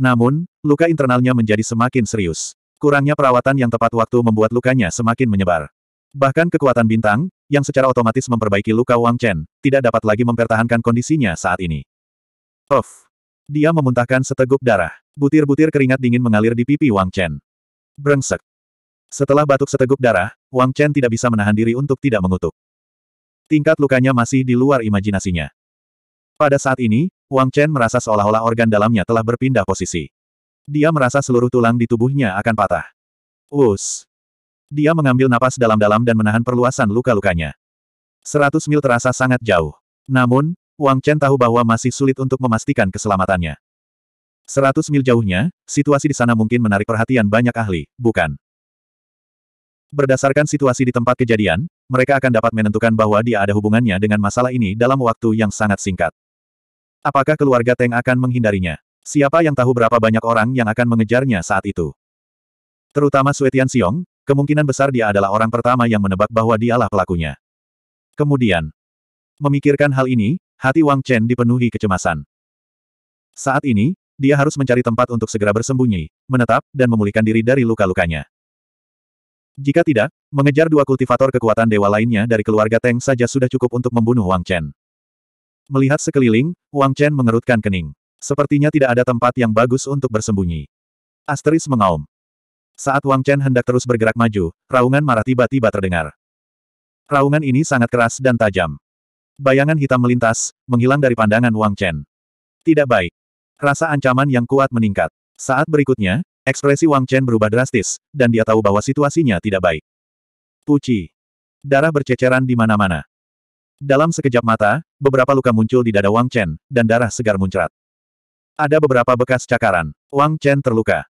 Namun, luka internalnya menjadi semakin serius. Kurangnya perawatan yang tepat waktu membuat lukanya semakin menyebar. Bahkan kekuatan bintang, yang secara otomatis memperbaiki luka Wang Chen, tidak dapat lagi mempertahankan kondisinya saat ini. Of! Dia memuntahkan seteguk darah. Butir-butir keringat dingin mengalir di pipi Wang Chen. Brengsek! Setelah batuk seteguk darah, Wang Chen tidak bisa menahan diri untuk tidak mengutuk. Tingkat lukanya masih di luar imajinasinya. Pada saat ini, Wang Chen merasa seolah-olah organ dalamnya telah berpindah posisi. Dia merasa seluruh tulang di tubuhnya akan patah. Us! Dia mengambil napas dalam-dalam dan menahan perluasan luka-lukanya. Seratus mil terasa sangat jauh. Namun, Wang Chen tahu bahwa masih sulit untuk memastikan keselamatannya. Seratus mil jauhnya, situasi di sana mungkin menarik perhatian banyak ahli, bukan? Berdasarkan situasi di tempat kejadian, mereka akan dapat menentukan bahwa dia ada hubungannya dengan masalah ini dalam waktu yang sangat singkat. Apakah keluarga Teng akan menghindarinya? Siapa yang tahu berapa banyak orang yang akan mengejarnya saat itu? Terutama Suetian Tian Xiong, Kemungkinan besar dia adalah orang pertama yang menebak bahwa dialah pelakunya. Kemudian, memikirkan hal ini, hati Wang Chen dipenuhi kecemasan. Saat ini, dia harus mencari tempat untuk segera bersembunyi, menetap, dan memulihkan diri dari luka-lukanya. Jika tidak, mengejar dua kultivator kekuatan dewa lainnya dari keluarga Teng saja sudah cukup untuk membunuh Wang Chen. Melihat sekeliling, Wang Chen mengerutkan kening. Sepertinya tidak ada tempat yang bagus untuk bersembunyi. Asteris mengaum. Saat Wang Chen hendak terus bergerak maju, raungan marah tiba-tiba terdengar. Raungan ini sangat keras dan tajam. Bayangan hitam melintas, menghilang dari pandangan Wang Chen. Tidak baik. Rasa ancaman yang kuat meningkat. Saat berikutnya, ekspresi Wang Chen berubah drastis, dan dia tahu bahwa situasinya tidak baik. Puci. Darah berceceran di mana-mana. Dalam sekejap mata, beberapa luka muncul di dada Wang Chen, dan darah segar muncrat. Ada beberapa bekas cakaran. Wang Chen terluka.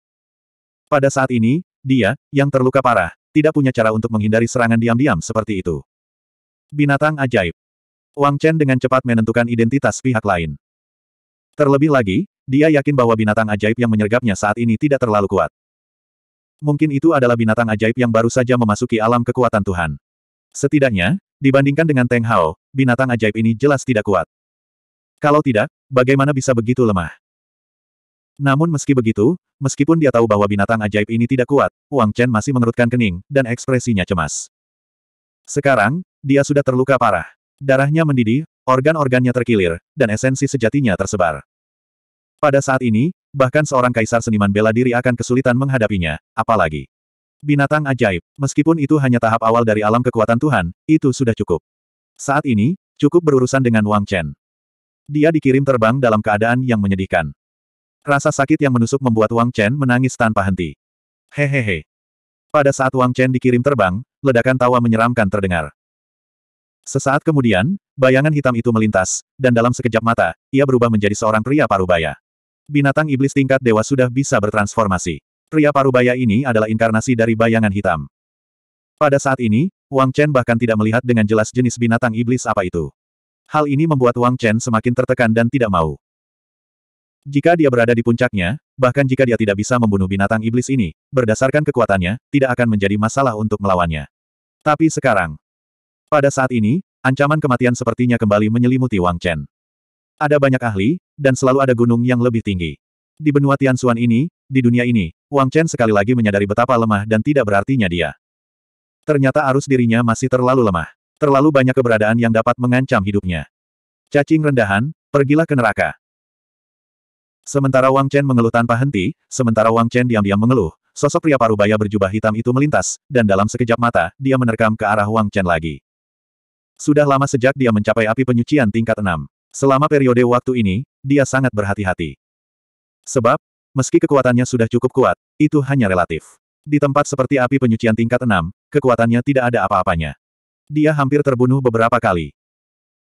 Pada saat ini, dia, yang terluka parah, tidak punya cara untuk menghindari serangan diam-diam seperti itu. Binatang ajaib. Wang Chen dengan cepat menentukan identitas pihak lain. Terlebih lagi, dia yakin bahwa binatang ajaib yang menyergapnya saat ini tidak terlalu kuat. Mungkin itu adalah binatang ajaib yang baru saja memasuki alam kekuatan Tuhan. Setidaknya, dibandingkan dengan Teng Hao, binatang ajaib ini jelas tidak kuat. Kalau tidak, bagaimana bisa begitu lemah? Namun meski begitu, meskipun dia tahu bahwa binatang ajaib ini tidak kuat, Wang Chen masih mengerutkan kening, dan ekspresinya cemas. Sekarang, dia sudah terluka parah. Darahnya mendidih, organ-organnya terkilir, dan esensi sejatinya tersebar. Pada saat ini, bahkan seorang kaisar seniman bela diri akan kesulitan menghadapinya, apalagi binatang ajaib. Meskipun itu hanya tahap awal dari alam kekuatan Tuhan, itu sudah cukup. Saat ini, cukup berurusan dengan Wang Chen. Dia dikirim terbang dalam keadaan yang menyedihkan. Rasa sakit yang menusuk membuat Wang Chen menangis tanpa henti. Hehehe. Pada saat Wang Chen dikirim terbang, ledakan tawa menyeramkan terdengar. Sesaat kemudian, bayangan hitam itu melintas, dan dalam sekejap mata, ia berubah menjadi seorang pria parubaya. Binatang iblis tingkat dewa sudah bisa bertransformasi. Pria parubaya ini adalah inkarnasi dari bayangan hitam. Pada saat ini, Wang Chen bahkan tidak melihat dengan jelas jenis binatang iblis apa itu. Hal ini membuat Wang Chen semakin tertekan dan tidak mau. Jika dia berada di puncaknya, bahkan jika dia tidak bisa membunuh binatang iblis ini, berdasarkan kekuatannya, tidak akan menjadi masalah untuk melawannya. Tapi sekarang, pada saat ini, ancaman kematian sepertinya kembali menyelimuti Wang Chen. Ada banyak ahli, dan selalu ada gunung yang lebih tinggi. Di benua Tianxuan ini, di dunia ini, Wang Chen sekali lagi menyadari betapa lemah dan tidak berartinya dia. Ternyata arus dirinya masih terlalu lemah. Terlalu banyak keberadaan yang dapat mengancam hidupnya. Cacing rendahan, pergilah ke neraka. Sementara Wang Chen mengeluh tanpa henti, sementara Wang Chen diam-diam mengeluh, sosok pria parubaya berjubah hitam itu melintas, dan dalam sekejap mata, dia menerkam ke arah Wang Chen lagi. Sudah lama sejak dia mencapai api penyucian tingkat 6. Selama periode waktu ini, dia sangat berhati-hati. Sebab, meski kekuatannya sudah cukup kuat, itu hanya relatif. Di tempat seperti api penyucian tingkat 6, kekuatannya tidak ada apa-apanya. Dia hampir terbunuh beberapa kali.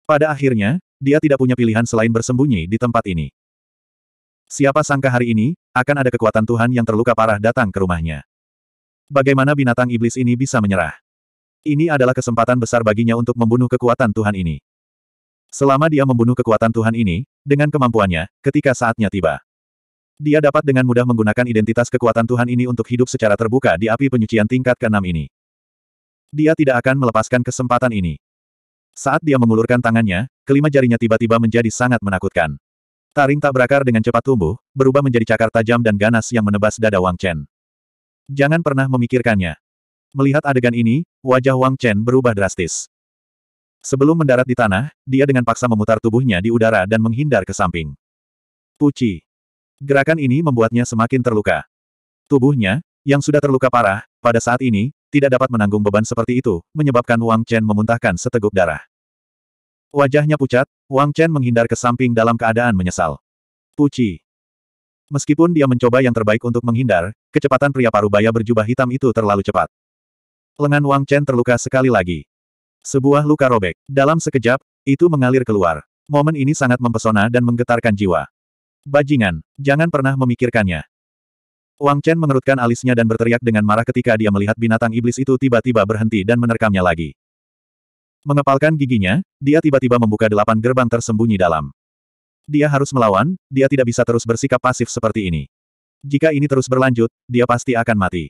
Pada akhirnya, dia tidak punya pilihan selain bersembunyi di tempat ini. Siapa sangka hari ini, akan ada kekuatan Tuhan yang terluka parah datang ke rumahnya. Bagaimana binatang iblis ini bisa menyerah? Ini adalah kesempatan besar baginya untuk membunuh kekuatan Tuhan ini. Selama dia membunuh kekuatan Tuhan ini, dengan kemampuannya, ketika saatnya tiba. Dia dapat dengan mudah menggunakan identitas kekuatan Tuhan ini untuk hidup secara terbuka di api penyucian tingkat ke-6 ini. Dia tidak akan melepaskan kesempatan ini. Saat dia mengulurkan tangannya, kelima jarinya tiba-tiba menjadi sangat menakutkan. Taring tak berakar dengan cepat tumbuh, berubah menjadi cakar tajam dan ganas yang menebas dada Wang Chen. Jangan pernah memikirkannya. Melihat adegan ini, wajah Wang Chen berubah drastis. Sebelum mendarat di tanah, dia dengan paksa memutar tubuhnya di udara dan menghindar ke samping. Puci. Gerakan ini membuatnya semakin terluka. Tubuhnya, yang sudah terluka parah, pada saat ini, tidak dapat menanggung beban seperti itu, menyebabkan Wang Chen memuntahkan seteguk darah. Wajahnya pucat, Wang Chen menghindar ke samping dalam keadaan menyesal. Puci. Meskipun dia mencoba yang terbaik untuk menghindar, kecepatan pria parubaya berjubah hitam itu terlalu cepat. Lengan Wang Chen terluka sekali lagi. Sebuah luka robek. Dalam sekejap, itu mengalir keluar. Momen ini sangat mempesona dan menggetarkan jiwa. Bajingan, jangan pernah memikirkannya. Wang Chen mengerutkan alisnya dan berteriak dengan marah ketika dia melihat binatang iblis itu tiba-tiba berhenti dan menerkamnya lagi. Mengepalkan giginya, dia tiba-tiba membuka delapan gerbang tersembunyi dalam. Dia harus melawan, dia tidak bisa terus bersikap pasif seperti ini. Jika ini terus berlanjut, dia pasti akan mati.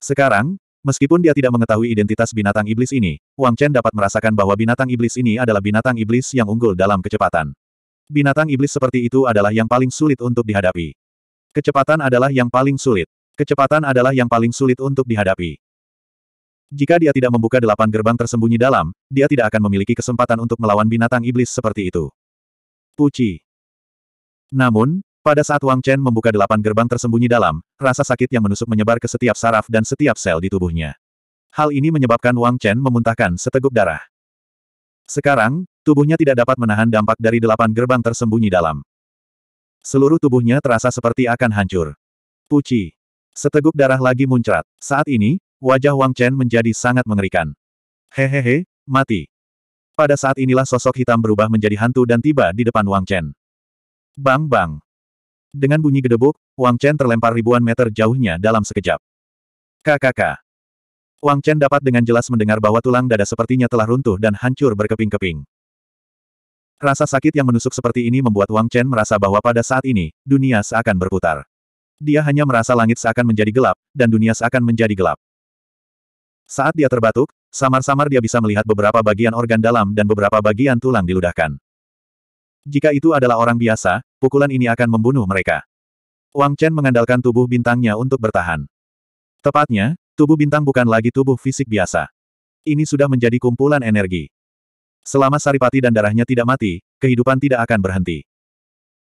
Sekarang, meskipun dia tidak mengetahui identitas binatang iblis ini, Wang Chen dapat merasakan bahwa binatang iblis ini adalah binatang iblis yang unggul dalam kecepatan. Binatang iblis seperti itu adalah yang paling sulit untuk dihadapi. Kecepatan adalah yang paling sulit. Kecepatan adalah yang paling sulit untuk dihadapi. Jika dia tidak membuka delapan gerbang tersembunyi dalam, dia tidak akan memiliki kesempatan untuk melawan binatang iblis seperti itu. Puci. Namun, pada saat Wang Chen membuka delapan gerbang tersembunyi dalam, rasa sakit yang menusuk menyebar ke setiap saraf dan setiap sel di tubuhnya. Hal ini menyebabkan Wang Chen memuntahkan seteguk darah. Sekarang, tubuhnya tidak dapat menahan dampak dari delapan gerbang tersembunyi dalam. Seluruh tubuhnya terasa seperti akan hancur. Puci. Seteguk darah lagi muncrat. Saat ini, Wajah Wang Chen menjadi sangat mengerikan. Hehehe, mati. Pada saat inilah sosok hitam berubah menjadi hantu dan tiba di depan Wang Chen. Bang bang. Dengan bunyi gedebuk, Wang Chen terlempar ribuan meter jauhnya dalam sekejap. Kakak. Wang Chen dapat dengan jelas mendengar bahwa tulang dada sepertinya telah runtuh dan hancur berkeping-keping. Rasa sakit yang menusuk seperti ini membuat Wang Chen merasa bahwa pada saat ini, dunia seakan berputar. Dia hanya merasa langit seakan menjadi gelap, dan dunia seakan menjadi gelap. Saat dia terbatuk, samar-samar dia bisa melihat beberapa bagian organ dalam dan beberapa bagian tulang diludahkan. Jika itu adalah orang biasa, pukulan ini akan membunuh mereka. Wang Chen mengandalkan tubuh bintangnya untuk bertahan. Tepatnya, tubuh bintang bukan lagi tubuh fisik biasa. Ini sudah menjadi kumpulan energi. Selama Saripati dan darahnya tidak mati, kehidupan tidak akan berhenti.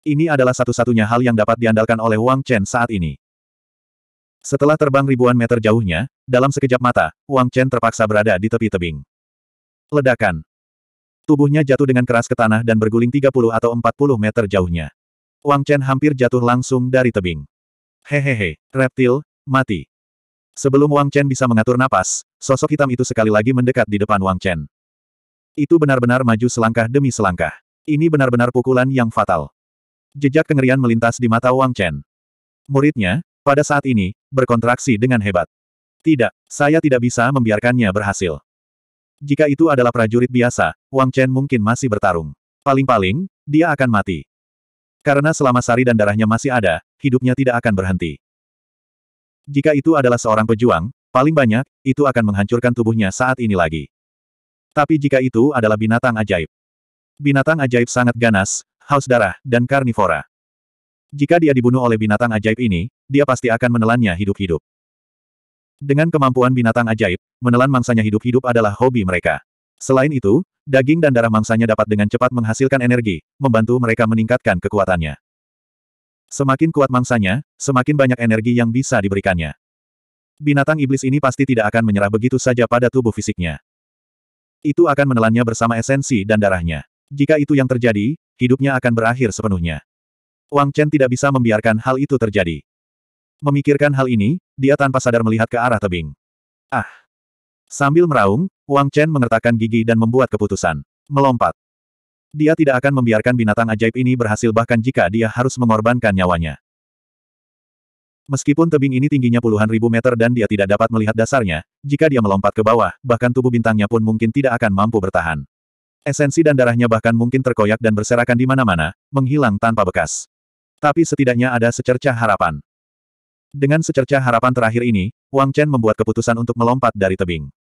Ini adalah satu-satunya hal yang dapat diandalkan oleh Wang Chen saat ini. Setelah terbang ribuan meter jauhnya, dalam sekejap mata, Wang Chen terpaksa berada di tepi tebing. Ledakan. Tubuhnya jatuh dengan keras ke tanah dan berguling 30 atau 40 meter jauhnya. Wang Chen hampir jatuh langsung dari tebing. Hehehe, reptil, mati. Sebelum Wang Chen bisa mengatur napas, sosok hitam itu sekali lagi mendekat di depan Wang Chen. Itu benar-benar maju selangkah demi selangkah. Ini benar-benar pukulan yang fatal. Jejak kengerian melintas di mata Wang Chen. Muridnya, pada saat ini, berkontraksi dengan hebat. Tidak, saya tidak bisa membiarkannya berhasil. Jika itu adalah prajurit biasa, Wang Chen mungkin masih bertarung. Paling-paling, dia akan mati. Karena selama sari dan darahnya masih ada, hidupnya tidak akan berhenti. Jika itu adalah seorang pejuang, paling banyak, itu akan menghancurkan tubuhnya saat ini lagi. Tapi jika itu adalah binatang ajaib. Binatang ajaib sangat ganas, haus darah, dan karnivora. Jika dia dibunuh oleh binatang ajaib ini, dia pasti akan menelannya hidup-hidup. Dengan kemampuan binatang ajaib, menelan mangsanya hidup-hidup adalah hobi mereka. Selain itu, daging dan darah mangsanya dapat dengan cepat menghasilkan energi, membantu mereka meningkatkan kekuatannya. Semakin kuat mangsanya, semakin banyak energi yang bisa diberikannya. Binatang iblis ini pasti tidak akan menyerah begitu saja pada tubuh fisiknya. Itu akan menelannya bersama esensi dan darahnya. Jika itu yang terjadi, hidupnya akan berakhir sepenuhnya. Wang Chen tidak bisa membiarkan hal itu terjadi. Memikirkan hal ini, dia tanpa sadar melihat ke arah tebing. Ah! Sambil meraung, Wang Chen mengertakkan gigi dan membuat keputusan. Melompat. Dia tidak akan membiarkan binatang ajaib ini berhasil bahkan jika dia harus mengorbankan nyawanya. Meskipun tebing ini tingginya puluhan ribu meter dan dia tidak dapat melihat dasarnya, jika dia melompat ke bawah, bahkan tubuh bintangnya pun mungkin tidak akan mampu bertahan. Esensi dan darahnya bahkan mungkin terkoyak dan berserakan di mana-mana, menghilang tanpa bekas. Tapi setidaknya ada secercah harapan. Dengan secerca harapan terakhir ini, Wang Chen membuat keputusan untuk melompat dari tebing.